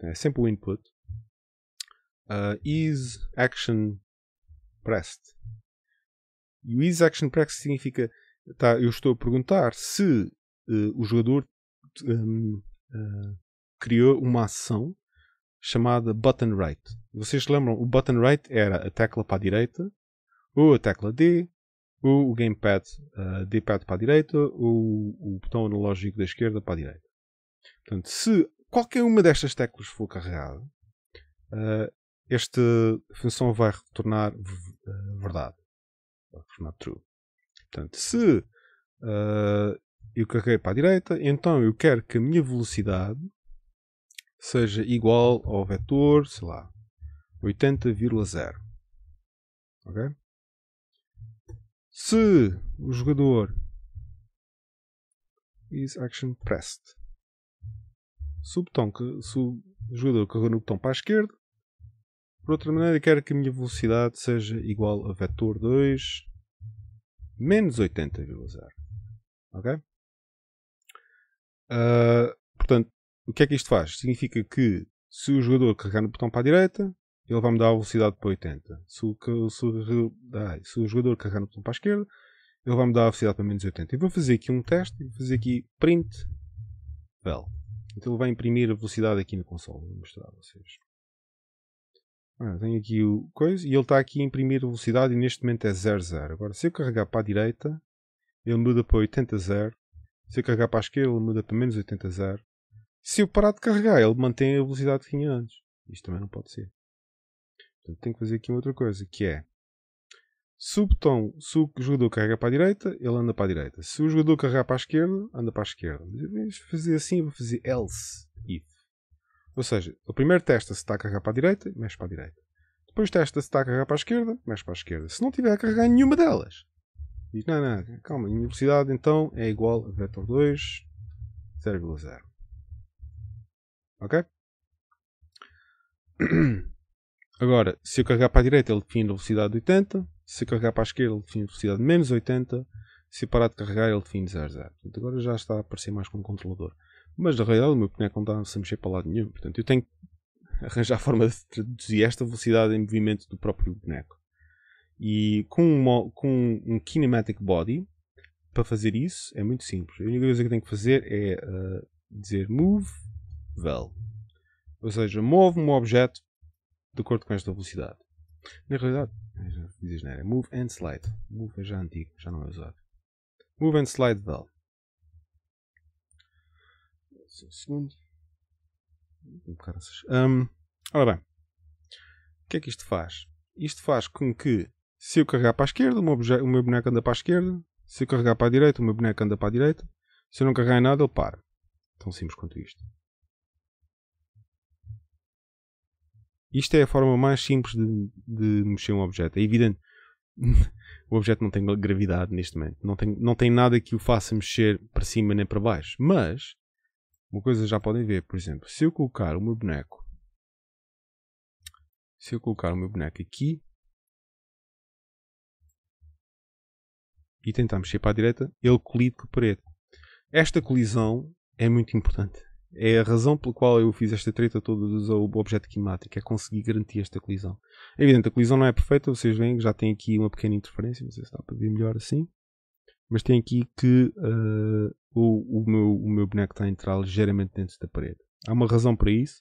É sempre o input. Uh, is action pressed. E o is action pressed significa tá, eu estou a perguntar se uh, o jogador um, ehm, uh, criou uma ação chamada button right. Vocês lembram? O button right era a tecla para a direita, ou a tecla D, ou o gamepad uh, eh, D-pad para a direita, ou o botão analógico da esquerda para a direita. Portanto, se qualquer uma destas teclas for carregada, uh, esta função vai retornar uh, verdade. Vai retornar true. Portanto, se uh, eu carreguei para a direita, então eu quero que a minha velocidade seja igual ao vetor, sei lá, 80,0. Ok? Se o jogador is action pressed, se o, botão que, se o jogador carregou no botão para a esquerda, por outra maneira, quero que a minha velocidade seja igual a vetor 2 menos 80,0. Ok? Uh, portanto, o que é que isto faz? Significa que se o jogador carregar no botão para a direita, ele vai mudar a velocidade para 80. Se o, se se o jogador carregar no botão para a esquerda, ele vai mudar a velocidade para menos 80. E vou fazer aqui um teste, vou fazer aqui print vel Então ele vai imprimir a velocidade aqui no console. Vou mostrar a vocês. Ah, tenho aqui o coisa e ele está aqui a imprimir a velocidade e neste momento é 00. Agora se eu carregar para a direita, ele muda para 80 0. Se eu carregar para a esquerda, ele muda para menos 80 0. Se eu parar de carregar, ele mantém a velocidade que tinha antes. Isto também não pode ser. Portanto, tenho que fazer aqui outra coisa, que é se o, botão, se o jogador carrega para a direita, ele anda para a direita. Se o jogador carregar para a esquerda, anda para a esquerda. Mas fazer assim, vou fazer else, if. Ou seja, o primeiro testa se está a carregar para a direita, mexe para a direita. Depois testa se está a carregar para a esquerda, mexe para a esquerda. Se não tiver a carregar nenhuma delas, diz, não, não, calma, a minha velocidade então é igual a vetor 2, 0,0. Ok? Agora, se eu carregar para a direita, ele define velocidade de 80. Se eu carregar para a esquerda, ele define velocidade de menos 80. Se eu parar de carregar, ele define zero 0. Portanto, agora já está a aparecer mais como controlador. Mas, na realidade, o meu boneco não está -se a mexer para lado nenhum. Portanto, eu tenho que arranjar a forma de traduzir esta velocidade em movimento do próprio boneco. E com, uma, com um kinematic body, para fazer isso, é muito simples. A única coisa que tenho que fazer é uh, dizer move vel. Ou seja, move um objeto de acordo com esta velocidade. Na realidade, Move and slide. Move é já antigo, já não é usado. Move and slide vel. Um segundo. Um, assim. hum, ora bem. O que é que isto faz? Isto faz com que, se eu carregar para a esquerda, o meu, o meu boneco anda para a esquerda. Se eu carregar para a direita, o meu boneco anda para a direita. Se eu não carregar em nada, ele para. Tão simples quanto isto. Isto é a forma mais simples de, de mexer um objeto. É evidente, o objeto não tem gravidade neste momento. Não tem, não tem nada que o faça mexer para cima nem para baixo. Mas, uma coisa já podem ver, por exemplo, se eu colocar o meu boneco. Se eu colocar o meu boneco aqui. E tentar mexer para a direita, ele colide com a parede. Esta colisão é muito importante. É a razão pela qual eu fiz esta treta toda do objeto climático, é conseguir garantir esta colisão. É evidente, a colisão não é perfeita, vocês veem que já tem aqui uma pequena interferência, não sei se dá para ver melhor assim. Mas tem aqui que uh, o, o, meu, o meu boneco está a entrar ligeiramente dentro da parede. Há uma razão para isso,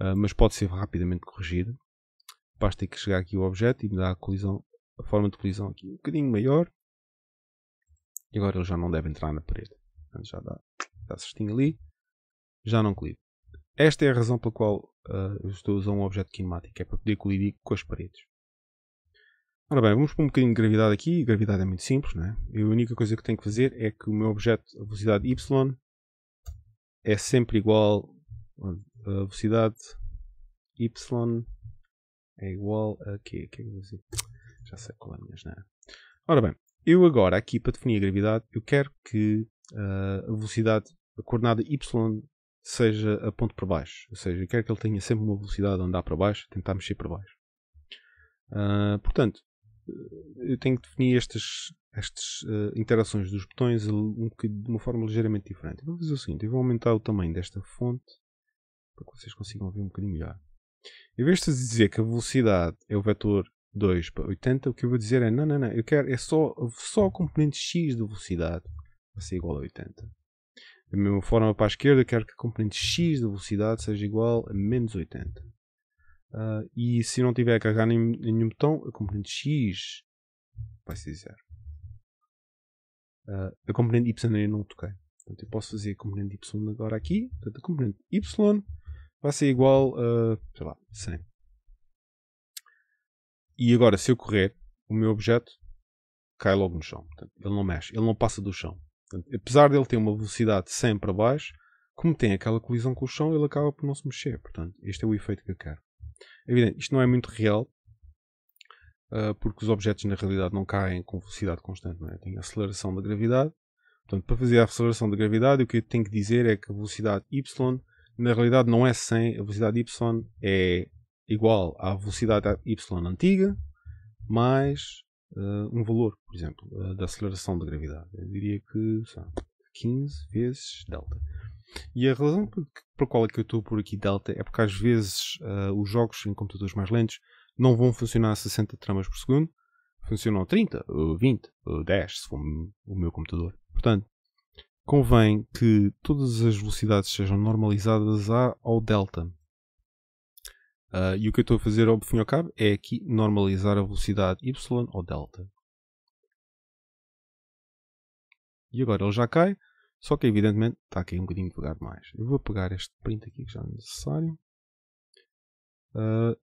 uh, mas pode ser rapidamente corrigida. Basta que chegar aqui o objeto e me dar a colisão, a forma de colisão aqui um bocadinho maior. E agora ele já não deve entrar na parede. já dá, dá certinho ali já não colido. Esta é a razão pela qual uh, estou a usar um objeto kinemático, é para poder colidir com as paredes. Ora bem, vamos pôr um bocadinho de gravidade aqui, a gravidade é muito simples, não é? E a única coisa que tenho que fazer é que o meu objeto, a velocidade y, é sempre igual a velocidade y é igual a quê? Que é que Já sei qual é mas não é? Ora bem, eu agora aqui para definir a gravidade, eu quero que uh, a velocidade, a coordenada y seja a ponto para baixo. Ou seja, eu quero que ele tenha sempre uma velocidade a andar para baixo, tentar mexer para baixo. Uh, portanto, eu tenho que definir estas, estas uh, interações dos botões um, de uma forma ligeiramente diferente. Eu vou fazer o seguinte: eu vou aumentar o tamanho desta fonte para que vocês consigam ver um bocadinho melhor. Em vez de dizer que a velocidade é o vetor 2 para 80, o que eu vou dizer é: não, não, não, eu quero é só, só o componente x da velocidade vai ser igual a 80. Da mesma forma, para a esquerda, quero que a componente x da velocidade seja igual a menos 80. Uh, ah, e se não tiver a carregar em nenhum botão, a componente x vai ser zero. Uh, a componente y ainda não toquei. Portanto, eu posso fazer a componente y agora aqui. Portanto, a componente y vai ser igual a, sei lá, 100. E agora, se eu correr, o meu objeto cai logo no chão. Portanto, ele não mexe, ele não passa do chão. Portanto, apesar dele ter uma velocidade sempre 100 para baixo, como tem aquela colisão com o chão, ele acaba por não se mexer. Portanto, este é o efeito que eu quero. É evidente, isto não é muito real, uh, porque os objetos na realidade não caem com velocidade constante, não é? Tem a aceleração da gravidade. Portanto, para fazer a aceleração da gravidade, o que eu tenho que dizer é que a velocidade y na realidade não é 100, a velocidade y é igual à velocidade y antiga mais uh, um valor, por exemplo, uh, da aceleração da gravidade. Eu diria que 15 vezes delta. E a razão pela qual é que eu estou por aqui delta é porque às vezes uh, os jogos em computadores mais lentos não vão funcionar a 60 tramas por segundo, funcionam a 30, 20, 10, se for o meu computador. Portanto, convém que todas as velocidades sejam normalizadas ao delta. Uh, e o que eu estou a fazer, ao fim e ao cabo, é aqui normalizar a velocidade y ou delta. E agora ele já cai, só que evidentemente está aqui um bocadinho devagar mais. Eu vou pegar este print aqui que já é necessário. Uh,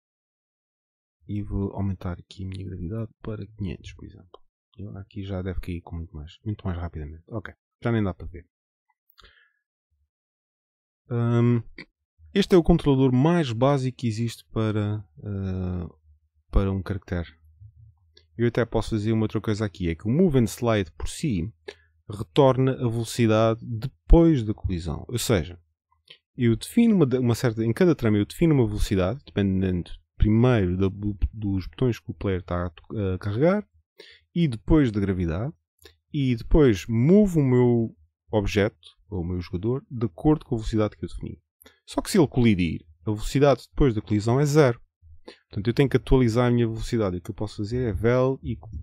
e vou aumentar aqui a minha gravidade para 500, por exemplo. Eu aqui já deve cair com muito mais, muito mais rapidamente. Ok, já nem dá para ver. Um, este é o controlador mais básico que existe para, uh, para um caractere. Eu até posso fazer uma outra coisa aqui, é que o Move and Slide por si retorna a velocidade depois da colisão. Ou seja, eu defino uma, uma certa. Em cada trama eu defino uma velocidade, dependendo primeiro do dos botões que o player está a, a carregar, e depois da gravidade, e depois movo o meu objeto, ou o meu jogador, de acordo com a velocidade que eu defini. Só que se ele colidir, a velocidade depois da colisão é zero. Portanto, eu tenho que atualizar a minha velocidade. E o que eu posso fazer é vel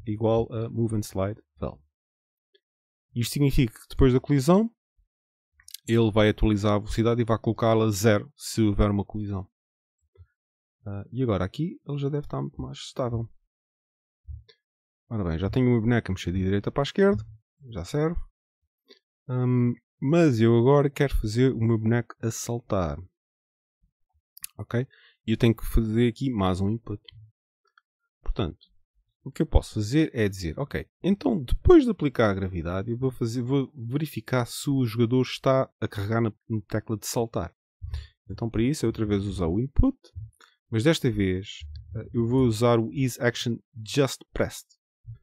igual a move and slide vel. Isto significa que depois da colisão, ele vai atualizar a velocidade e vai colocá-la a zero se houver uma colisão. Uh, e agora aqui ele já deve estar muito mais estável. Ora bem, já tenho uma boneca mexida de direita para a esquerda. Já serve. Um, mas eu agora quero fazer o meu boneco a saltar. Ok? E eu tenho que fazer aqui mais um input. Portanto, o que eu posso fazer é dizer, ok, então depois de aplicar a gravidade, eu vou, fazer, vou verificar se o jogador está a carregar na, na tecla de saltar. Então para isso eu outra vez usar o input, mas desta vez eh, eu vou usar o isActionJustPressed.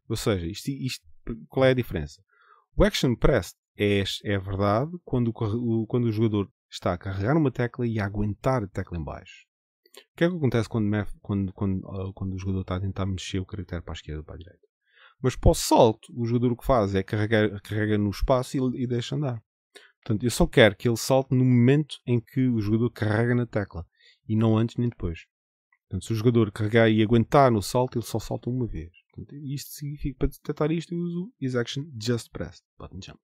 Ou seja, isto, isto, qual é a diferença? O actionPressed é, é verdade quando o, quando o jogador está a carregar uma tecla e a aguentar a tecla em baixo. O que é que acontece quando, quando, quando, ah, quando o jogador está a tentar mexer o caractere para a esquerda ou para a direita? Mas para o salto, o jogador o que faz é carregar, carrega no espaço e, e deixa andar. Portanto, eu só quero que ele salte no momento em que o jogador carrega na tecla e não antes nem depois. Portanto, se o jogador carregar e aguentar no salto, ele só salta uma vez. Portanto, isto significa, para detectar isto, eu uso is action just pressed, button jump.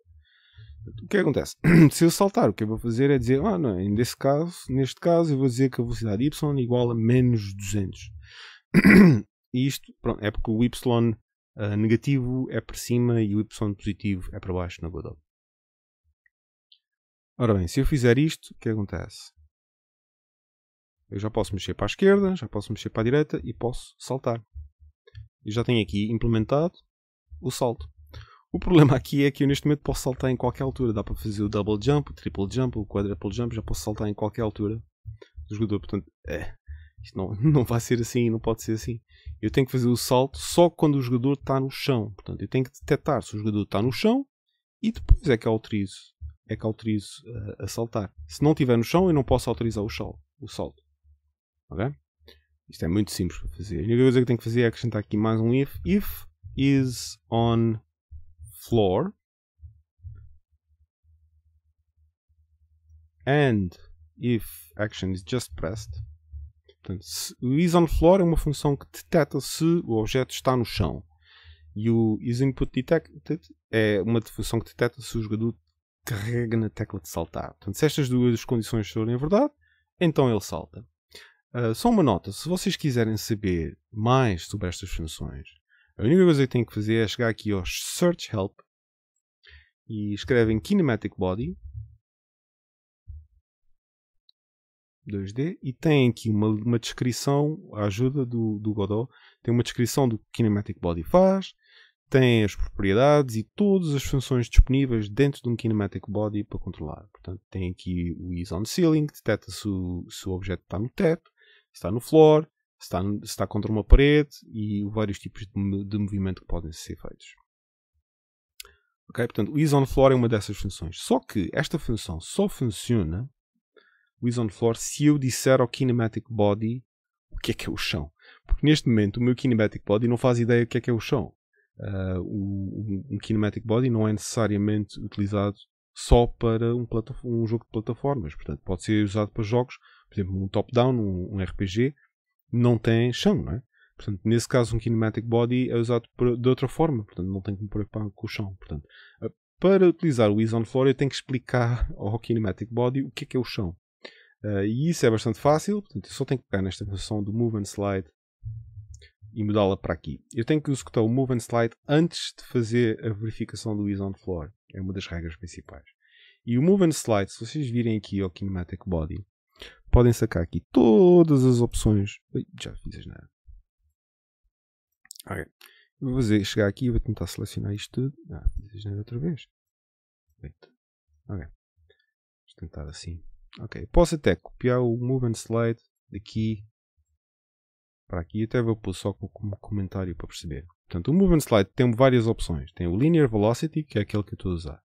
O que é acontece? Se eu saltar, o que eu vou fazer é dizer, ah, não, nesse caso, neste caso, eu vou dizer que a velocidade y igual a menos 200. E isto, pronto, é porque o y uh, negativo é para cima e o y positivo é para baixo na Godot. Ora bem, se eu fizer isto, o que acontece? Eu já posso mexer para a esquerda, já posso mexer para a direita e posso saltar. Eu já tenho aqui implementado o salto. O problema aqui é que eu neste momento posso saltar em qualquer altura. Dá para fazer o double jump, o triple jump, o quadruple jump. Já posso saltar em qualquer altura do jogador. Portanto, é, isto não, não vai ser assim, não pode ser assim. Eu tenho que fazer o salto só quando o jogador está no chão. Portanto, eu tenho que detectar se o jogador está no chão e depois é que autorizo, é que autorizo a, eh, a saltar. Se não estiver no chão, eu não posso autorizar o salto. O salto. Isto é muito simples para fazer. A única coisa que tenho que fazer é acrescentar aqui mais um if. If is on floor and if action is just pressed Portanto, is on floor é uma função que detecta se o objeto está no chão e o is input detected é uma função que detecta se o jogador carrega na tecla de saltar. Portanto, se estas duas condições forem verdade, então ele salta. Uh, só uma nota: se vocês quiserem saber mais sobre estas funções, a única coisa que tenho que fazer é chegar aqui ao Search Help e escrevem Kinematic Body 2D e tem aqui uma, uma descrição, a ajuda do, do Godot, tem uma descrição do que Kinematic Body faz, tem as propriedades e todas as funções disponíveis dentro de um Kinematic Body para controlar. Portanto, tem aqui o Is on Ceiling, detecta se o, se o objeto está no teto, está no floor, está, está contra uma parede e vários tipos de, de movimento que podem ser feitos. Ok, portanto, o isOnFloor é uma dessas funções. Só que esta função só funciona o isOnFloor se eu disser ao Kinematic Body o que é que é o chão. Porque neste momento o meu Kinematic Body não faz ideia o que é que é o chão. Uh, o, um Kinematic Body não é necessariamente utilizado só para um, um jogo de plataformas. Portanto, pode ser usado para jogos, por exemplo, um top-down, um, um RPG, não tem chão, não é? Portanto, nesse caso, um kinematic body é usado de outra forma, portanto, não tem que preocupar com o chão. Portanto, ah, para utilizar o Ease on Floor, eu tenho que explicar ao kinematic body o que é, que é o chão. Ah, e isso é bastante fácil, portanto, eu só tenho que pegar nesta função do Move and Slide e mudá-la para aqui. Eu tenho que executar o Move and Slide antes de fazer a verificação do isonfloor, on Floor. É uma das regras principais. E o Move and Slide, se vocês virem aqui ao Kinematic Body, Podem sacar aqui todas as opções. Já fiz nada. Ok. Vou fazer, chegar aqui e vou tentar selecionar isto tudo. Ah, fizes nada outra vez. Ok. Vou tentar assim. Ok. Posso até copiar o Move and Slide daqui para aqui. Até vou pôr só como comentário para perceber. Portanto, o Movement Slide tem várias opções. Tem o Linear Velocity, que é aquele que eu estou a usar.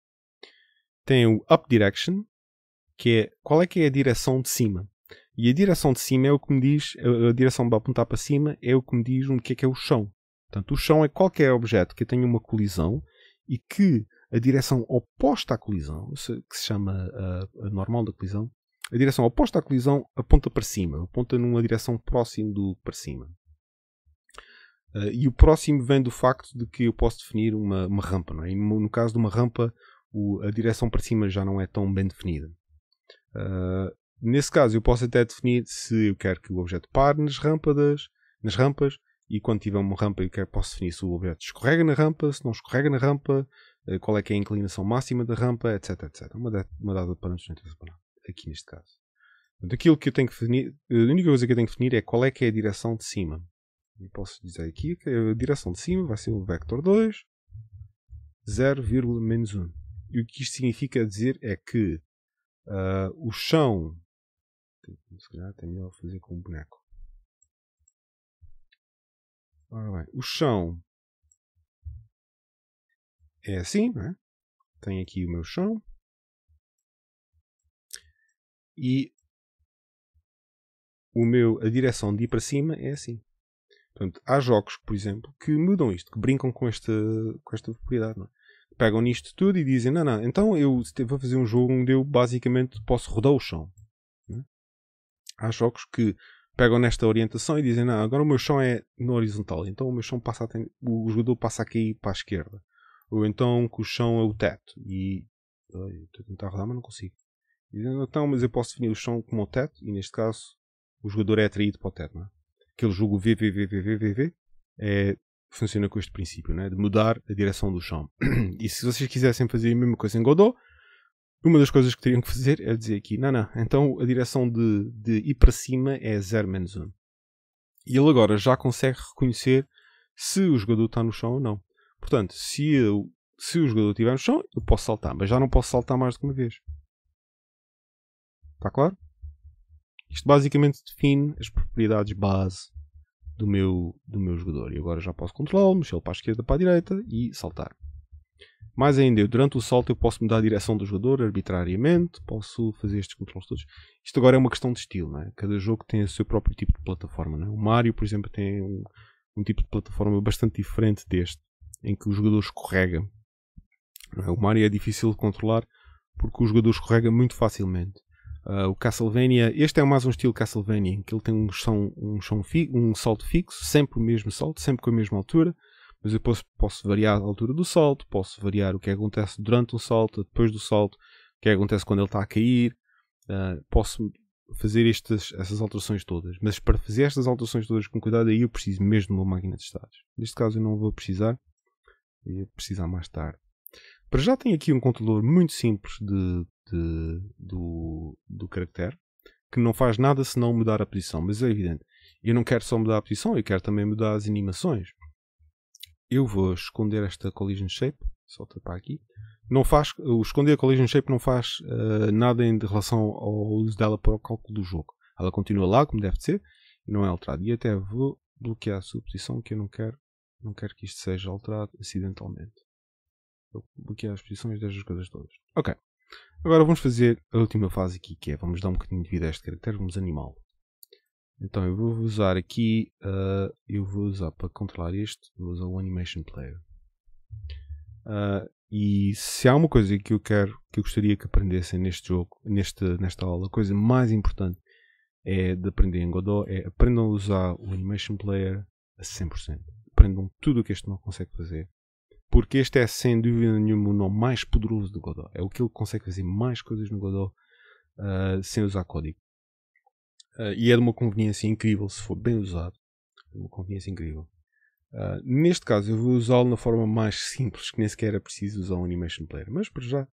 Tem o Up Direction, que é qual é que é a direção de cima. E a direção de cima é o que me diz, a direção para apontar para cima é o que me diz o que é que é o chão. Portanto, o chão é qualquer objeto que tenha uma colisão e que a direção oposta à colisão, é que se chama a, a normal da colisão, a direção oposta à colisão aponta para cima, aponta numa direção próxima do para cima. Uh, e o próximo vem do facto de que eu posso definir uma, uma rampa, não é? E no, no caso de uma rampa, o, a direção para cima já não é tão bem definida. Ah, nesse caso, eu posso até definir se eu quero que o objeto pare nas rampas, nas rampas e quando tiver uma rampa, eu quero, posso definir se o objeto escorrega na rampa, se não escorrega na rampa, ah, qual é que é a inclinação máxima da rampa, etc. etc. Uma, de, uma data de parâmetros não nada, aqui neste caso. Portanto, aquilo que eu tenho que definir, a única coisa que eu tenho que definir é qual é que é a direção de cima. posso dizer aqui que a direção de cima vai ser o vector 2, 0,-1. E o que isto significa dizer é que Uh, o chão. Se calhar até melhor fazer com um boneco. Ora bem, o chão é assim, não é? Tenho aqui o meu chão. E o meu, a direção de ir para cima é assim. Portanto, há jogos, por exemplo, que mudam isto, que brincam com esta, com esta propriedade. Não é? pegam nisto tudo e dizem: Não, não, então eu vou fazer um jogo onde eu basicamente posso rodar o chão. É? Há jogos que pegam nesta orientação e dizem: Não, agora o meu chão é no horizontal, então o meu chão passa, ten... o jogador passa aqui para a esquerda. Ou então que o chão é o teto. E. Estou a tentar rodar, mas não consigo. dizem: Então, mas eu posso definir o chão como o teto, e neste caso o jogador é atraído para o teto. Não é? Aquele jogo VVVVVV é funciona com este princípio, né? de mudar a direção do chão. e se vocês quisessem fazer a mesma coisa em Godot, uma das coisas que teriam que fazer é dizer aqui, não, não, então a direção de, de ir para cima é 0 menos 1. E ele agora já consegue reconhecer se o jogador está no chão ou não. Portanto, se, eu, se o jogador estiver no chão, eu posso saltar, mas já não posso saltar mais do que uma vez. Está claro? Isto basicamente define as propriedades base do meu, do meu jogador. E agora já posso controlá-lo, mexer para a esquerda, para a direita e saltar. Mais ainda, eu, durante o salto eu posso mudar a direção do jogador arbitrariamente, posso fazer estes controles todos. Isto agora é uma questão de estilo, não é? Cada jogo tem o seu próprio tipo de plataforma, não é? O Mario, por exemplo, tem um, um tipo de plataforma bastante diferente deste, em que o jogador escorrega. É? O Mario é difícil de controlar porque o jogador escorrega muito facilmente. Uh, o Castlevania, este é mais um estilo Castlevania, em que ele tem um, som, um, som fi, um salto fixo, sempre o mesmo salto, sempre com a mesma altura, mas eu posso, posso variar a altura do salto, posso variar o que é acontece durante o salto, depois do salto, o que é acontece quando ele está a cair, uh, posso fazer estas, essas alterações todas, mas para fazer estas alterações todas com cuidado, aí eu preciso mesmo de uma máquina de estados. Neste caso eu não vou precisar, eu vou precisar mais tarde. Para já tenho aqui um controlador muito simples de de, do, do caractere, que não faz nada senão mudar a posição. Mas é evidente, eu não quero só mudar a posição, eu quero também mudar as animações. Eu vou esconder esta collision shape, solta para aqui. Não faz, o esconder a collision shape não faz uh, nada em relação ao uso dela para o cálculo do jogo. Ela continua lá, como deve ser, e não é alterada. E até vou bloquear a sua posição, que eu não quero, não quero que isto seja alterado acidentalmente. Vou bloquear as posições destas coisas todas. Ok. Agora vamos fazer a última fase aqui, que é, vamos dar um bocadinho de vida a este caractere, vamos animá-lo. Então eu vou usar aqui, uh, eu vou usar para controlar este, vou usar o Animation Player. Uh, e se há uma coisa que eu quero, que eu gostaria que aprendessem neste jogo, neste, nesta aula, a coisa mais importante é de aprender em Godot, é aprendam a usar o Animation Player a 100%. Aprendam tudo o que este não consegue fazer porque este é, sem dúvida nenhuma, o nome mais poderoso do Godot. É o que ele consegue fazer mais coisas no Godot uh, sem usar código. Uh, e é de uma conveniência incrível se for bem usado. É uma conveniência incrível. Uh, neste caso, eu vou usá-lo na forma mais simples, que nem sequer é preciso usar o Animation Player. Mas, para já,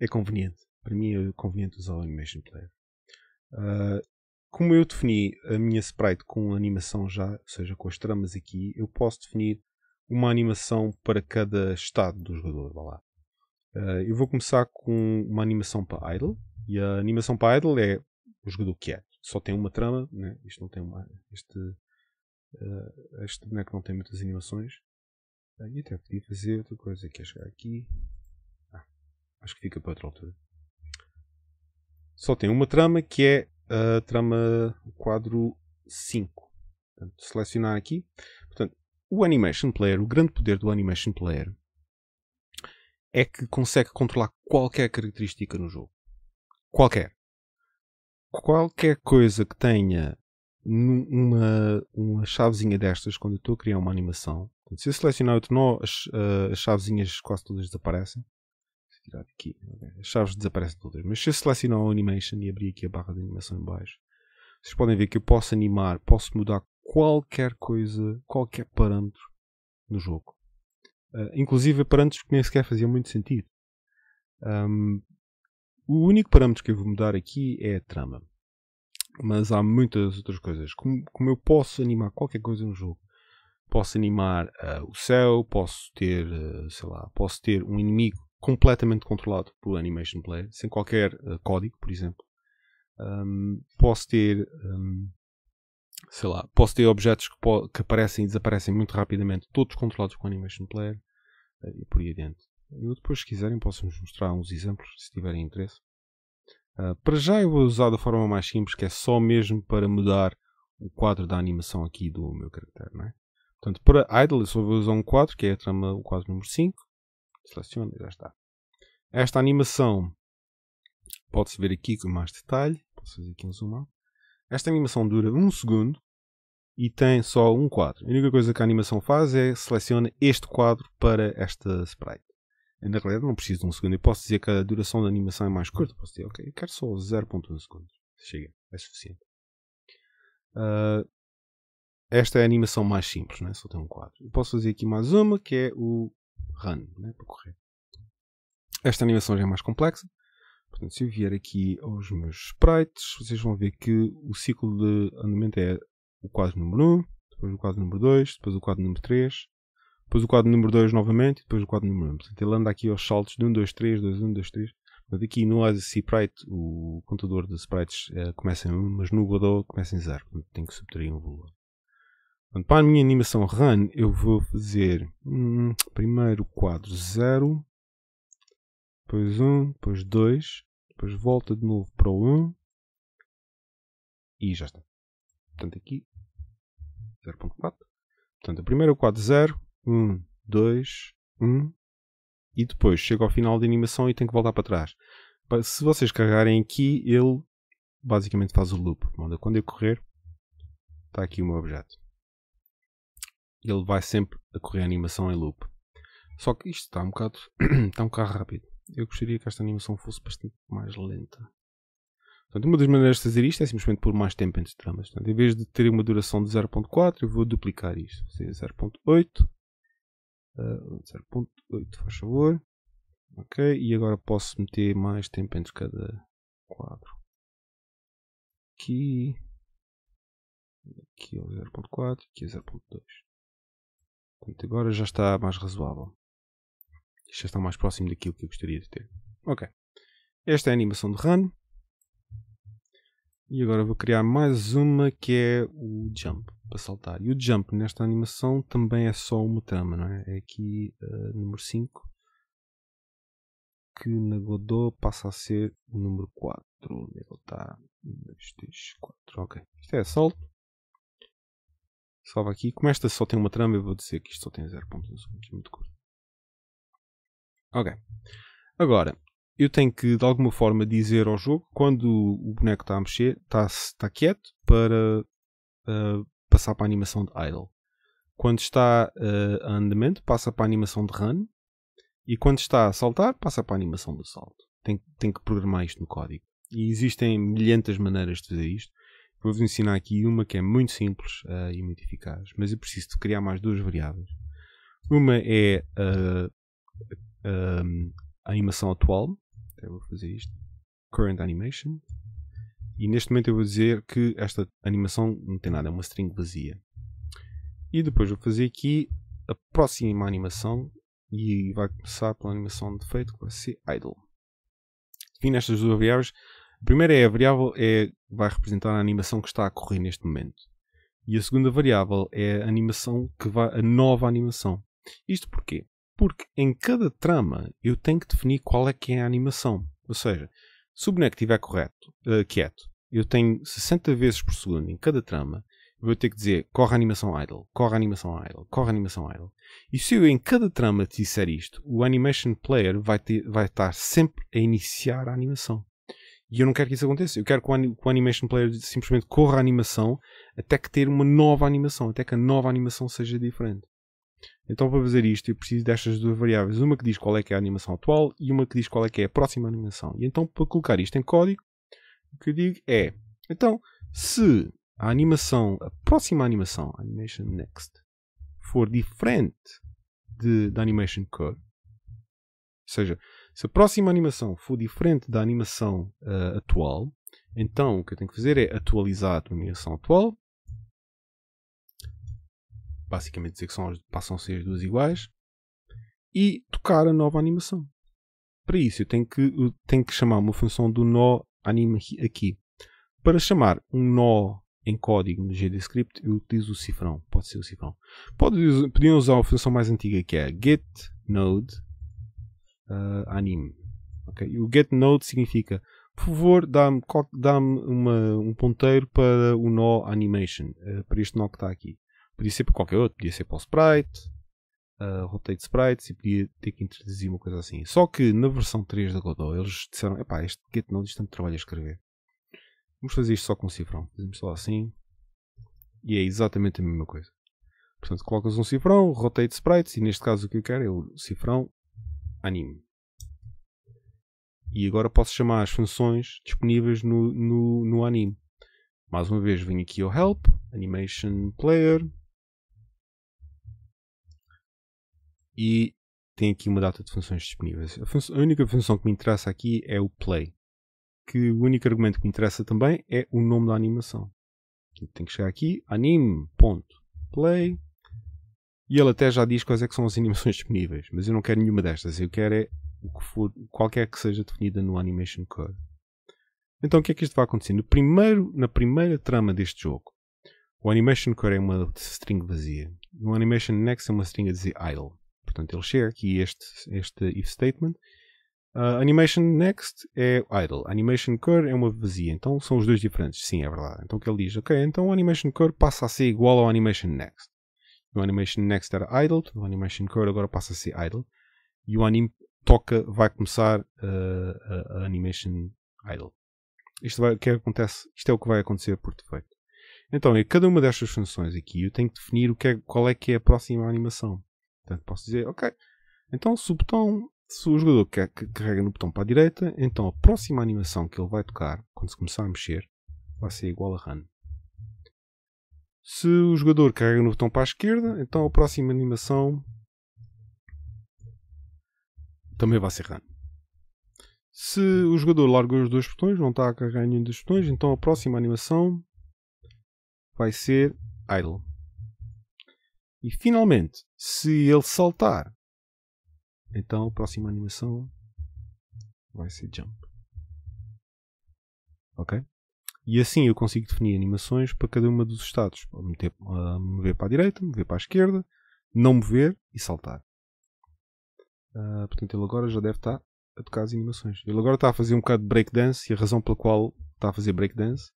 é conveniente. Para mim, é conveniente usar o Animation Player. Uh, como eu defini a minha sprite com animação já, ou seja, com as tramas aqui, eu posso definir uma animação para cada estado do jogador. Vá lá. Uh, eu vou começar com uma animação para idle. E a animação para idle é o jogador que é. Só tem uma trama, né? Isto não tem uma, este, uh, este boneco não tem muitas animações. Uh, e até podia fazer outra coisa que é chegar aqui. Ah, acho que fica para outra altura. Só tem uma trama que é a trama quadro 5. selecionar aqui o Animation Player, o grande poder do Animation Player, é que consegue controlar qualquer característica no jogo. Qualquer. Qualquer coisa que tenha uma, uma chavezinha destas, quando eu estou a criar uma animação, se eu selecionar outro nó, as, uh, as chavezinhas quase todas desaparecem. Tirar aqui, as chaves desaparecem todas. Mas se eu selecionar o animation e abrir aqui a barra de animação em baixo, vocês podem ver que eu posso animar, posso mudar qualquer coisa, qualquer parâmetro no jogo. Uh, inclusive parâmetros que nem sequer faziam muito sentido. Um, o único parâmetro que eu vou mudar aqui é a trama. Mas há muitas outras coisas. Como, como eu posso animar qualquer coisa no jogo? Posso animar uh, o céu, posso ter, uh, sei lá, posso ter um inimigo completamente controlado pelo animation player, sem qualquer código, por exemplo. Um, posso ter um, sei lá, posso ter objetos que, que aparecem e desaparecem muito rapidamente, todos controlados com o Animation Player eh, e por aí adiante. Eu depois, se quiserem, posso-vos mostrar uns exemplos, se tiverem interesse. Uh, para já eu vou usar da forma mais simples, que é só mesmo para mudar o quadro da animação aqui do meu caractere, não é? Portanto, para idle eu só vou usar um quadro, que é a trama, o quadro número 5. Seleciono e já está. Esta animação pode-se ver aqui com mais detalhe. Posso fazer aqui um zoom out. Esta animação dura 1 um segundo e tem só um quadro. A única coisa que a animação faz é seleciona este quadro para esta sprite. na realidade não preciso de um segundo. Eu posso dizer que a duração da animação é mais curta. Posso dizer, ok, eu quero só 0.1 segundos. Chega, é suficiente. Uh, esta é a animação mais simples, né? só tem um quadro. Eu posso fazer aqui mais uma que é o run, né? para correr. Esta animação já é mais complexa. Portanto, se eu vier aqui aos meus sprites, vocês vão ver que o ciclo de andamento é o quadro número 1, depois o quadro número 2, depois o quadro número 3, depois o quadro número 2 novamente e depois o quadro número 1. Portanto, ele anda aqui aos saltos de 1, 2, 3, 2, 1, 2, 3. Portanto, aqui no Odyssey Sprite, o contador de sprites é, começa em 1, mas no Godot começa em 0. Portanto, tenho que subtrair um valor. Portanto, para a minha animação run, eu vou fazer hum, primeiro o quadro 0, depois 1, um, depois 2, depois volta de novo para o 1. E já está. Portanto, aqui 0.4. Portanto, a primeira 4, 0, 1, 2, 1. E depois chega ao final da animação e tem que voltar para trás. Se vocês carregarem aqui, ele basicamente faz o loop. Manda quando eu correr, está aqui o meu objeto. Ele vai sempre a correr a animação em loop. Só que isto está um bocado, está um bocado rápido eu gostaria que esta animação fosse bastante mais lenta. Portanto, uma das maneiras de fazer isto é simplesmente pôr mais tempo entre tramas. Portanto, em vez de ter uma duração de 0.4, eu vou duplicar isto. 0.8. Uh, 0.8, faz favor. Ok, e agora posso meter mais tempo entre cada quadro. Aqui. Aqui é o 0.4, aqui é 0.2. Portanto, agora já está mais razoável já está mais próximo daquilo que eu gostaria de ter. Ok. Esta é a animação de run. E agora vou criar mais uma que é o jump, para saltar. E o jump nesta animação também é só uma trama, não é? É aqui uh, número 5, que na Godot passa a ser o número 4. Onde é ele está? 1, 2, 3, 4. Ok. Isto é salto. Salva aqui. Como esta só tem uma trama, eu vou dizer que isto só tem 0.1 segundos. É muito curto. Ok. Agora, eu tenho que de alguma forma dizer ao jogo quando o boneco está a mexer, está, quieto para uh, passar para a animação de idle. Quando está uh, a andamento, passa para a animação de run. E quando está a saltar, passa para a animação do salto. Tem, tem que programar isto no código. E existem milhentas maneiras de fazer isto. Vou-vos ensinar aqui uma que é muito simples uh, e muito eficaz. Mas eu preciso de criar mais duas variáveis. Uma é uh, um, a animação atual. vou fazer isto. Current Animation. E neste momento eu vou dizer que esta animação não tem nada, é uma string vazia. E depois vou fazer aqui a próxima animação e vai começar pela animação de feito que vai ser idle. Fim nestas duas variáveis. A primeira é a variável é, vai representar a animação que está a correr neste momento. E a segunda variável é a animação que vai a nova animação. Isto porquê? Porque em cada trama eu tenho que definir qual é que é a animação. Ou seja, se o boneco estiver correto, uh, quieto, eu tenho 60 vezes por segundo em cada trama, eu vou ter que dizer corre a animação idle, corre a animação idle, corre a animação idle. E se eu em cada trama te disser isto, o animation player vai, ter, vai estar sempre a iniciar a animação. E eu não quero que isso aconteça. Eu quero que o, Animation Player simplesmente corra a animação até que ter uma nova animação, até que a nova animação seja diferente. Então, para fazer isto, eu preciso destas duas variáveis. Uma que diz qual é que é a animação atual e uma que diz qual é que é a próxima animação. E então, para colocar isto em código, o que eu digo é... Então, se a animação, a próxima animação, Animation Next, for diferente de, da Animation Curve, ou seja, se a próxima animação for diferente da animação uh, atual, então o que eu tenho que fazer é atualizar a animação atual basicamente dizer que são, passam a ser as duas iguais, e tocar a nova animação. Para isso, eu tenho que, eu tenho que chamar uma função do nó anima aqui. Para chamar um nó em código no GDScript, eu utilizo o cifrão. Pode ser o cifrão. Pode, podiam usar a função mais antiga que é get node uh, anime. Okay? O get node significa por favor, dá-me dá, -me, um ponteiro para o nó animation, eh, para este nó que está aqui. Podia ser para qualquer outro, podia ser para o Sprite, uh, ah, roteio sprites e podia ter que introduzir uma coisa assim. Só que na versão 3 da Godot eles disseram: epá, este paquete não diz tanto trabalho a escrever. Vamos fazer isto só com um cifrão. Fazemos só assim e é exatamente a mesma coisa. Portanto, colocas um cifrão, rotate sprites e neste caso o que eu quero é o cifrão anime. E agora posso chamar as funções disponíveis no, no, no anime. Mais uma vez, venho aqui ao help, animation player, e tem aqui uma data de funções disponíveis. A, a, única função que me interessa aqui é o play, que o único argumento que me interessa também é o nome da animação. tem tenho que chegar aqui, anime.play. ponto, play, e ele até já diz quais é que são as animações disponíveis, mas eu não quero nenhuma destas, eu quero é o que for, qualquer que seja definida no Animation Code. Então o que é que isto vai acontecer? No primeiro, na primeira trama deste jogo, o Animation Core é uma string vazia. No Animation Next é uma string a dizer idle. Portanto, ele chega aqui este, este if statement. Uh, animation next é idle. Animation curve é uma vazia. Então são os dois diferentes. Sim, é verdade. Então o que ele diz? Ok, então o animation curve passa a ser igual ao animation next. O animation next era idle. O animation curve agora passa a ser idle. E o anim toca, vai começar uh, a, a, animation idle. Isto, vai, é que acontece, isto é o que vai acontecer por defeito. Então, em cada uma destas funções aqui, eu tenho que definir o que é, qual é que é a próxima animação. Portanto, posso dizer, ok, então se o botão, se o jogador quer que carrega no botão para a direita, então a próxima animação que ele vai tocar, quando se começar a mexer, vai ser igual a run. Se o jogador carrega no botão para a esquerda, então a próxima animação também vai ser run. Se o jogador larga os dois botões, não está a carregar nenhum dos botões, então a próxima animação vai ser idle. E finalmente, se ele saltar, então a próxima animação vai ser jump. Ok? E assim eu consigo definir animações para cada uma dos estados. Meter, ah, mover para a direita, mover para a esquerda, não mover e saltar. Uh, portanto, ele agora já deve estar a tocar as animações. Ele agora está a fazer um bocado de breakdance e a razão pela qual está a fazer breakdance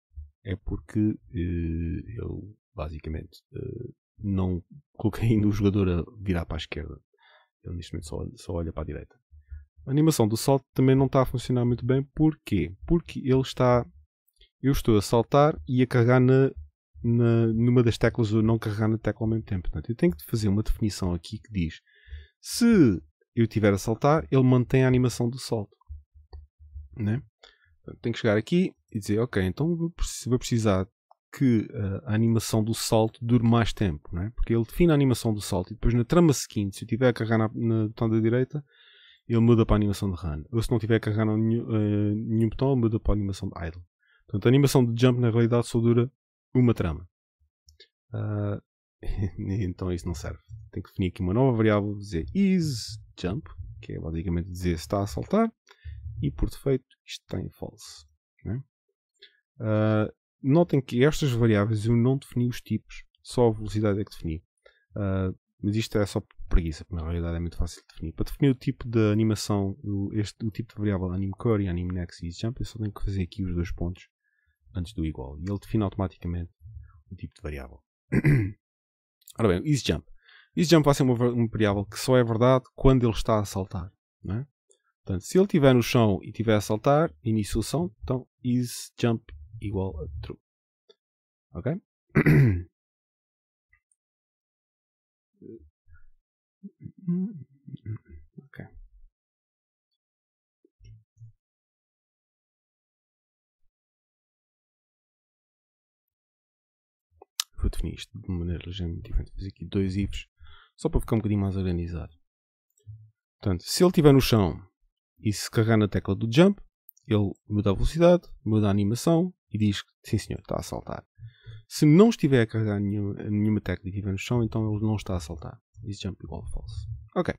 é porque uh, ele basicamente uh, não coloquei ainda o jogador a virar para a esquerda. Ele neste momento só, só olha para a direita. A animação do salto também não está a funcionar muito bem. Porquê? Porque ele está. Eu estou a saltar e a carregar na, na, numa das teclas ou não carregar na tecla ao mesmo tempo. Portanto, eu tenho que fazer uma definição aqui que diz se eu estiver a saltar, ele mantém a animação do salto. Né? tenho que chegar aqui e dizer, ok, então vou precisar que eh, a animação do salto dure mais tempo, não é? porque ele define a animação do salto e depois na trama seguinte, se eu tiver a carregar na, na botão da direita, ele muda para a animação de run. Ou se não tiver a carregar nenhum, uh, nenhum botão, ele muda para a animação de idle. Portanto, a animação de jump na realidade só dura uma trama. Uh, então isso não serve. Tem que definir aqui uma nova variável, dizer is_jump, que é basicamente dizer se está a saltar, e por defeito isto está em false. Uh, notem que estas variáveis eu não defini os tipos, só a velocidade é que defini. Uh, mas isto é só preguiça, porque na realidade é muito fácil de definir. Para definir o tipo de animação, o, este, o tipo de variável AnimeCurry, AnimeNext e Jump, eu só tenho que fazer aqui os dois pontos antes do igual. E ele define automaticamente o tipo de variável. Ora bem, isJump. IsJump vai ser uma, uma variável que só é verdade quando ele está a saltar. Não é? Portanto, se ele estiver no chão e estiver a saltar, início o som, então isJump igual a true. Ok? ok. Vou definir isto de maneira ligeiramente diferente. fazer aqui dois ifs só para ficar um bocadinho mais organizado. Portanto, se ele estiver no chão e se carregar na tecla do jump, ele muda a velocidade, muda a animação, e diz: que Sim, senhor, está a saltar. Se não estiver a carregar nenhum, nenhuma tecla que estiver no chão, então ele não está a saltar. Diz jump é igual false. Ok.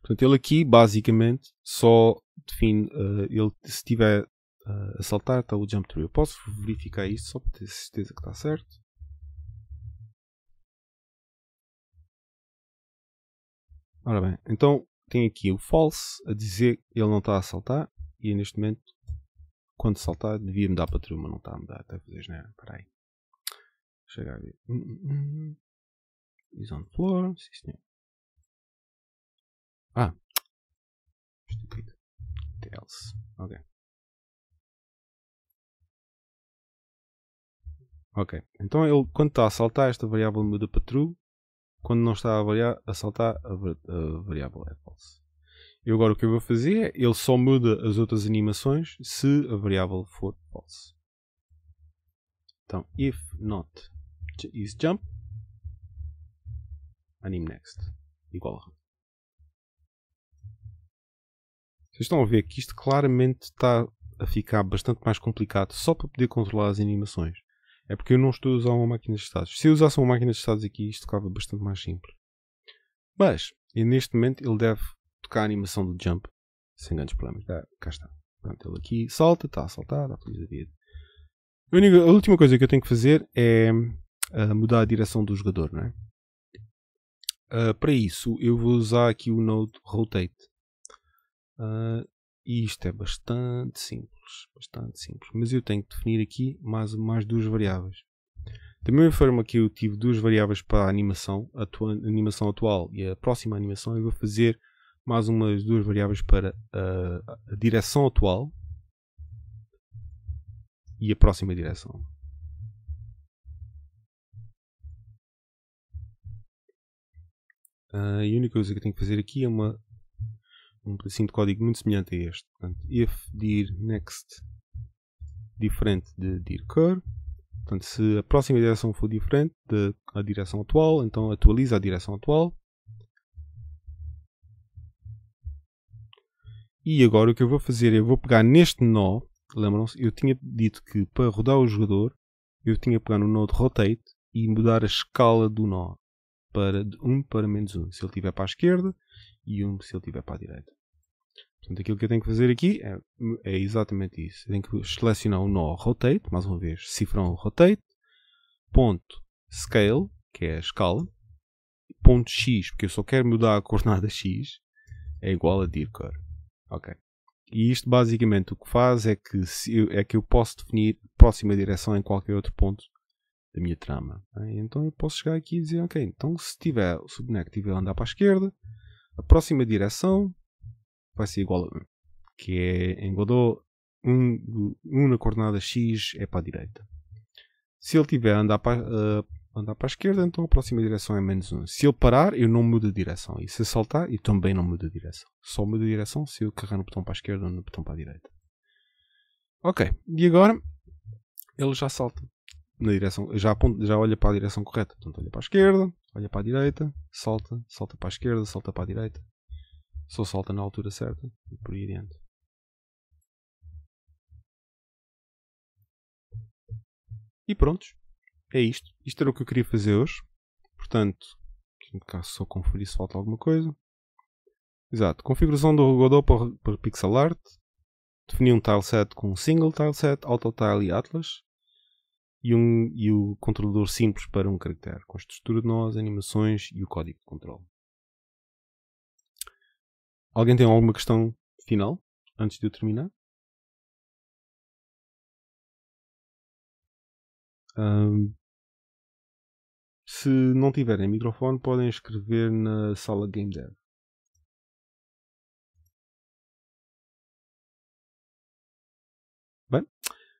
Portanto, ele aqui basicamente só define, uh, ele se estiver uh, eh, a saltar, está o jump true. Eu posso verificar isso só para ter certeza que está certo. Ora bem, então tem aqui o false a dizer que ele não está a saltar e é neste momento quando saltar, devia-me dar para true, mas não está a me dar. Às vezes, fazer geneira. Espera aí. Chegar a ver. Hum, hum, hum, hum, Is on floor. Sim, senhor. Ah. Estúpido. Tails. Ok. Ok. Então ele, quando está a saltar, esta variável muda para true. Quando não está a, variar, a saltar, a, a variável é false e agora o que eu vou fazer é, ele só muda as outras animações se a variável for false. Então, if not is jump, anime next, igual a Vocês estão a ver que isto claramente está a ficar bastante mais complicado só para poder controlar as animações. É porque eu não estou a usar uma máquina de estados. Se eu usasse uma máquina de estados aqui, isto ficava bastante mais simples. Mas, e neste momento ele deve tocar a animação do jump sem grandes problemas. É. cá está. Pronto, ele aqui salta, está a saltar, está atualizadinho. É. A, única, a última coisa que eu tenho que fazer é uh, mudar a direção do jogador, não é? Uh, para isso, eu vou usar aqui o node rotate. Uh, e isto é bastante simples, bastante simples. Mas eu tenho que definir aqui mais, mais duas variáveis. Da mesma forma que eu tive duas variáveis para a animação, a, tua, a animação atual e a próxima animação, eu vou fazer mais umas duas variáveis para a, a direção atual e a próxima direção. Uh, a única coisa que eu tenho que fazer aqui é uma, um pedacinho de código muito semelhante a este. Portanto, if dir next diferente de dir cur. Portanto, se a próxima direção for diferente da direção atual, então atualiza a direção atual. E agora o que eu vou fazer é, eu vou pegar neste nó, lembram-se, eu tinha dito que para rodar o jogador, eu tinha que pegar no nó de Rotate e mudar a escala do nó para de 1 para menos 1, se ele estiver para a esquerda, e 1 se ele estiver para a direita. Portanto, aquilo que eu tenho que fazer aqui é, é exatamente isso. Eu tenho que selecionar o nó Rotate, mais uma vez, cifrão Rotate, ponto Scale, que é a escala, ponto X, porque eu só quero mudar a coordenada X, é igual a dir Ok. E isto basicamente o que faz é que, se, é que eu posso definir próxima direção em qualquer outro ponto da minha trama. Né? Então eu posso chegar aqui e dizer, ok, então se, tiver, o boneco tiver a andar para a esquerda, a próxima direção vai ser igual a 1. Que é em Godot, 1, 1 na coordenada X é para a direita. Se ele tiver a andar para, uh, andar para a esquerda, então a próxima direção é menos 1. Se ele parar, eu não mudo de direção. E se saltar, eu também não mudo de direção. Só mudo de direção se eu carregar no botão para a esquerda ou no botão para a direita. Ok, e agora ele já salta na direção, já, aponta, já olha para a direção correta. Portanto, olha para a esquerda, olha para a direita, salta, salta para a esquerda, salta para a direita. Só salta na altura certa e por aí adiante. E prontos é isto. Isto era o que eu queria fazer hoje. Portanto, caso só conferir se falta alguma coisa. Exato. Configuração do Godot para, para pixel art. Defini um tileset com um single tileset, autotile e atlas. E, um, e o controlador simples para um caractere, com a estrutura de nós, animações e o código de controle. Alguém tem alguma questão final antes de eu terminar? Um, se não tiverem microfone, podem escrever na sala Game Dev. Bem,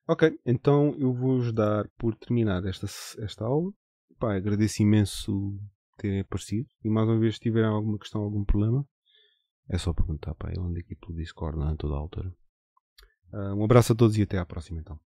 ok, então eu vou-vos dar por terminada esta, esta aula. Pá, agradeço imenso terem aparecido. E mais uma vez, se tiverem alguma questão, algum problema, é só perguntar. para eu ando aqui pelo Discord, não é? toda a altura. Ah, um abraço a todos e até à próxima então.